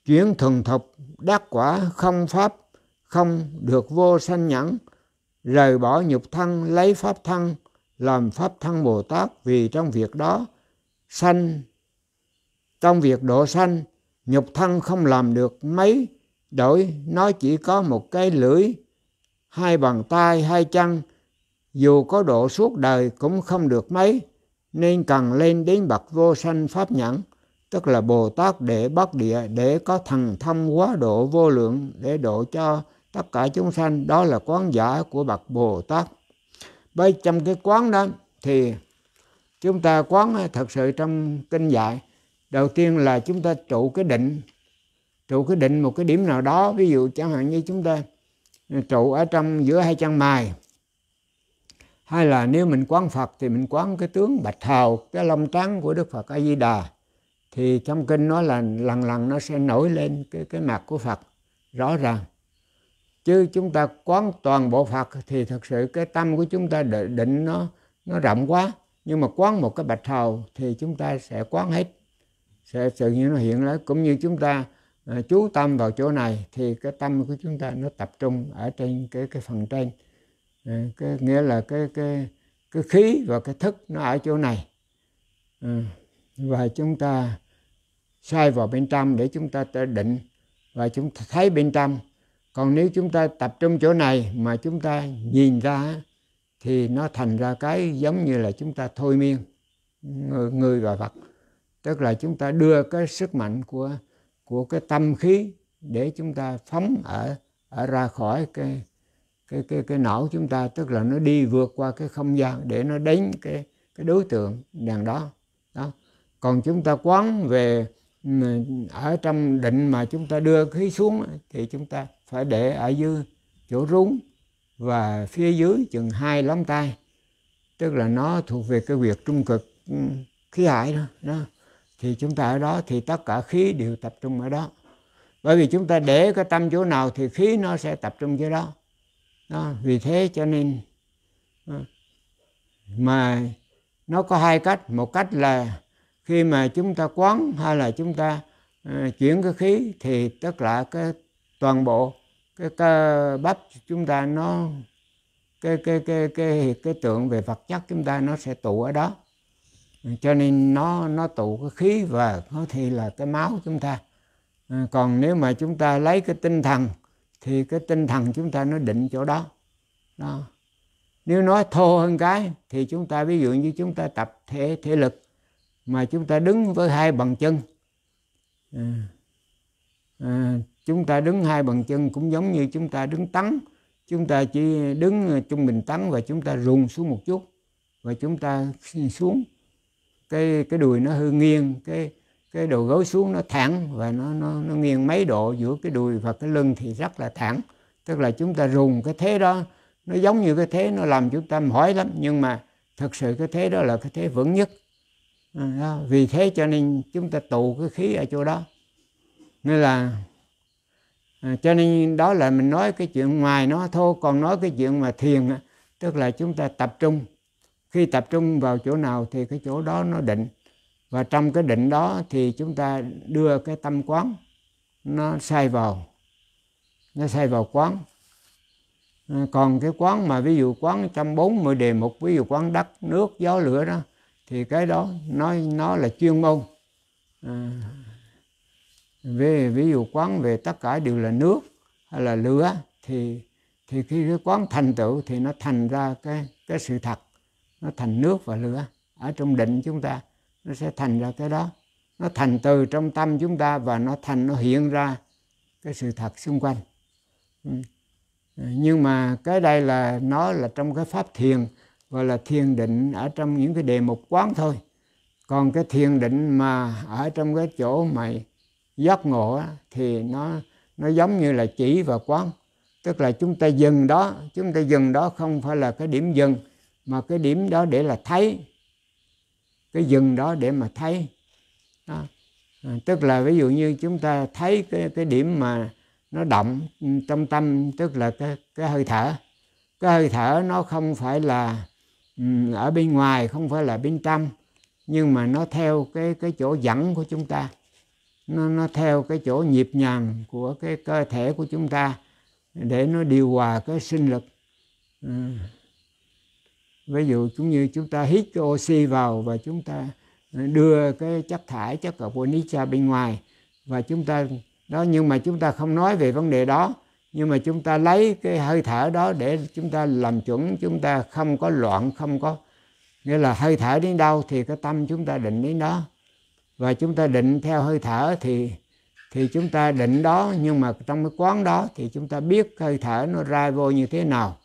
Speaker 1: chuyển thuần thục đắc quả không pháp không được vô sanh nhẫn rời bỏ nhục thân lấy pháp thân làm pháp thân bồ tát vì trong việc đó sanh trong việc độ sanh nhục thân không làm được mấy đổi nó chỉ có một cái lưỡi hai bàn tay hai chân dù có độ suốt đời cũng không được mấy nên cần lên đến bậc vô sanh pháp nhẫn tức là bồ tát để bắt địa để có thần thông quá độ vô lượng để độ cho tất cả chúng sanh đó là quán giả của bậc bồ tát bởi trong cái quán đó thì chúng ta quán thật sự trong kinh dạy đầu tiên là chúng ta trụ cái định trụ cái định một cái điểm nào đó ví dụ chẳng hạn như chúng ta trụ ở trong giữa hai chân mài hay là nếu mình quán Phật thì mình quán cái tướng bạch hào cái lông trắng của Đức Phật A Di Đà thì trong kinh nói là lần lần nó sẽ nổi lên cái cái mặt của Phật rõ ràng chứ chúng ta quán toàn bộ Phật thì thật sự cái tâm của chúng ta định nó nó rộng quá nhưng mà quán một cái bạch hầu thì chúng ta sẽ quán hết sẽ tự nhiên nó hiện lên cũng như chúng ta à, chú tâm vào chỗ này thì cái tâm của chúng ta nó tập trung ở trên cái cái phần trên Ờ, cái nghĩa là cái cái cái khí và cái thức nó ở chỗ này ờ, và chúng ta xoay vào bên trong để chúng ta định và chúng ta thấy bên trong còn nếu chúng ta tập trung chỗ này mà chúng ta nhìn ra thì nó thành ra cái giống như là chúng ta thôi miên người, người và vật tức là chúng ta đưa cái sức mạnh của của cái tâm khí để chúng ta phóng ở ở ra khỏi cái cái cái cái não chúng ta tức là nó đi vượt qua cái không gian để nó đánh cái cái đối tượng đàn đó đó còn chúng ta quán về ừ, ở trong định mà chúng ta đưa khí xuống thì chúng ta phải để ở dưới chỗ rúng và phía dưới chừng hai lóng tay tức là nó thuộc về cái việc trung cực ừ, khí hải đó, đó thì chúng ta ở đó thì tất cả khí đều tập trung ở đó bởi vì chúng ta để cái tâm chỗ nào thì khí nó sẽ tập trung chỗ đó đó, vì thế cho nên đó, ờ, mà nó có hai cách một cách là khi mà chúng ta quán hay là chúng ta uh, chuyển cái khí thì tất cả cái toàn bộ cái cơ bắp chúng ta nó cái cái cái cái cái tượng về vật chất chúng ta nó sẽ tụ ở đó cho nên nó nó tụ cái khí và có thể là cái máu chúng ta ờ, còn nếu mà chúng ta lấy cái tinh thần thì cái tinh thần chúng ta nó định chỗ đó đó nếu nói thô hơn cái thì chúng ta ví dụ như chúng ta tập thể thể lực mà chúng ta đứng với hai bàn chân à, à, chúng ta đứng hai bàn chân cũng giống như chúng ta đứng tắn chúng ta chỉ đứng trung bình tắn và chúng ta rùng xuống một chút và chúng ta xuống cái cái đùi nó hơi nghiêng cái cái đầu gối xuống nó thẳng và nó, nó, nó nghiêng mấy độ giữa cái đùi và cái lưng thì rất là thẳng tức là chúng ta dùng cái thế đó nó giống như cái thế nó làm chúng ta mỏi lắm nhưng mà thật sự cái thế đó là cái thế vững nhất à, vì thế cho nên chúng ta tụ cái khí ở chỗ đó nên là à, cho nên đó là mình nói cái chuyện ngoài nó thôi còn nói cái chuyện mà thiền tức là chúng ta tập trung khi tập trung vào chỗ nào thì cái chỗ đó nó định và trong cái định đó thì chúng ta đưa cái tâm quán nó sai vào nó sai vào quán à, còn cái quán mà ví dụ quán trăm bốn mươi đề mục ví dụ quán đất nước gió lửa đó thì cái đó nó nó là chuyên môn à, về ví dụ quán về tất cả đều là nước hay là lửa thì thì khi cái quán thành tựu thì nó thành ra cái cái sự thật nó thành nước và lửa ở trong định chúng ta nó sẽ thành ra cái đó nó thành từ trong tâm chúng ta và nó thành nó hiện ra cái sự thật xung quanh ừ. nhưng mà cái đây là nó là trong cái pháp thiền gọi là thiền định ở trong những cái đề mục quán thôi còn cái thiền định mà ở trong cái chỗ mày giác ngộ thì nó nó giống như là chỉ và quán tức là chúng ta dừng đó chúng ta dừng đó không phải là cái điểm dừng mà cái điểm đó để là thấy cái dừng đó để mà thấy đó. À, tức là ví dụ như chúng ta thấy cái cái điểm mà nó động trong tâm tức là cái cái hơi thở cái hơi thở nó không phải là um, ở bên ngoài không phải là bên trong nhưng mà nó theo cái cái chỗ dẫn của chúng ta nó nó theo cái chỗ nhịp nhàng của cái cơ thể của chúng ta để nó điều hòa cái sinh lực à ví dụ cũng như chúng ta hít cái oxy vào và chúng ta đưa cái chất thải chất carbonic ra bên ngoài và chúng ta đó nhưng mà chúng ta không nói về vấn đề đó nhưng mà chúng ta lấy cái hơi thở đó để chúng ta làm chuẩn chúng ta không có loạn không có nghĩa là hơi thở đến đâu thì cái tâm chúng ta định đến đó và chúng ta định theo hơi thở thì thì chúng ta định đó nhưng mà trong cái quán đó thì chúng ta biết hơi thở nó ra vô như thế nào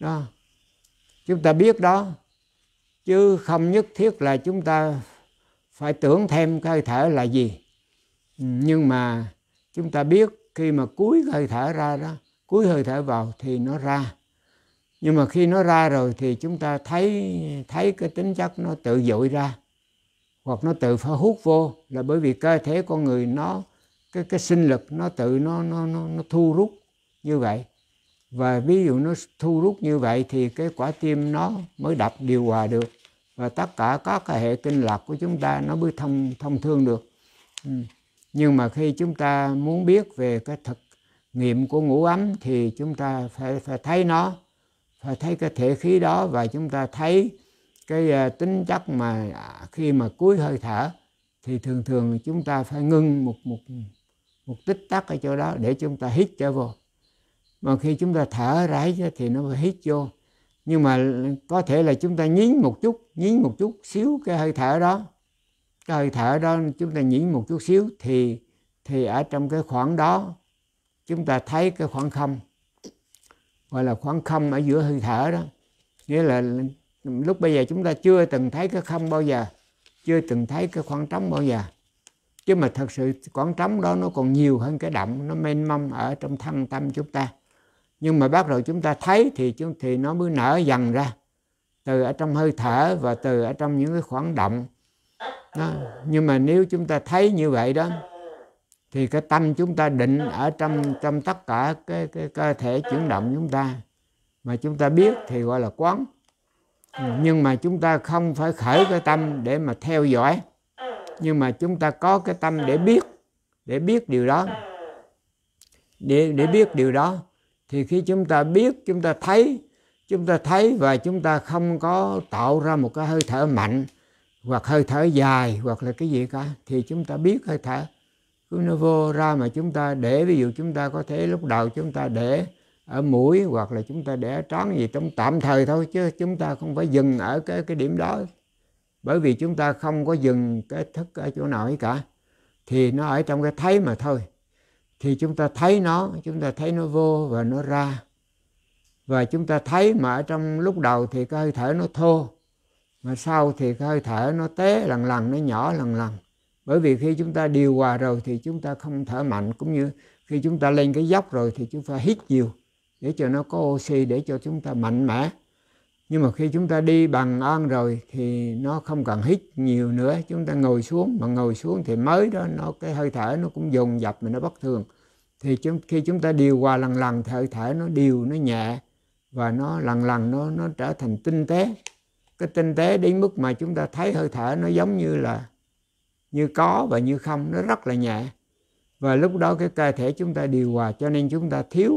Speaker 1: đó chúng ta biết đó chứ không nhất thiết là chúng ta phải tưởng thêm hơi thở là gì nhưng mà chúng ta biết khi mà cúi hơi thở ra đó cúi hơi thở vào thì nó ra nhưng mà khi nó ra rồi thì chúng ta thấy thấy cái tính chất nó tự dội ra hoặc nó tự phải hút vô là bởi vì cơ thể con người nó cái cái sinh lực nó tự nó nó nó, nó thu rút như vậy và ví dụ nó thu rút như vậy thì cái quả tim nó mới đập điều hòa được và tất cả các cái hệ kinh lạc của chúng ta nó mới thông thông thương được ừ. nhưng mà khi chúng ta muốn biết về cái thực nghiệm của ngũ ấm thì chúng ta phải phải thấy nó phải thấy cái thể khí đó và chúng ta thấy cái à, tính chất mà khi mà cuối hơi thở thì thường thường chúng ta phải ngưng một một một tích tắc ở chỗ đó để chúng ta hít trở vô mà khi chúng ta thở rãi thì nó hít vô nhưng mà có thể là chúng ta nhín một chút nhín một chút xíu cái hơi thở đó cái hơi thở đó chúng ta nhín một chút xíu thì thì ở trong cái khoảng đó chúng ta thấy cái khoảng không gọi là khoảng không ở giữa hơi thở đó nghĩa là lúc bây giờ chúng ta chưa từng thấy cái không bao giờ chưa từng thấy cái khoảng trống bao giờ chứ mà thật sự khoảng trống đó nó còn nhiều hơn cái động nó mênh mông ở trong thân tâm chúng ta nhưng mà bắt đầu chúng ta thấy thì chúng thì nó mới nở dần ra từ ở trong hơi thở và từ ở trong những cái khoảng động đó. nhưng mà nếu chúng ta thấy như vậy đó thì cái tâm chúng ta định ở trong trong tất cả cái, cái cơ thể chuyển động chúng ta mà chúng ta biết thì gọi là quán nhưng mà chúng ta không phải khởi cái tâm để mà theo dõi nhưng mà chúng ta có cái tâm để biết để biết điều đó để để biết điều đó thì khi chúng ta biết chúng ta thấy chúng ta thấy và chúng ta không có tạo ra một cái hơi thở mạnh hoặc hơi thở dài hoặc là cái gì cả thì chúng ta biết hơi thở cứ nó vô ra mà chúng ta để ví dụ chúng ta có thể lúc đầu chúng ta để ở mũi hoặc là chúng ta để ở trán gì trong tạm thời thôi chứ chúng ta không phải dừng ở cái cái điểm đó bởi vì chúng ta không có dừng cái thức ở chỗ nào ấy cả thì nó ở trong cái thấy mà thôi thì chúng ta thấy nó chúng ta thấy nó vô và nó ra và chúng ta thấy mà ở trong lúc đầu thì cái hơi thở nó thô mà sau thì cái hơi thở nó té lần lần nó nhỏ lần lần bởi vì khi chúng ta điều hòa rồi thì chúng ta không thở mạnh cũng như khi chúng ta lên cái dốc rồi thì chúng ta hít nhiều để cho nó có oxy để cho chúng ta mạnh mẽ nhưng mà khi chúng ta đi bằng an rồi thì nó không cần hít nhiều nữa chúng ta ngồi xuống mà ngồi xuống thì mới đó nó cái hơi thở nó cũng dồn dập mà nó bất thường thì chúng, khi chúng ta điều hòa lần lần thì hơi thở nó điều nó nhẹ và nó lần lần nó nó trở thành tinh tế cái tinh tế đến mức mà chúng ta thấy hơi thở nó giống như là như có và như không nó rất là nhẹ và lúc đó cái cơ thể chúng ta điều hòa cho nên chúng ta thiếu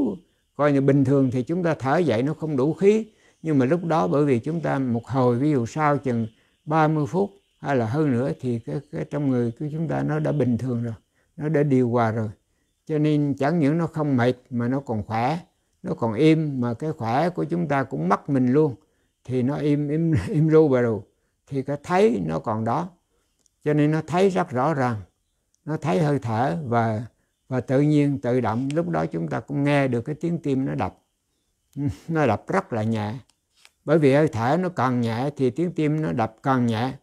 Speaker 1: coi như bình thường thì chúng ta thở vậy nó không đủ khí nhưng mà lúc đó bởi vì chúng ta một hồi ví dụ sau chừng 30 phút hay là hơn nữa thì cái, cái trong người của chúng ta nó đã bình thường rồi nó đã điều hòa rồi cho nên chẳng những nó không mệt mà nó còn khỏe nó còn im mà cái khỏe của chúng ta cũng mất mình luôn thì nó im im im ru và rù thì cái thấy nó còn đó cho nên nó thấy rất rõ ràng nó thấy hơi thở và và tự nhiên tự động lúc đó chúng ta cũng nghe được cái tiếng tim nó đập nó đập rất là nhẹ bởi vì hơi thở nó càng nhẹ thì tiếng tim nó đập càng nhẹ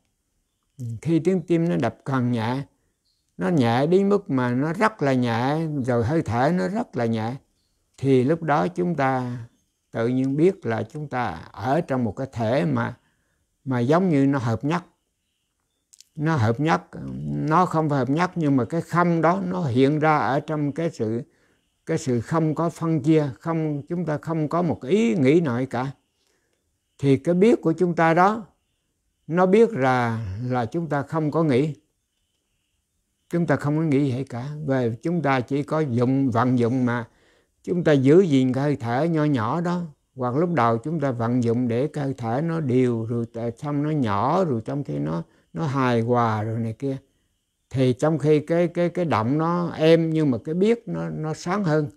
Speaker 1: khi tiếng tim nó đập càng nhẹ nó nhẹ đến mức mà nó rất là nhẹ rồi hơi thở nó rất là nhẹ thì lúc đó chúng ta tự nhiên biết là chúng ta ở trong một cái thể mà mà giống như nó hợp nhất nó hợp nhất nó không phải hợp nhất nhưng mà cái không đó nó hiện ra ở trong cái sự cái sự không có phân chia không chúng ta không có một ý nghĩ nội cả thì cái biết của chúng ta đó nó biết là là chúng ta không có nghĩ chúng ta không có nghĩ gì cả về chúng ta chỉ có dụng vận dụng mà chúng ta giữ gìn cơ thể nhỏ nhỏ đó hoặc lúc đầu chúng ta vận dụng để cơ thể nó đều rồi xong nó nhỏ rồi trong khi nó nó hài hòa rồi này kia thì trong khi cái cái cái động nó êm nhưng mà cái biết nó nó sáng hơn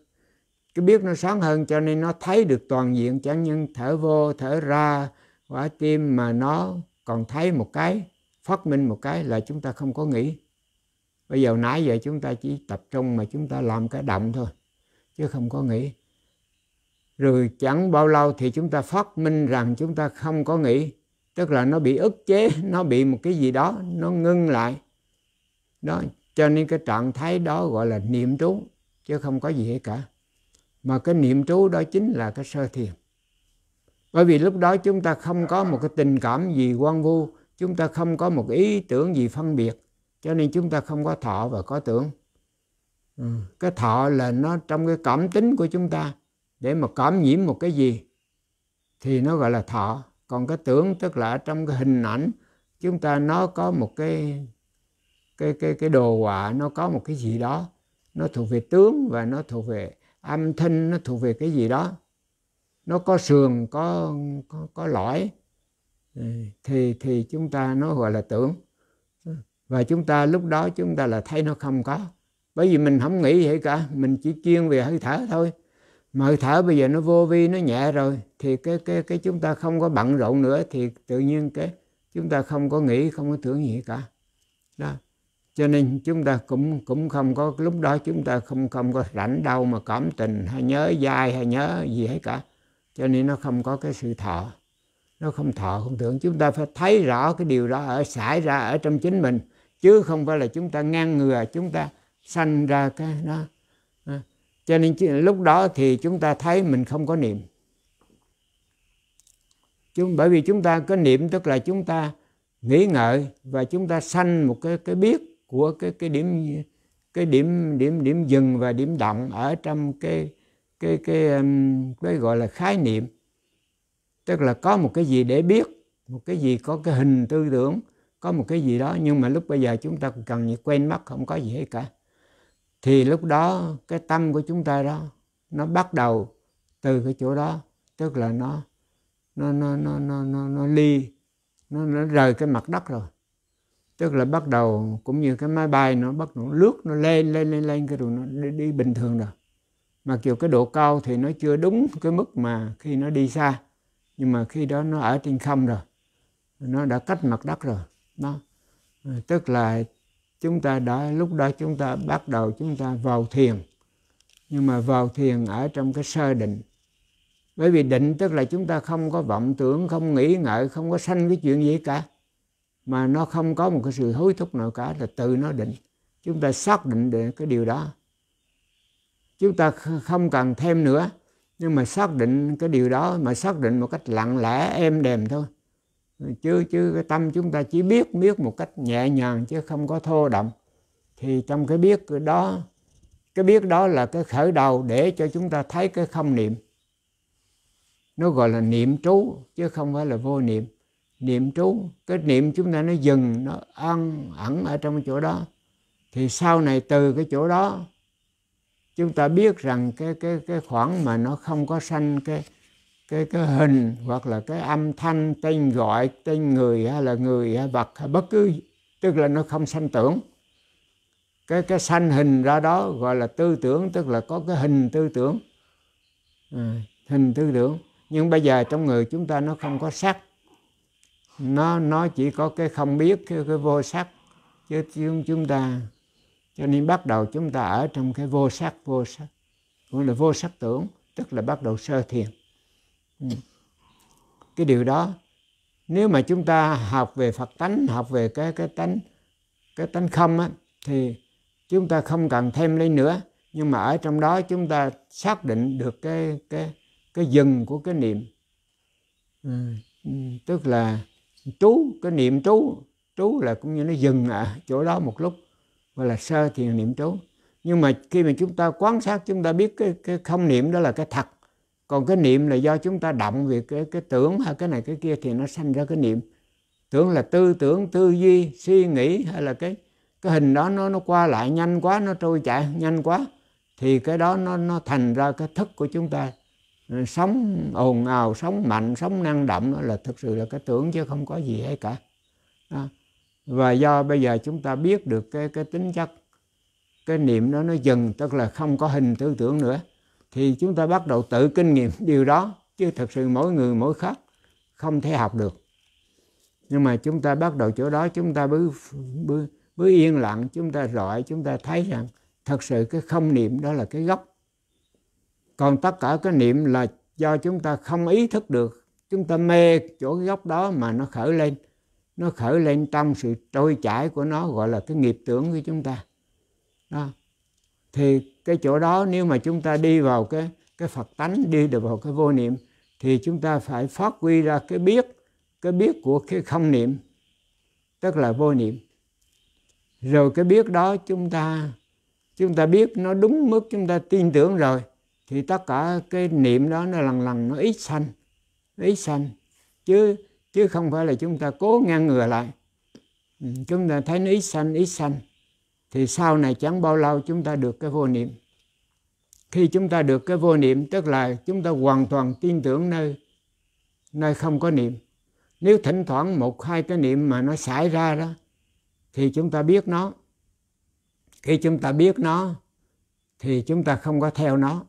Speaker 1: cái biết nó sáng hơn cho nên nó thấy được toàn diện chẳng những thở vô thở ra quả tim mà nó còn thấy một cái phát minh một cái là chúng ta không có nghĩ bây giờ nãy giờ chúng ta chỉ tập trung mà chúng ta làm cái động thôi chứ không có nghĩ rồi chẳng bao lâu thì chúng ta phát minh rằng chúng ta không có nghĩ tức là nó bị ức chế nó bị một cái gì đó nó ngưng lại đó cho nên cái trạng thái đó gọi là niệm trú chứ không có gì hết cả mà cái niệm trú đó chính là cái sơ thiền bởi vì lúc đó chúng ta không có một cái tình cảm gì quan vu chúng ta không có một ý tưởng gì phân biệt cho nên chúng ta không có thọ và có tưởng ừ. cái thọ là nó trong cái cảm tính của chúng ta để mà cảm nhiễm một cái gì thì nó gọi là thọ còn cái tưởng tức là trong cái hình ảnh chúng ta nó có một cái cái cái cái đồ họa nó có một cái gì đó nó thuộc về tướng và nó thuộc về âm thanh nó thuộc về cái gì đó nó có sườn có có, có lõi ờ, thì thì chúng ta nó gọi là tưởng và chúng ta lúc đó chúng ta là thấy nó không có bởi vì mình không nghĩ vậy cả mình chỉ chuyên về hơi thở thôi mà hơi thở bây giờ nó vô vi nó nhẹ rồi thì cái cái cái chúng ta không có bận rộn nữa thì tự nhiên cái chúng ta không có nghĩ không có tưởng gì cả đó cho nên chúng ta cũng cũng không có lúc đó chúng ta không không có rảnh đâu mà cảm tình hay nhớ dai hay nhớ gì hết cả cho nên nó không có cái sự thọ nó không thọ không tưởng chúng ta phải thấy rõ cái điều đó ở xảy ra ở trong chính mình chứ không phải là chúng ta ngăn ngừa chúng ta sanh ra cái nó à, cho nên lúc đó thì chúng ta thấy mình không có niệm chúng bởi vì chúng ta có niệm tức là chúng ta nghĩ ngợi và chúng ta sanh một cái cái biết của cái cái điểm cái điểm điểm điểm dừng và điểm động ở trong cái cái cái cái, um, cái gọi là khái niệm tức là có một cái gì để biết một cái gì có cái hình tư tưởng có một cái gì đó nhưng mà lúc bây giờ chúng ta cần như quen mắt không có gì hết cả thì lúc đó cái tâm của chúng ta đó nó bắt đầu từ cái chỗ đó tức là nó nó nó nó nó nó, nó ly nó, nó rời cái mặt đất rồi tức là bắt đầu cũng như cái máy bay nó bắt đầu lướt nó lên lên lên lên cái rồi nó đi, đi bình thường rồi mà kiểu cái độ cao thì nó chưa đúng cái mức mà khi nó đi xa nhưng mà khi đó nó ở trên không rồi nó đã cách mặt đất rồi đó ờ, tức là chúng ta đã lúc đó chúng ta bắt đầu chúng ta vào thiền nhưng mà vào thiền ở trong cái sơ định bởi vì định tức là chúng ta không có vọng tưởng không nghĩ ngợi không có sanh cái chuyện gì cả mà nó không có một cái sự hối thúc nào cả là tự nó định chúng ta xác định được cái điều đó chúng ta không cần thêm nữa nhưng mà xác định cái điều đó mà xác định một cách lặng lẽ êm đềm thôi chứ chứ cái tâm chúng ta chỉ biết biết một cách nhẹ nhàng chứ không có thô động thì trong cái biết đó cái biết đó là cái khởi đầu để cho chúng ta thấy cái không niệm nó gọi là niệm trú chứ không phải là vô niệm niệm trú cái niệm chúng ta nó dừng nó ăn ẩn ở trong chỗ đó thì sau này từ cái chỗ đó chúng ta biết rằng cái cái cái khoảng mà nó không có sanh cái cái cái hình hoặc là cái âm thanh tên gọi tên người hay là người hay vật hay bất cứ tức là nó không sanh tưởng cái cái sanh hình ra đó gọi là tư tưởng tức là có cái hình tư tưởng à, hình tư tưởng nhưng bây giờ trong người chúng ta nó không có sắc nó nó chỉ có cái không biết cái, cái vô sắc chứ chúng chúng ta cho nên bắt đầu chúng ta ở trong cái vô sắc vô sắc gọi là vô sắc tưởng tức là bắt đầu sơ thiền ừ. cái điều đó nếu mà chúng ta học về Phật tánh học về cái cái tánh cái tánh không á, thì chúng ta không cần thêm lên nữa nhưng mà ở trong đó chúng ta xác định được cái cái cái dừng của cái niệm ừ. ừ tức là trú cái niệm trú trú là cũng như nó dừng ở chỗ đó một lúc gọi là sơ thiền niệm trú nhưng mà khi mà chúng ta quan sát chúng ta biết cái, cái không niệm đó là cái thật còn cái niệm là do chúng ta động về cái, cái tưởng hay cái này cái kia thì nó sanh ra cái niệm tưởng là tư tưởng tư duy suy nghĩ hay là cái cái hình đó nó nó qua lại nhanh quá nó trôi chạy nhanh quá thì cái đó nó nó thành ra cái thức của chúng ta sống ồn ào sống mạnh sống năng động đó là thực sự là cái tưởng chứ không có gì hay cả đó. À, và do bây giờ chúng ta biết được cái cái tính chất cái niệm đó nó dừng tức là không có hình tư tưởng nữa thì chúng ta bắt đầu tự kinh nghiệm điều đó chứ thực sự mỗi người mỗi khác không thể học được nhưng mà chúng ta bắt đầu chỗ đó chúng ta bứ bứ bước yên lặng chúng ta rọi chúng ta thấy rằng thật sự cái không niệm đó là cái gốc còn tất cả cái niệm là do chúng ta không ý thức được chúng ta mê chỗ cái gốc đó mà nó khởi lên nó khởi lên trong sự trôi chảy của nó gọi là cái nghiệp tưởng của chúng ta đó thì cái chỗ đó nếu mà chúng ta đi vào cái cái phật tánh đi được vào cái vô niệm thì chúng ta phải phát huy ra cái biết cái biết của cái không niệm tức là vô niệm rồi cái biết đó chúng ta chúng ta biết nó đúng mức chúng ta tin tưởng rồi thì tất cả cái niệm đó nó lần lần nó ít sanh ít sanh chứ chứ không phải là chúng ta cố ngăn ngừa lại ừ, chúng ta thấy nó ít sanh ít sanh thì sau này chẳng bao lâu chúng ta được cái vô niệm khi chúng ta được cái vô niệm tức là chúng ta hoàn toàn tin tưởng nơi nơi không có niệm nếu thỉnh thoảng một hai cái niệm mà nó xảy ra đó thì chúng ta biết nó khi chúng ta biết nó thì chúng ta không có theo nó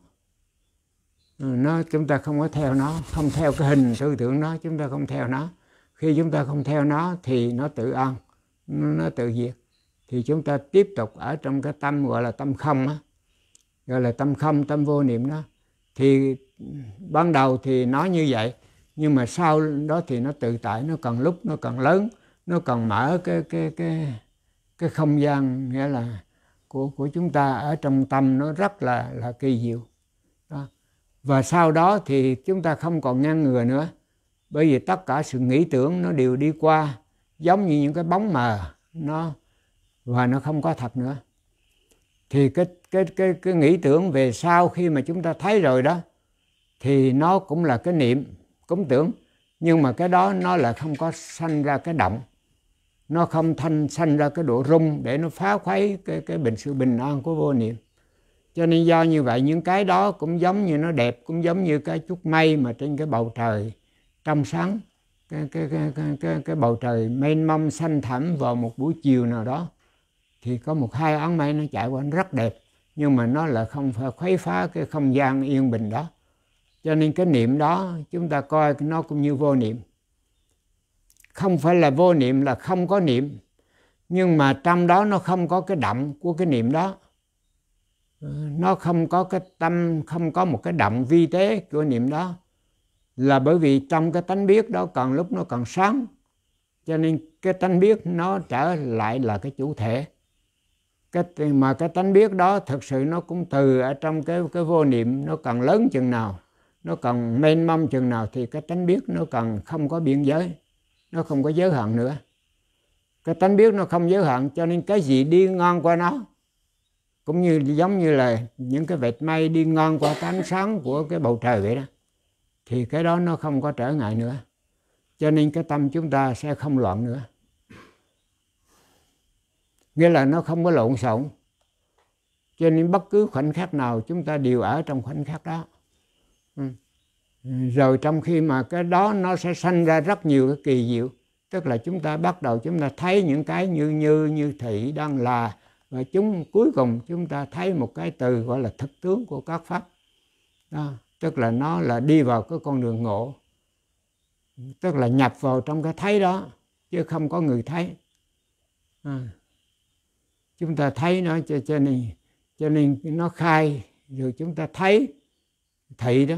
Speaker 1: Ừ, nó chúng ta không có theo nó không theo cái hình tư tưởng nó chúng ta không theo nó khi chúng ta không theo nó thì nó tự ăn nó tự diệt thì chúng ta tiếp tục ở trong cái tâm gọi là tâm không á gọi là tâm không tâm vô niệm đó thì ban đầu thì nó như vậy nhưng mà sau đó thì nó tự tại nó cần lúc nó cần lớn nó cần mở cái cái cái cái không gian nghĩa là của của chúng ta ở trong tâm nó rất là là kỳ diệu và sau đó thì chúng ta không còn ngăn ngừa nữa bởi vì tất cả sự nghĩ tưởng nó đều đi qua giống như những cái bóng mờ nó và nó không có thật nữa thì cái cái cái cái nghĩ tưởng về sau khi mà chúng ta thấy rồi đó thì nó cũng là cái niệm cũng tưởng nhưng mà cái đó nó là không có sanh ra cái động nó không thanh sanh ra cái độ rung để nó phá khuấy cái cái bình sự bình an của vô niệm cho nên do như vậy những cái đó cũng giống như nó đẹp cũng giống như cái chút mây mà trên cái bầu trời trong sáng cái, cái, cái, cái, cái, cái bầu trời mênh mông xanh thẳm vào một buổi chiều nào đó thì có một hai áng mây nó chạy qua nó rất đẹp nhưng mà nó là không phải khuấy phá cái không gian yên bình đó cho nên cái niệm đó chúng ta coi nó cũng như vô niệm không phải là vô niệm là không có niệm nhưng mà trong đó nó không có cái đậm của cái niệm đó nó không có cái tâm không có một cái động vi tế của niệm đó là bởi vì trong cái tánh biết đó còn lúc nó còn sáng cho nên cái tánh biết nó trở lại là cái chủ thể cái mà cái tánh biết đó thực sự nó cũng từ ở trong cái cái vô niệm nó còn lớn chừng nào nó còn mênh mông chừng nào thì cái tánh biết nó còn không có biên giới nó không có giới hạn nữa cái tánh biết nó không giới hạn cho nên cái gì đi ngang qua nó cũng như giống như là những cái vệt mây đi ngon qua cái ánh sáng của cái bầu trời vậy đó thì cái đó nó không có trở ngại nữa cho nên cái tâm chúng ta sẽ không loạn nữa nghĩa là nó không có lộn xộn cho nên bất cứ khoảnh khắc nào chúng ta đều ở trong khoảnh khắc đó ừ. rồi trong khi mà cái đó nó sẽ sanh ra rất nhiều cái kỳ diệu tức là chúng ta bắt đầu chúng ta thấy những cái như như như thị đang là và chúng cuối cùng chúng ta thấy một cái từ gọi là thực tướng của các pháp đó, tức là nó là đi vào cái con đường ngộ tức là nhập vào trong cái thấy đó chứ không có người thấy à. chúng ta thấy nó cho, cho nên cho nên nó khai rồi chúng ta thấy thị đó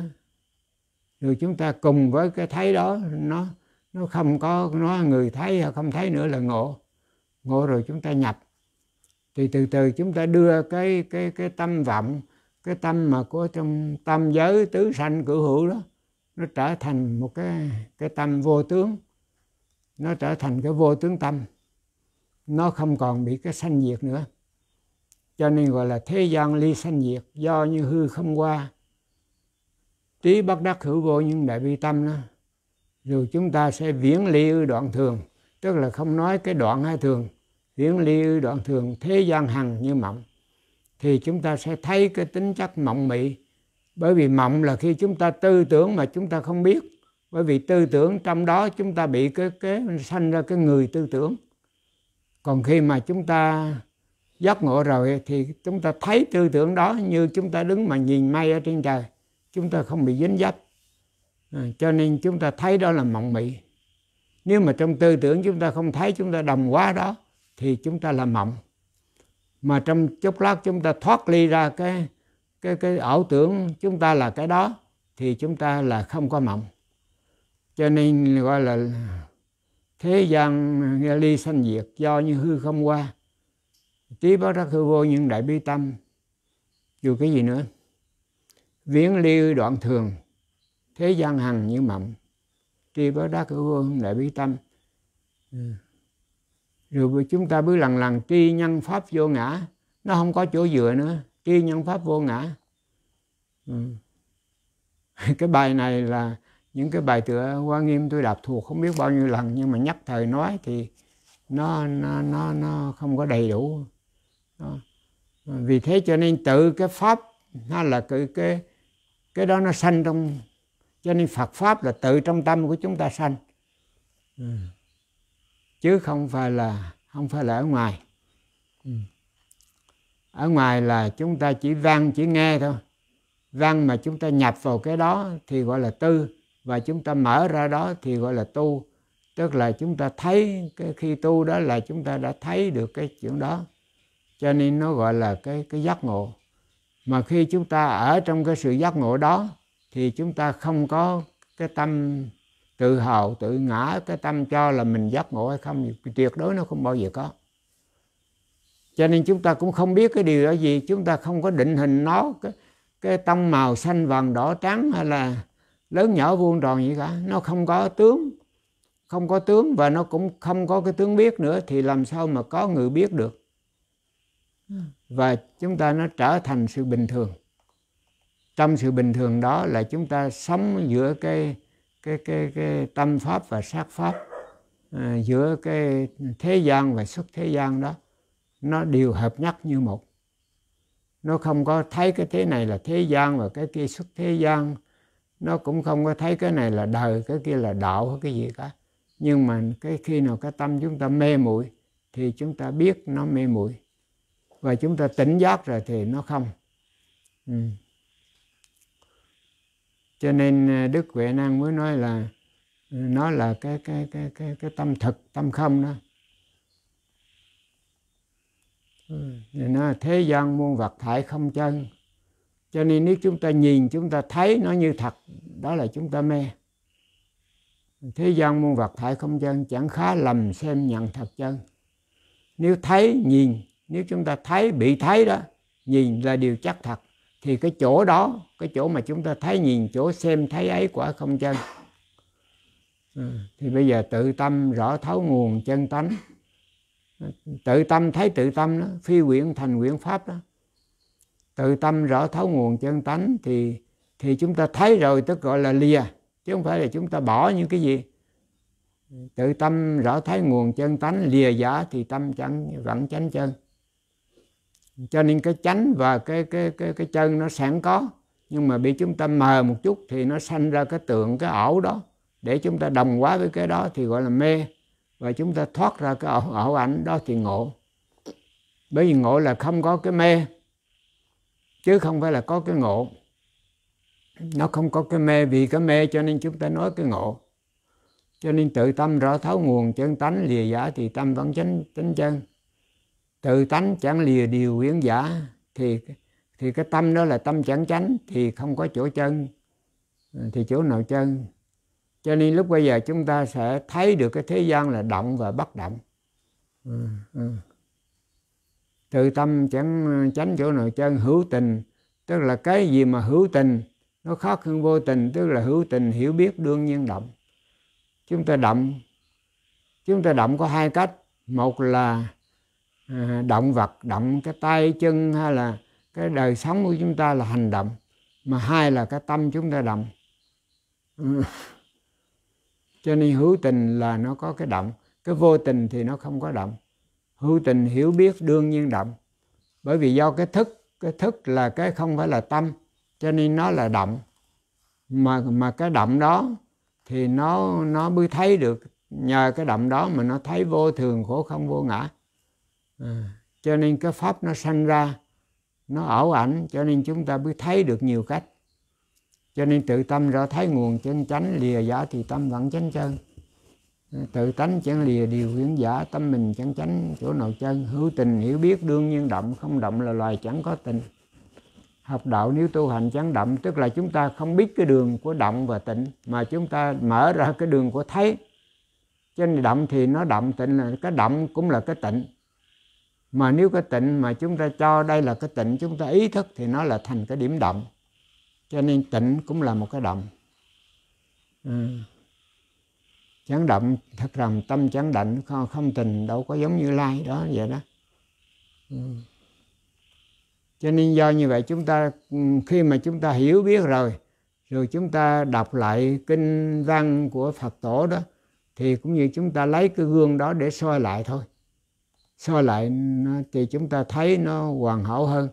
Speaker 1: rồi chúng ta cùng với cái thấy đó nó nó không có nó người thấy không thấy nữa là ngộ ngộ rồi chúng ta nhập thì từ từ chúng ta đưa cái cái cái tâm vọng cái tâm mà có trong tâm giới tứ sanh cửu hữu đó nó trở thành một cái cái tâm vô tướng nó trở thành cái vô tướng tâm nó không còn bị cái sanh diệt nữa cho nên gọi là thế gian ly sanh diệt do như hư không qua trí bất đắc hữu vô nhưng đại bi tâm đó rồi chúng ta sẽ viễn ly đoạn thường tức là không nói cái đoạn hay thường viễn ly đoạn thường thế gian hằng như mộng thì chúng ta sẽ thấy cái tính chất mộng mị bởi vì mộng là khi chúng ta tư tưởng mà chúng ta không biết bởi vì tư tưởng trong đó chúng ta bị cái cái sanh ra cái người tư tưởng còn khi mà chúng ta giác ngộ rồi thì chúng ta thấy tư tưởng đó như chúng ta đứng mà nhìn mây ở trên trời chúng ta không bị dính dấp à, cho nên chúng ta thấy đó là mộng mị nếu mà trong tư tưởng chúng ta không thấy chúng ta đồng quá đó thì chúng ta là mộng mà trong chốc lát chúng ta thoát ly ra cái cái cái ảo tưởng chúng ta là cái đó thì chúng ta là không có mộng cho nên gọi là thế gian ly sanh diệt do như hư không qua trí báo đắc hư vô nhưng đại bi tâm dù cái gì nữa viễn ly đoạn thường thế gian hằng như mộng trí báo đắc hư vô nhưng đại bi tâm yeah. Ừ rồi chúng ta cứ lần lần tri nhân pháp vô ngã nó không có chỗ dựa nữa tri nhân pháp vô ngã ừ. cái bài này là những cái bài tựa hoa nghiêm tôi đọc thuộc không biết bao nhiêu lần nhưng mà nhắc thời nói thì nó nó nó, nó không có đầy đủ đó. vì thế cho nên tự cái pháp nó là cái cái cái đó nó sanh trong cho nên Phật pháp là tự trong tâm của chúng ta sanh ừ chứ không phải là không phải là ở ngoài ừ. ở ngoài là chúng ta chỉ văn chỉ nghe thôi văn mà chúng ta nhập vào cái đó thì gọi là tư và chúng ta mở ra đó thì gọi là tu tức là chúng ta thấy cái khi tu đó là chúng ta đã thấy được cái chuyện đó cho nên nó gọi là cái cái giác ngộ mà khi chúng ta ở trong cái sự giác ngộ đó thì chúng ta không có cái tâm tự hào tự ngã cái tâm cho là mình giác ngộ hay không tuyệt đối nó không bao giờ có cho nên chúng ta cũng không biết cái điều đó gì chúng ta không có định hình nó cái, cái tông màu xanh vàng đỏ trắng hay là lớn nhỏ vuông tròn gì cả nó không có tướng không có tướng và nó cũng không có cái tướng biết nữa thì làm sao mà có người biết được ừ. và chúng ta nó trở thành sự bình thường trong sự bình thường đó là chúng ta sống giữa cái cái cái cái tâm pháp và sát pháp à, giữa cái thế gian và xuất thế gian đó nó đều hợp nhất như một nó không có thấy cái thế này là thế gian và cái kia xuất thế gian nó cũng không có thấy cái này là đời cái kia là đạo hay cái gì cả nhưng mà cái khi nào cái tâm chúng ta mê muội thì chúng ta biết nó mê muội và chúng ta tỉnh giác rồi thì nó không ừ cho nên ờ, đức huệ năng mới nói là ờ, nó là cái cái cái cái cái tâm thực tâm không đó ừ, thì nó thế gian muôn vật thải không chân cho nên nếu chúng ta nhìn chúng ta thấy nó như thật đó là chúng ta mê thế gian muôn vật thải không chân chẳng khá lầm xem nhận thật chân nếu thấy nhìn nếu chúng ta thấy bị thấy đó nhìn là điều chắc thật thì cái chỗ đó cái chỗ mà chúng ta thấy nhìn chỗ xem thấy ấy quả không chân ừ, thì bây giờ tự tâm rõ thấu nguồn chân tánh tự tâm thấy tự tâm đó phi quyển thành quyển pháp đó tự tâm rõ thấu nguồn chân tánh thì thì chúng ta thấy rồi tức gọi là lìa chứ không phải là chúng ta bỏ những cái gì tự tâm rõ thấy nguồn chân tánh lìa giả thì tâm chẳng vẫn chánh chân cho nên cái chánh và cái cái cái cái chân nó sẵn có nhưng mà bị chúng ta mờ một chút thì nó sanh ra cái tượng cái ảo đó để chúng ta đồng quá với cái đó thì gọi là mê và chúng ta thoát ra cái ảo, ảo ảnh đó thì ngộ bởi vì ngộ là không có cái mê chứ không phải là có cái ngộ nó không có cái mê vì cái mê cho nên chúng ta nói cái ngộ cho nên tự tâm rõ thấu nguồn chân tánh lìa giả thì tâm vẫn chánh chánh chân tự tánh chẳng lìa điều quyến giả thì thì cái tâm đó là tâm chẳng chánh thì không có chỗ chân thì chỗ nào chân cho nên lúc bây giờ chúng ta sẽ thấy được cái thế gian là động và bất động ừ, ừ. tự tâm chẳng chánh chỗ nào chân hữu tình tức là cái gì mà hữu tình nó khác hơn vô tình tức là hữu tình hiểu biết đương nhiên động chúng ta động chúng ta động có hai cách một là Ờ, động vật động cái tay chân hay là cái đời sống của chúng ta là hành động mà hai là cái tâm chúng ta động ờ, cho nên hữu tình là nó có cái động cái vô tình thì nó không có động hữu tình hiểu biết đương nhiên động bởi vì do cái thức cái thức là cái không phải là tâm cho nên nó là động mà mà cái động đó thì nó nó mới thấy được nhờ cái động đó mà nó thấy vô thường khổ không vô ngã Ờ, cho nên cái pháp nó sanh ra nó ảo ảnh cho nên chúng ta mới thấy được nhiều cách cho nên tự tâm rõ thấy nguồn chân chánh lìa giả thì tâm vẫn chánh chân ờ, tự tánh chẳng lìa điều huyễn giả tâm mình chẳng chánh chỗ nào chân hữu tình hiểu biết đương nhiên động không động là loài chẳng có tình học đạo nếu tu hành chẳng động tức là chúng ta không biết cái đường của động và tịnh mà chúng ta mở ra cái đường của thấy cho nên động thì nó động tịnh là cái động cũng là cái tịnh mà nếu cái tịnh mà chúng ta cho đây là cái tịnh chúng ta ý thức thì nó là thành cái điểm động cho nên tịnh cũng là một cái động à. chán động thật rằng tâm chán định không, không tình đâu có giống như lai đó vậy đó ừ. cho nên do như vậy chúng ta ừ, khi mà chúng ta hiểu biết rồi rồi chúng ta đọc lại kinh văn của phật tổ đó thì cũng như chúng ta lấy cái gương đó để soi lại thôi so lại thì chúng ta thấy nó hoàn hảo hơn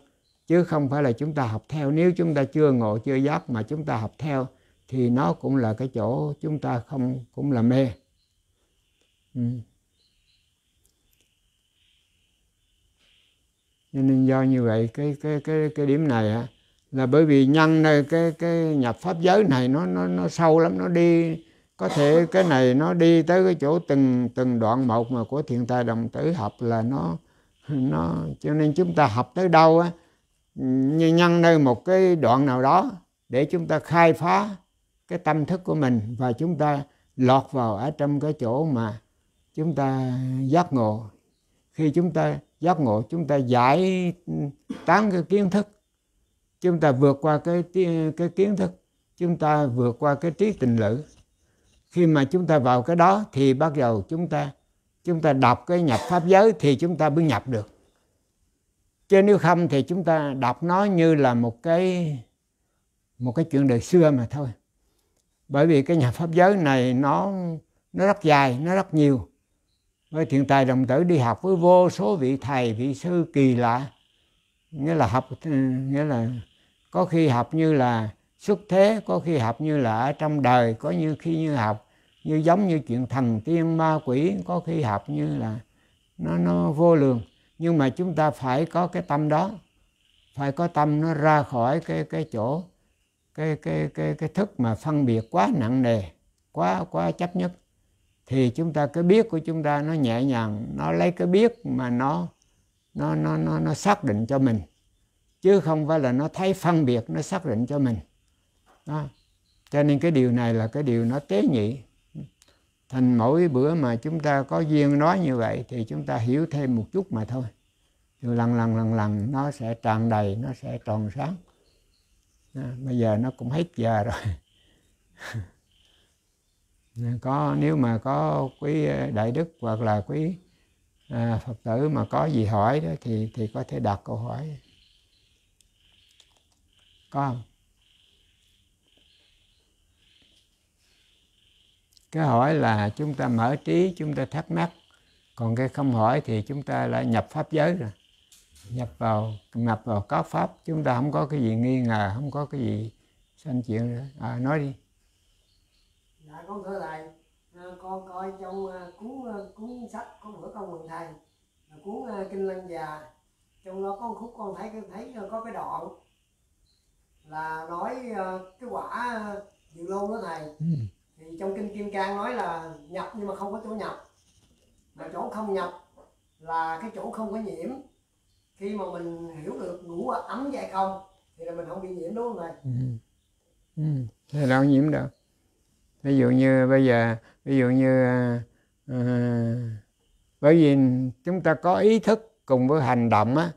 Speaker 1: chứ không phải là chúng ta học theo nếu chúng ta chưa ngộ chưa giác mà chúng ta học theo thì nó cũng là cái chỗ chúng ta không cũng là mê ừ. cho nên do như vậy cái cái cái cái điểm này á là bởi vì nhân này cái cái nhập pháp giới này nó nó nó sâu lắm nó đi có thể cái này nó đi tới cái chỗ từng từng đoạn một mà của thiền tài đồng tử học là nó nó cho nên chúng ta học tới đâu á nhân nơi một cái đoạn nào đó để chúng ta khai phá cái tâm thức của mình và chúng ta lọt vào ở trong cái chỗ mà chúng ta giác ngộ khi chúng ta giác ngộ chúng ta giải tán cái kiến thức chúng ta vượt qua cái cái kiến thức chúng ta vượt qua cái trí tình lự khi mà chúng ta vào cái đó thì bắt đầu chúng ta chúng ta đọc cái nhập pháp giới thì chúng ta mới nhập được chứ nếu không thì chúng ta đọc nó như là một cái một cái chuyện đời xưa mà thôi bởi vì cái nhập pháp giới này nó nó rất dài nó rất nhiều với thiện tài đồng tử đi học với vô số vị thầy vị sư kỳ lạ nghĩa là học nghĩa là có khi học như là xuất thế có khi học như là ở trong đời có như khi như học như giống như chuyện thần tiên ma quỷ có khi học như là nó nó vô lường nhưng mà chúng ta phải có cái tâm đó phải có tâm nó ra khỏi cái cái chỗ cái cái cái cái thức mà phân biệt quá nặng nề quá quá chấp nhất thì chúng ta cái biết của chúng ta nó nhẹ nhàng nó lấy cái biết mà nó nó nó nó, nó xác định cho mình chứ không phải là nó thấy phân biệt nó xác định cho mình đó. cho nên cái điều này là cái điều nó tế nhị thành mỗi bữa mà chúng ta có duyên nói như vậy thì chúng ta hiểu thêm một chút mà thôi rồi lần lần lần lần nó sẽ tràn đầy nó sẽ tròn sáng đó. bây giờ nó cũng hết giờ rồi có nếu mà có quý ờ, đại đức hoặc là quý à, phật tử mà có gì hỏi đó thì thì có thể đặt câu hỏi có không cái hỏi là chúng ta mở trí chúng ta thắc mắc còn cái không hỏi thì chúng ta lại nhập pháp giới rồi nhập vào nhập vào các pháp chúng ta không có cái gì nghi ngờ không có cái gì sanh chuyện nữa à, nói đi dạ con thưa thầy à, con coi trong à, cuốn à, cuốn sách có bữa con mừng thầy cuốn kinh lăng già trong đó có một khúc con thấy thấy có cái đoạn là nói cái quả dự lô đó thầy ừ thì trong kinh kim cang nói là nhập nhưng mà không có chỗ nhập mà chỗ không nhập là cái chỗ không có nhiễm khi mà mình hiểu được ngủ ấm hay không thì là mình không bị nhiễm đúng không thầy ừ. ừ. đâu nhiễm đâu ví dụ như bây giờ ví dụ như uh, bởi vì chúng ta có ý thức cùng với hành động á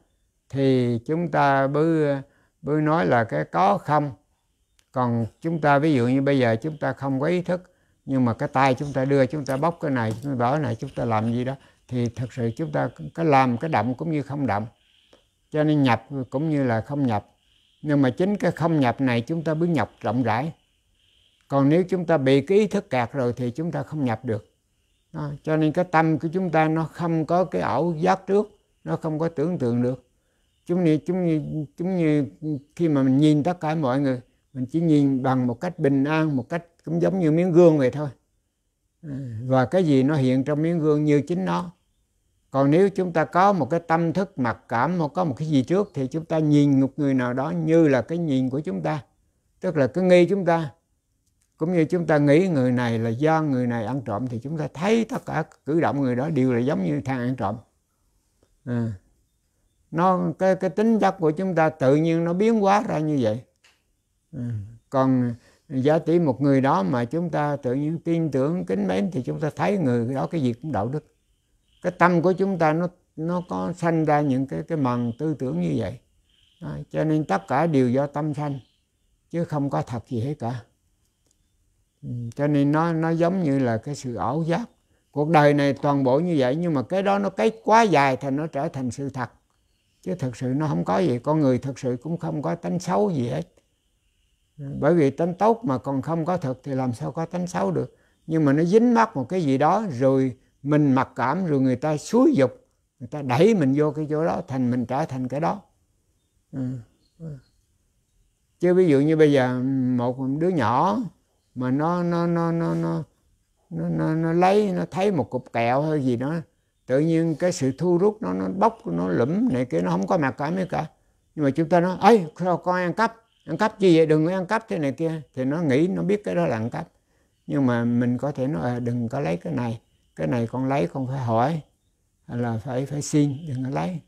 Speaker 1: thì chúng ta bư bư nói là cái có không còn chúng ta ví dụ như bây giờ chúng ta không có ý thức nhưng mà cái tay chúng ta đưa chúng ta bóc cái này chúng ta bỏ này chúng ta làm gì đó thì thật sự chúng ta có làm cái động cũng như không động cho nên nhập cũng như là không nhập nhưng mà chính cái không nhập này chúng ta bước nhập rộng rãi còn nếu chúng ta bị cái ý thức kẹt rồi thì chúng ta không nhập được đó. cho nên cái tâm của chúng ta nó không có cái ảo giác trước nó không có tưởng tượng được chúng như chúng như chúng như khi mà mình nhìn tất cả mọi người mình chỉ nhìn bằng một cách bình an một cách cũng giống như miếng gương vậy thôi à, và cái gì nó hiện trong miếng gương như chính nó còn nếu chúng ta có một cái tâm thức mặc cảm hoặc có một cái gì trước thì chúng ta nhìn một người nào đó như là cái nhìn của chúng ta tức là cái nghi chúng ta cũng như chúng ta nghĩ người này là do người này ăn trộm thì chúng ta thấy tất cả cử động người đó đều là giống như thằng ăn trộm à. nó cái cái tính chất của chúng ta tự nhiên nó biến hóa ra như vậy còn giá trị một người đó mà chúng ta tự nhiên tin tưởng kính mến thì chúng ta thấy người đó cái gì cũng đạo đức cái tâm của chúng ta nó nó có sanh ra những cái cái mần tư tưởng như vậy đó. cho nên tất cả đều do tâm sanh chứ không có thật gì hết cả ừ, cho nên nó nó giống như là cái sự ảo giác cuộc đời này toàn bộ như vậy nhưng mà cái đó nó cái quá dài thì nó trở thành sự thật chứ thực sự nó không có gì con người thực sự cũng không có tánh xấu gì hết bởi vì tánh tốt mà còn không có thật thì làm sao có tánh xấu được nhưng mà nó dính mắc một cái gì đó rồi mình mặc cảm rồi người ta xúi dục người ta đẩy mình vô cái chỗ đó thành mình trở thành cái đó ừ. chứ ví dụ như bây giờ một đứa nhỏ mà nó nó nó nó nó nó, nó, nó lấy nó thấy một cục kẹo hay gì đó tự nhiên cái sự thu rút nó nó bóc nó lẫm này kia nó không có mặc cảm gì cả nhưng mà chúng ta nói ấy sao con ăn cắp ăn cắp chi vậy đừng có ăn cắp thế này kia thì nó nghĩ nó biết cái đó là ăn cắp nhưng mà mình có thể nói à, đừng có lấy cái này cái này con lấy không phải hỏi hay là phải phải xin đừng có lấy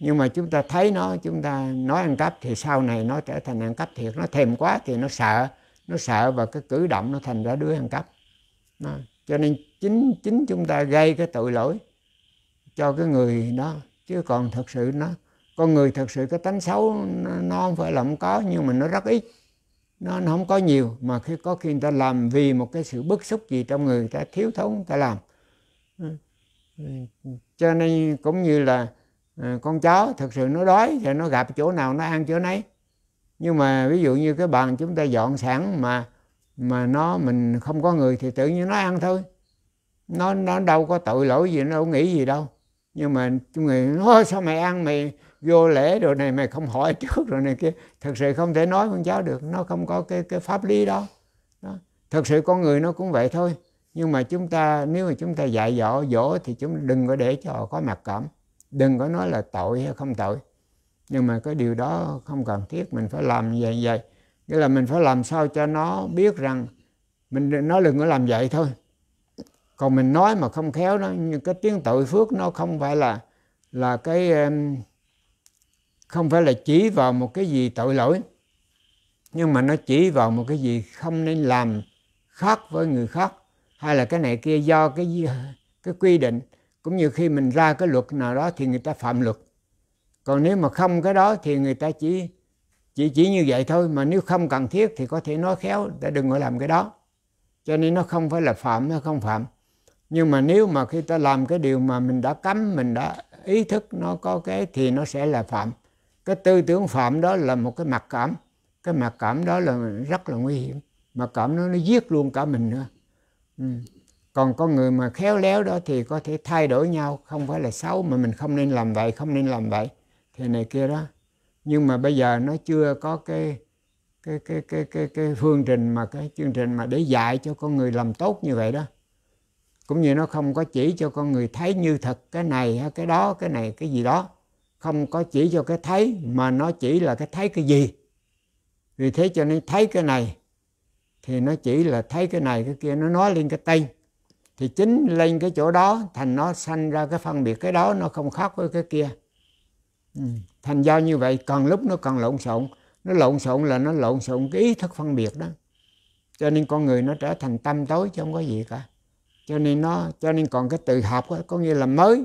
Speaker 1: nhưng mà chúng ta thấy nó chúng ta nói ăn cắp thì sau này nó trở thành ăn cắp thiệt nó thèm quá thì nó sợ nó sợ và cái cử động nó thành ra đứa ăn cắp đó. cho nên chính chính chúng ta gây cái tội lỗi cho cái người đó chứ còn thật sự nó con người thật sự cái tánh xấu nó, không phải là không có nhưng mà nó rất ít nó, nó không có nhiều mà khi có khi người ta làm vì một cái sự bức xúc gì trong người, người ta thiếu thốn người ta làm cho nên cũng như là à, con chó thật sự nó đói thì nó gặp chỗ nào nó ăn chỗ nấy nhưng mà ví dụ như cái bàn chúng ta dọn sẵn mà mà nó mình không có người thì tự nhiên nó ăn thôi nó nó đâu có tội lỗi gì nó đâu nghĩ gì đâu nhưng mà người nói sao mày ăn mày vô lễ rồi này mày không hỏi trước rồi này kia thật sự không thể nói con cháu được nó không có cái cái pháp lý đó, đó. thật sự con người nó cũng vậy thôi nhưng mà chúng ta nếu mà chúng ta dạy dỗ dỗ thì chúng đừng có để cho họ có mặc cảm đừng có nói là tội hay không tội nhưng mà cái điều đó không cần thiết mình phải làm như vậy như vậy nghĩa là mình phải làm sao cho nó biết rằng mình nó đừng có làm vậy thôi còn mình nói mà không khéo nó cái tiếng tội phước nó không phải là là cái không phải là chỉ vào một cái gì tội lỗi nhưng mà nó chỉ vào một cái gì không nên làm khác với người khác hay là cái này kia do cái cái quy định cũng như khi mình ra cái luật nào đó thì người ta phạm luật còn nếu mà không cái đó thì người ta chỉ chỉ chỉ như vậy thôi mà nếu không cần thiết thì có thể nói khéo để đừng có làm cái đó cho nên nó không phải là phạm nó không phạm nhưng mà nếu mà khi ta làm cái điều mà mình đã cấm mình đã ý thức nó có cái thì nó sẽ là phạm cái tư tưởng phạm đó là một cái mặc cảm cái mặc cảm đó là rất là nguy hiểm mặc cảm nó nó giết luôn cả mình nữa ừ. còn con người mà khéo léo đó thì có thể thay đổi nhau không phải là xấu mà mình không nên làm vậy không nên làm vậy thì này kia đó nhưng mà bây giờ nó chưa có cái cái cái cái cái cái phương trình mà cái chương trình mà để dạy cho con người làm tốt như vậy đó cũng như nó không có chỉ cho con người thấy như thật cái này hay cái đó cái này cái gì đó không có chỉ cho cái thấy mà nó chỉ là cái thấy cái gì vì thế cho nên thấy cái này thì nó chỉ là thấy cái này cái kia nó nói lên cái tên thì chính lên cái chỗ đó thành nó sanh ra cái phân biệt cái đó nó không khác với cái kia ừ, thành do như vậy cần lúc nó cần lộn xộn nó lộn xộn là nó lộn xộn cái ý thức phân biệt đó cho nên con người nó trở thành tâm tối chứ không có gì cả cho nên nó cho nên còn cái tự học đó, có nghĩa là mới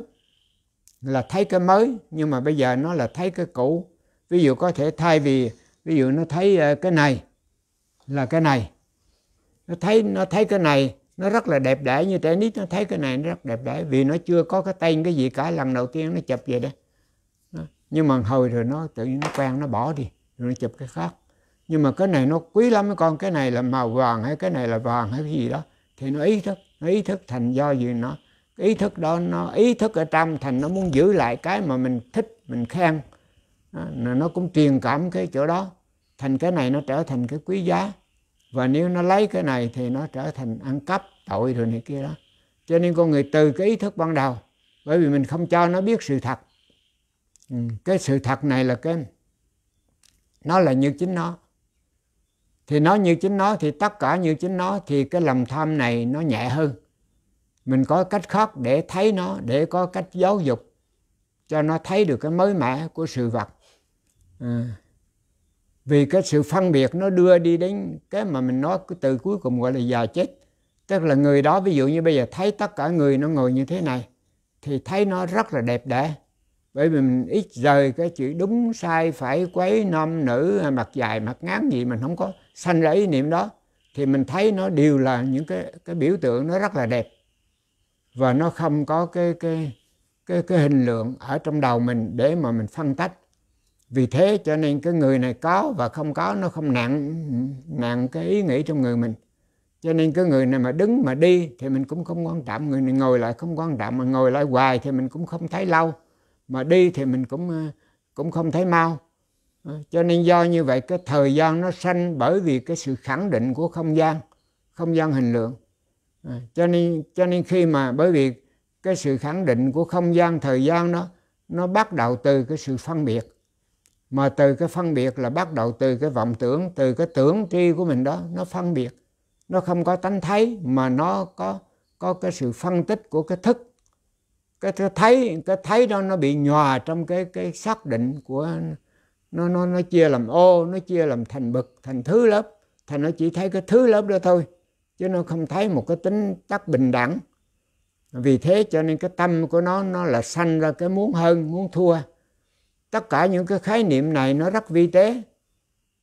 Speaker 1: là thấy cái mới nhưng mà bây giờ nó là thấy cái cũ ví dụ có thể thay vì ví dụ nó thấy ờ, cái này là cái này nó thấy nó thấy cái này nó rất là đẹp đẽ như trẻ nít nó thấy cái này nó rất đẹp đẽ vì nó chưa có cái tên cái gì cả lần đầu tiên nó chụp vậy đó nhưng mà hồi rồi nó tự nhiên nó quen nó bỏ đi rồi nó chụp cái khác nhưng mà cái này nó quý lắm mấy con cái này là màu vàng hay cái này là vàng hay cái gì đó thì nó ý thức nó ý thức thành do gì nó ý thức đó nó ý thức ở trong thành nó muốn giữ lại cái mà mình thích mình khen à, nó, nó cũng truyền cảm cái chỗ đó thành cái này nó trở thành cái quý giá và nếu nó lấy cái này thì nó trở thành ăn cắp tội rồi này kia đó cho nên con người từ cái ý thức ban đầu bởi vì mình không cho nó biết sự thật ừ, cái sự thật này là cái nó là như chính nó thì nó như chính nó thì tất cả như chính nó thì cái lòng tham này nó nhẹ hơn mình có cách khác để thấy nó để có cách giáo dục cho nó thấy được cái mới mẻ của sự vật à. vì cái sự phân biệt nó đưa đi đến cái mà mình nói từ cuối cùng gọi là già chết tức là người đó ví dụ như bây giờ thấy tất cả người nó ngồi như thế này thì thấy nó rất là đẹp đẽ bởi vì mình ít rời cái chữ đúng sai phải quấy nam nữ mặt dài mặt ngắn gì mình không có sanh ra ý niệm đó thì mình thấy nó đều là những cái cái biểu tượng nó rất là đẹp và nó không có cái cái cái cái hình lượng ở trong đầu mình để mà mình phân tách vì thế cho nên cái người này có và không có nó không nặng nặng cái ý nghĩ trong người mình cho nên cái người này mà đứng mà đi thì mình cũng không quan trọng người này ngồi lại không quan trọng mà ngồi lại hoài thì mình cũng không thấy lâu mà đi thì mình cũng ờ, cũng không thấy mau ờ, cho nên do như vậy cái thời gian nó sanh bởi vì cái sự khẳng định của không gian không gian hình lượng Ừ, cho nên cho nên khi mà bởi vì cái sự khẳng định của không gian thời gian đó nó bắt đầu từ cái sự phân biệt mà từ cái phân biệt là bắt đầu từ cái vọng tưởng từ cái tưởng tri của mình đó nó phân biệt nó không có tánh thấy mà nó có có cái sự phân tích của cái thức cái, cái thấy cái thấy đó nó bị nhòa trong cái cái xác định của nó nó nó chia làm ô nó chia làm thành bậc thành thứ lớp thành nó chỉ thấy cái thứ lớp đó thôi chứ nó không thấy một cái tính tắc bình đẳng vì thế cho nên cái tâm của nó nó là sanh ra cái muốn hơn muốn thua tất cả những cái khái niệm này nó rất vi tế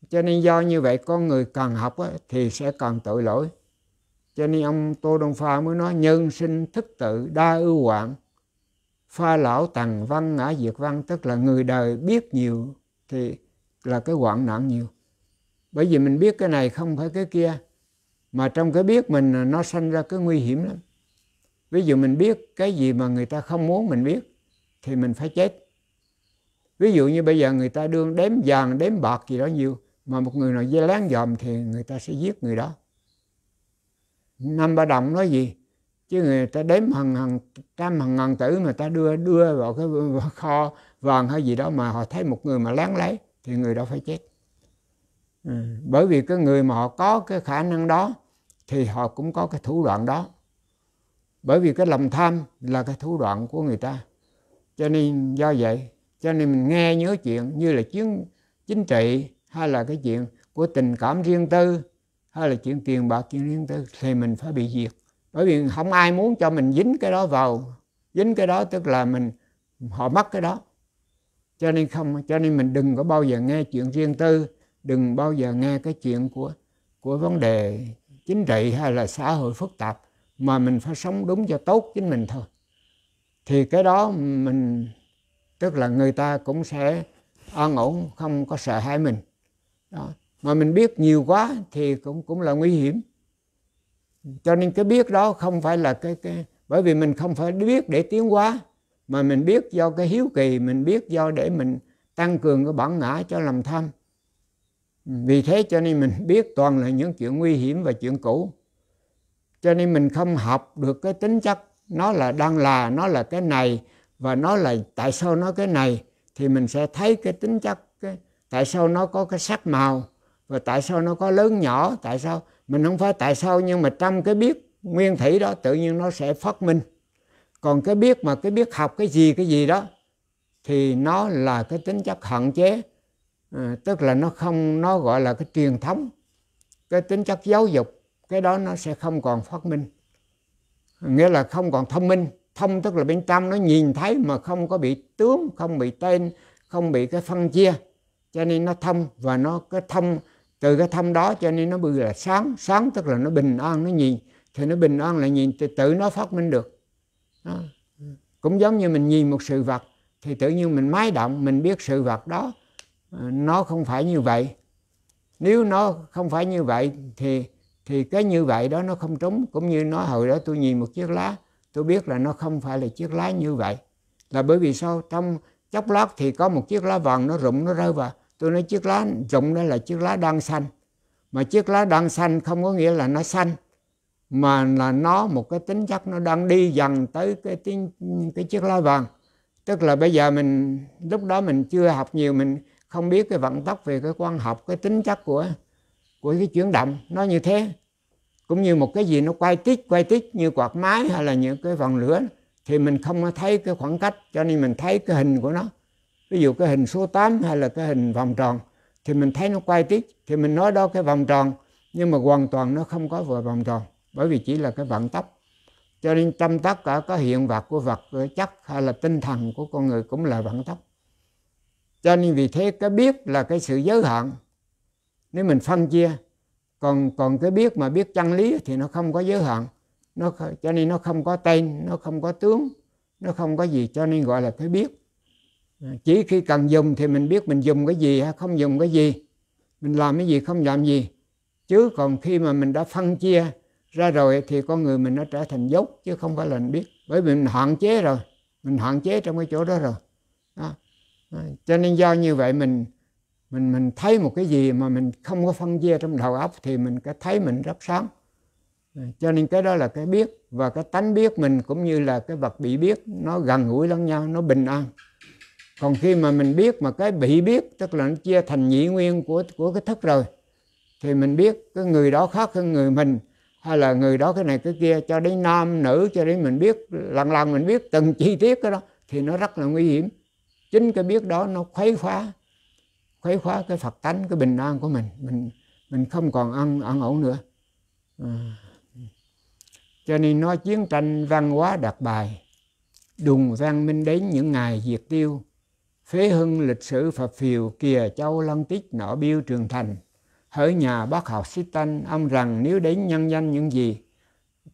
Speaker 1: cho nên do như vậy con người cần học thì sẽ cần tội lỗi cho nên ông tô đông pha mới nói nhân sinh thức tự đa ưu hoạn pha lão tằng văn ngã diệt văn tức là người đời biết nhiều thì là cái hoạn nạn nhiều bởi vì mình biết cái này không phải cái kia mà trong cái biết mình à, nó sanh ra cái nguy hiểm lắm ví dụ mình biết cái gì mà người ta không muốn mình biết thì mình phải chết ví dụ như bây giờ người ta đương đếm vàng đếm bạc gì đó nhiều mà một người nào dây lén dòm thì người ta sẽ giết người đó năm ba đồng nói gì chứ người ta đếm hàng hàng trăm hàng ngàn tử mà ta đưa đưa vào cái kho vàng hay gì đó mà họ thấy một người mà lén lấy thì người đó phải chết Ừ, bởi vì cái người mà họ có cái khả năng đó thì họ cũng có cái thủ đoạn đó bởi vì cái lòng tham là cái thủ đoạn của người ta cho nên do vậy cho nên mình nghe nhớ chuyện như là chiến chính trị hay là cái chuyện của tình cảm riêng tư hay là chuyện tiền bạc chuyện riêng tư thì mình phải bị diệt bởi vì không ai muốn cho mình dính cái đó vào dính cái đó tức là mình họ mất cái đó cho nên không cho nên mình đừng có bao giờ nghe chuyện riêng tư đừng bao giờ nghe cái chuyện của của vấn đề chính trị hay là xã hội phức tạp mà mình phải sống đúng cho tốt chính mình thôi thì cái đó mình tức là người ta cũng sẽ an ổn không có sợ hãi mình đó. mà mình biết nhiều quá thì cũng cũng là nguy hiểm cho nên cái biết đó không phải là cái cái bởi vì mình không phải biết để tiến hóa mà mình biết do cái hiếu kỳ mình biết do để mình tăng cường cái bản ngã cho lòng tham vì thế cho nên mình biết toàn là những chuyện nguy hiểm và chuyện cũ cho nên mình không học được cái tính chất nó là đang là nó là cái này và nó là tại sao nó cái này thì mình sẽ thấy cái tính chất cái, tại sao nó có cái sắc màu và tại sao nó có lớn nhỏ tại sao mình không phải tại sao nhưng mà trong cái biết nguyên thủy đó tự nhiên nó sẽ phát minh còn cái biết mà cái biết học cái gì cái gì đó thì nó là cái tính chất hạn chế Ờ, tức là nó không nó gọi là cái truyền thống cái tính chất giáo dục cái đó nó sẽ không còn phát minh nghĩa là không còn thông minh thông tức là bên trong nó nhìn thấy mà không có bị tướng không bị tên không bị cái phân chia cho nên nó thông và nó cái thông từ cái thông đó cho nên nó bây là sáng sáng tức là nó bình an nó nhìn thì nó bình an là nhìn thì tự nó phát minh được đó. cũng giống như mình nhìn một sự vật thì tự nhiên mình máy động mình biết sự vật đó nó không phải như vậy nếu nó không phải như vậy thì thì cái như vậy đó nó không trúng cũng như nói hồi đó tôi nhìn một chiếc lá tôi biết là nó không phải là chiếc lá như vậy là bởi vì sao trong chốc lát thì có một chiếc lá vàng nó rụng nó rơi vào tôi nói chiếc lá rụng đó là chiếc lá đang xanh mà chiếc lá đang xanh không có nghĩa là nó xanh mà là nó một cái tính chất nó đang đi dần tới cái cái chiếc lá vàng tức là bây giờ mình lúc đó mình chưa học nhiều mình không biết cái vận tốc về cái quan học cái tính chất của của cái chuyển động nó như thế cũng như một cái gì nó quay tít quay tít như quạt máy hay là những cái vòng lửa thì mình không thấy cái khoảng cách cho nên mình thấy cái hình của nó ví dụ cái hình số 8 hay là cái hình vòng tròn thì mình thấy nó quay tít thì mình nói đó cái vòng tròn nhưng mà hoàn toàn nó không có vừa vòng tròn bởi vì chỉ là cái vận tốc cho nên trong tất cả các hiện vật của vật chất hay là tinh thần của con người cũng là vận tốc cho nên vì thế cái biết là cái sự giới hạn nếu mình phân chia còn còn cái biết mà biết chân lý thì nó không có giới hạn nó cho nên nó không có tên nó không có tướng nó không có gì cho nên gọi là cái biết à, chỉ khi cần dùng thì mình biết mình dùng cái gì hay không dùng cái gì mình làm cái gì không làm gì chứ còn khi mà mình đã phân chia ra rồi thì con người mình nó trở thành dốc chứ không phải là mình biết bởi vì mình hạn chế rồi mình hạn chế trong cái chỗ đó rồi đó cho nên do như vậy mình mình mình thấy một cái gì mà mình không có phân chia trong đầu óc thì mình cái thấy mình rất sáng cho nên cái đó là cái biết và cái tánh biết mình cũng như là cái vật bị biết nó gần gũi lẫn nhau nó bình an còn khi mà mình biết mà cái bị biết tức là nó chia thành nhị nguyên của của cái thức rồi thì mình biết cái người đó khác hơn người mình hay là người đó cái này cái kia cho đến nam nữ cho đến mình biết lần lần mình biết từng chi tiết cái đó thì nó rất là nguy hiểm chính cái biết đó nó khuấy khóa khuấy khóa cái phật tánh cái bình an của mình mình mình không còn ăn ăn ổn nữa à. cho nên nói chiến tranh văn hóa đặt bài đùng văn minh đến những ngày diệt tiêu phế hưng lịch sử phật phiều kìa châu lăng tích nọ biêu trường thành hỡi nhà bác học xích tanh ông rằng nếu đến nhân danh những gì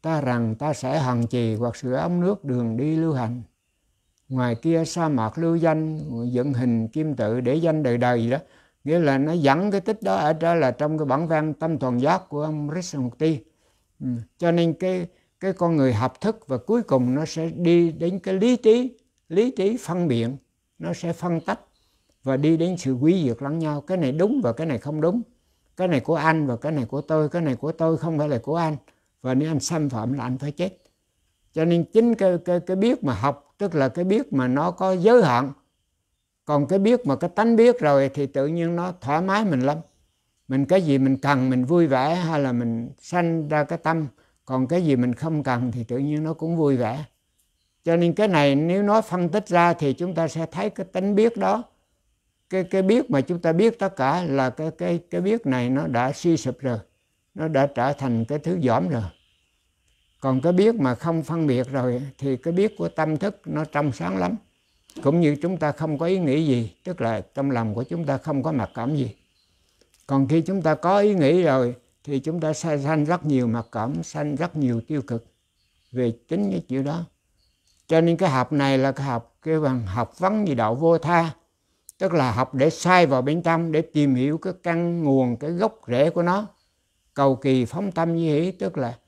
Speaker 1: ta rằng ta sẽ hằng trì hoặc sửa ống nước đường đi lưu hành ngoài kia sa mạc lưu danh dựng hình kim tự để danh đời đời gì đó nghĩa là nó dẫn cái tích đó ở đó là trong cái bản văn tâm toàn giác của ông Krishnamurti ừ. cho nên cái cái con người hợp thức và cuối cùng nó sẽ đi đến cái lý trí lý trí phân biệt nó sẽ phân tách và đi đến sự quý diệt lẫn nhau cái này đúng và cái này không đúng cái này của anh và cái này của tôi cái này của tôi không phải là của anh và nếu anh xâm phạm là anh phải chết cho nên chính cái, cái cái biết mà học tức là cái biết mà nó có giới hạn còn cái biết mà cái tánh biết rồi thì tự nhiên nó thoải mái mình lắm mình cái gì mình cần mình vui vẻ hay là mình sanh ra cái tâm còn cái gì mình không cần thì tự nhiên nó cũng vui vẻ cho nên cái này nếu nó phân tích ra thì chúng ta sẽ thấy cái tánh biết đó cái cái biết mà chúng ta biết tất cả là cái cái cái biết này nó đã suy sụp rồi nó đã trở thành cái thứ giỏm rồi còn cái biết mà không phân biệt rồi thì cái biết của tâm thức nó trong sáng lắm cũng như chúng ta không có ý nghĩ gì tức là trong lòng của chúng ta không có mặc cảm gì còn khi chúng ta có ý nghĩ rồi thì chúng ta sai sanh rất nhiều mặc cảm sanh rất nhiều tiêu cực về chính cái chuyện đó cho nên cái học này là cái học kêu bằng học vấn gì đạo vô tha tức là học để sai vào bên trong để tìm hiểu cái căn nguồn cái gốc rễ của nó cầu kỳ phóng tâm như hỷ tức là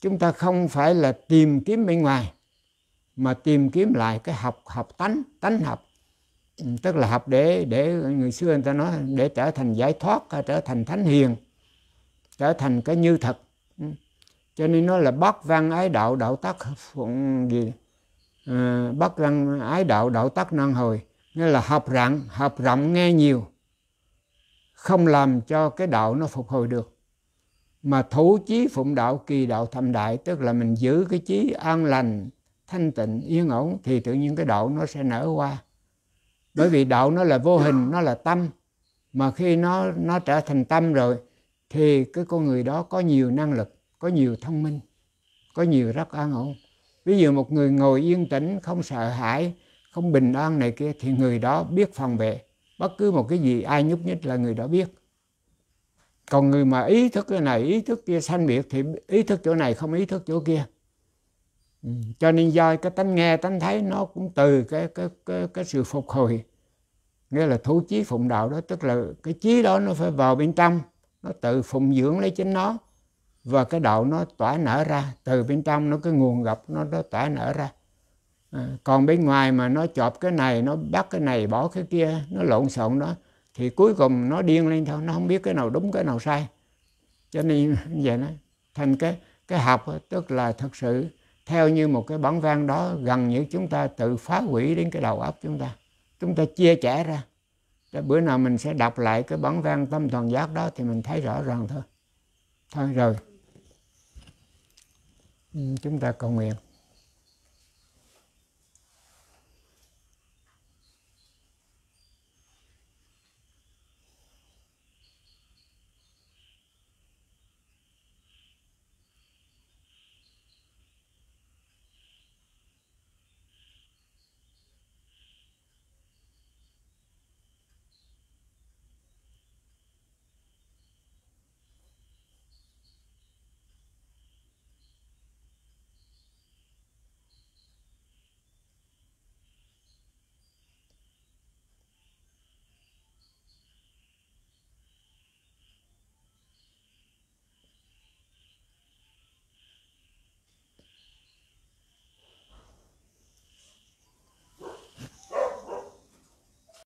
Speaker 1: chúng ta không phải là tìm kiếm bên ngoài mà tìm kiếm lại cái học học tánh tánh học ừ, tức là học để để người xưa người ta nói để trở thành giải thoát à, trở thành thánh hiền trở thành cái như thật ừ, cho nên nó là bác văn ái đạo đạo tắc phụng gì à, văn ái đạo đạo tắc năng hồi nghĩa là học rộng học rộng nghe nhiều không làm cho cái đạo nó phục hồi được mà thủ chí phụng đạo kỳ đạo thâm đại tức là mình giữ cái chí an lành thanh tịnh yên ổn thì tự nhiên cái đạo nó sẽ nở qua bởi vì đạo nó là vô hình nó là tâm mà khi nó nó trở thành tâm rồi thì cái con người đó có nhiều năng lực có nhiều thông minh có nhiều rất an ổn ví dụ một người ngồi yên tĩnh không sợ hãi không bình an này kia thì người đó biết phòng vệ bất cứ một cái gì ai nhúc nhích là người đó biết còn người mà ý thức cái này ý thức kia sanh biệt thì ý thức chỗ này không ý thức chỗ kia ừ, cho nên do cái tánh nghe tánh thấy nó cũng từ cái cái cái, cái sự phục hồi nghĩa là thủ chí phụng đạo đó tức là cái chí đó nó phải vào bên trong nó tự phụng dưỡng lấy chính nó và cái đạo nó tỏa nở ra từ bên trong nó cái nguồn gặp nó nó tỏa nở ra à, còn bên ngoài mà nó chọp cái này nó bắt cái này bỏ cái kia nó lộn xộn đó thì cuối cùng nó điên lên thôi nó không biết cái nào đúng cái nào sai cho nên vậy nó thành cái cái học tức là thật sự theo như một cái bản văn đó gần như chúng ta tự phá hủy đến cái đầu óc chúng ta chúng ta chia sẻ ra để bữa nào mình sẽ đọc lại cái bản văn tâm toàn giác đó thì mình thấy rõ ràng thôi thôi rồi ừ, chúng ta cầu nguyện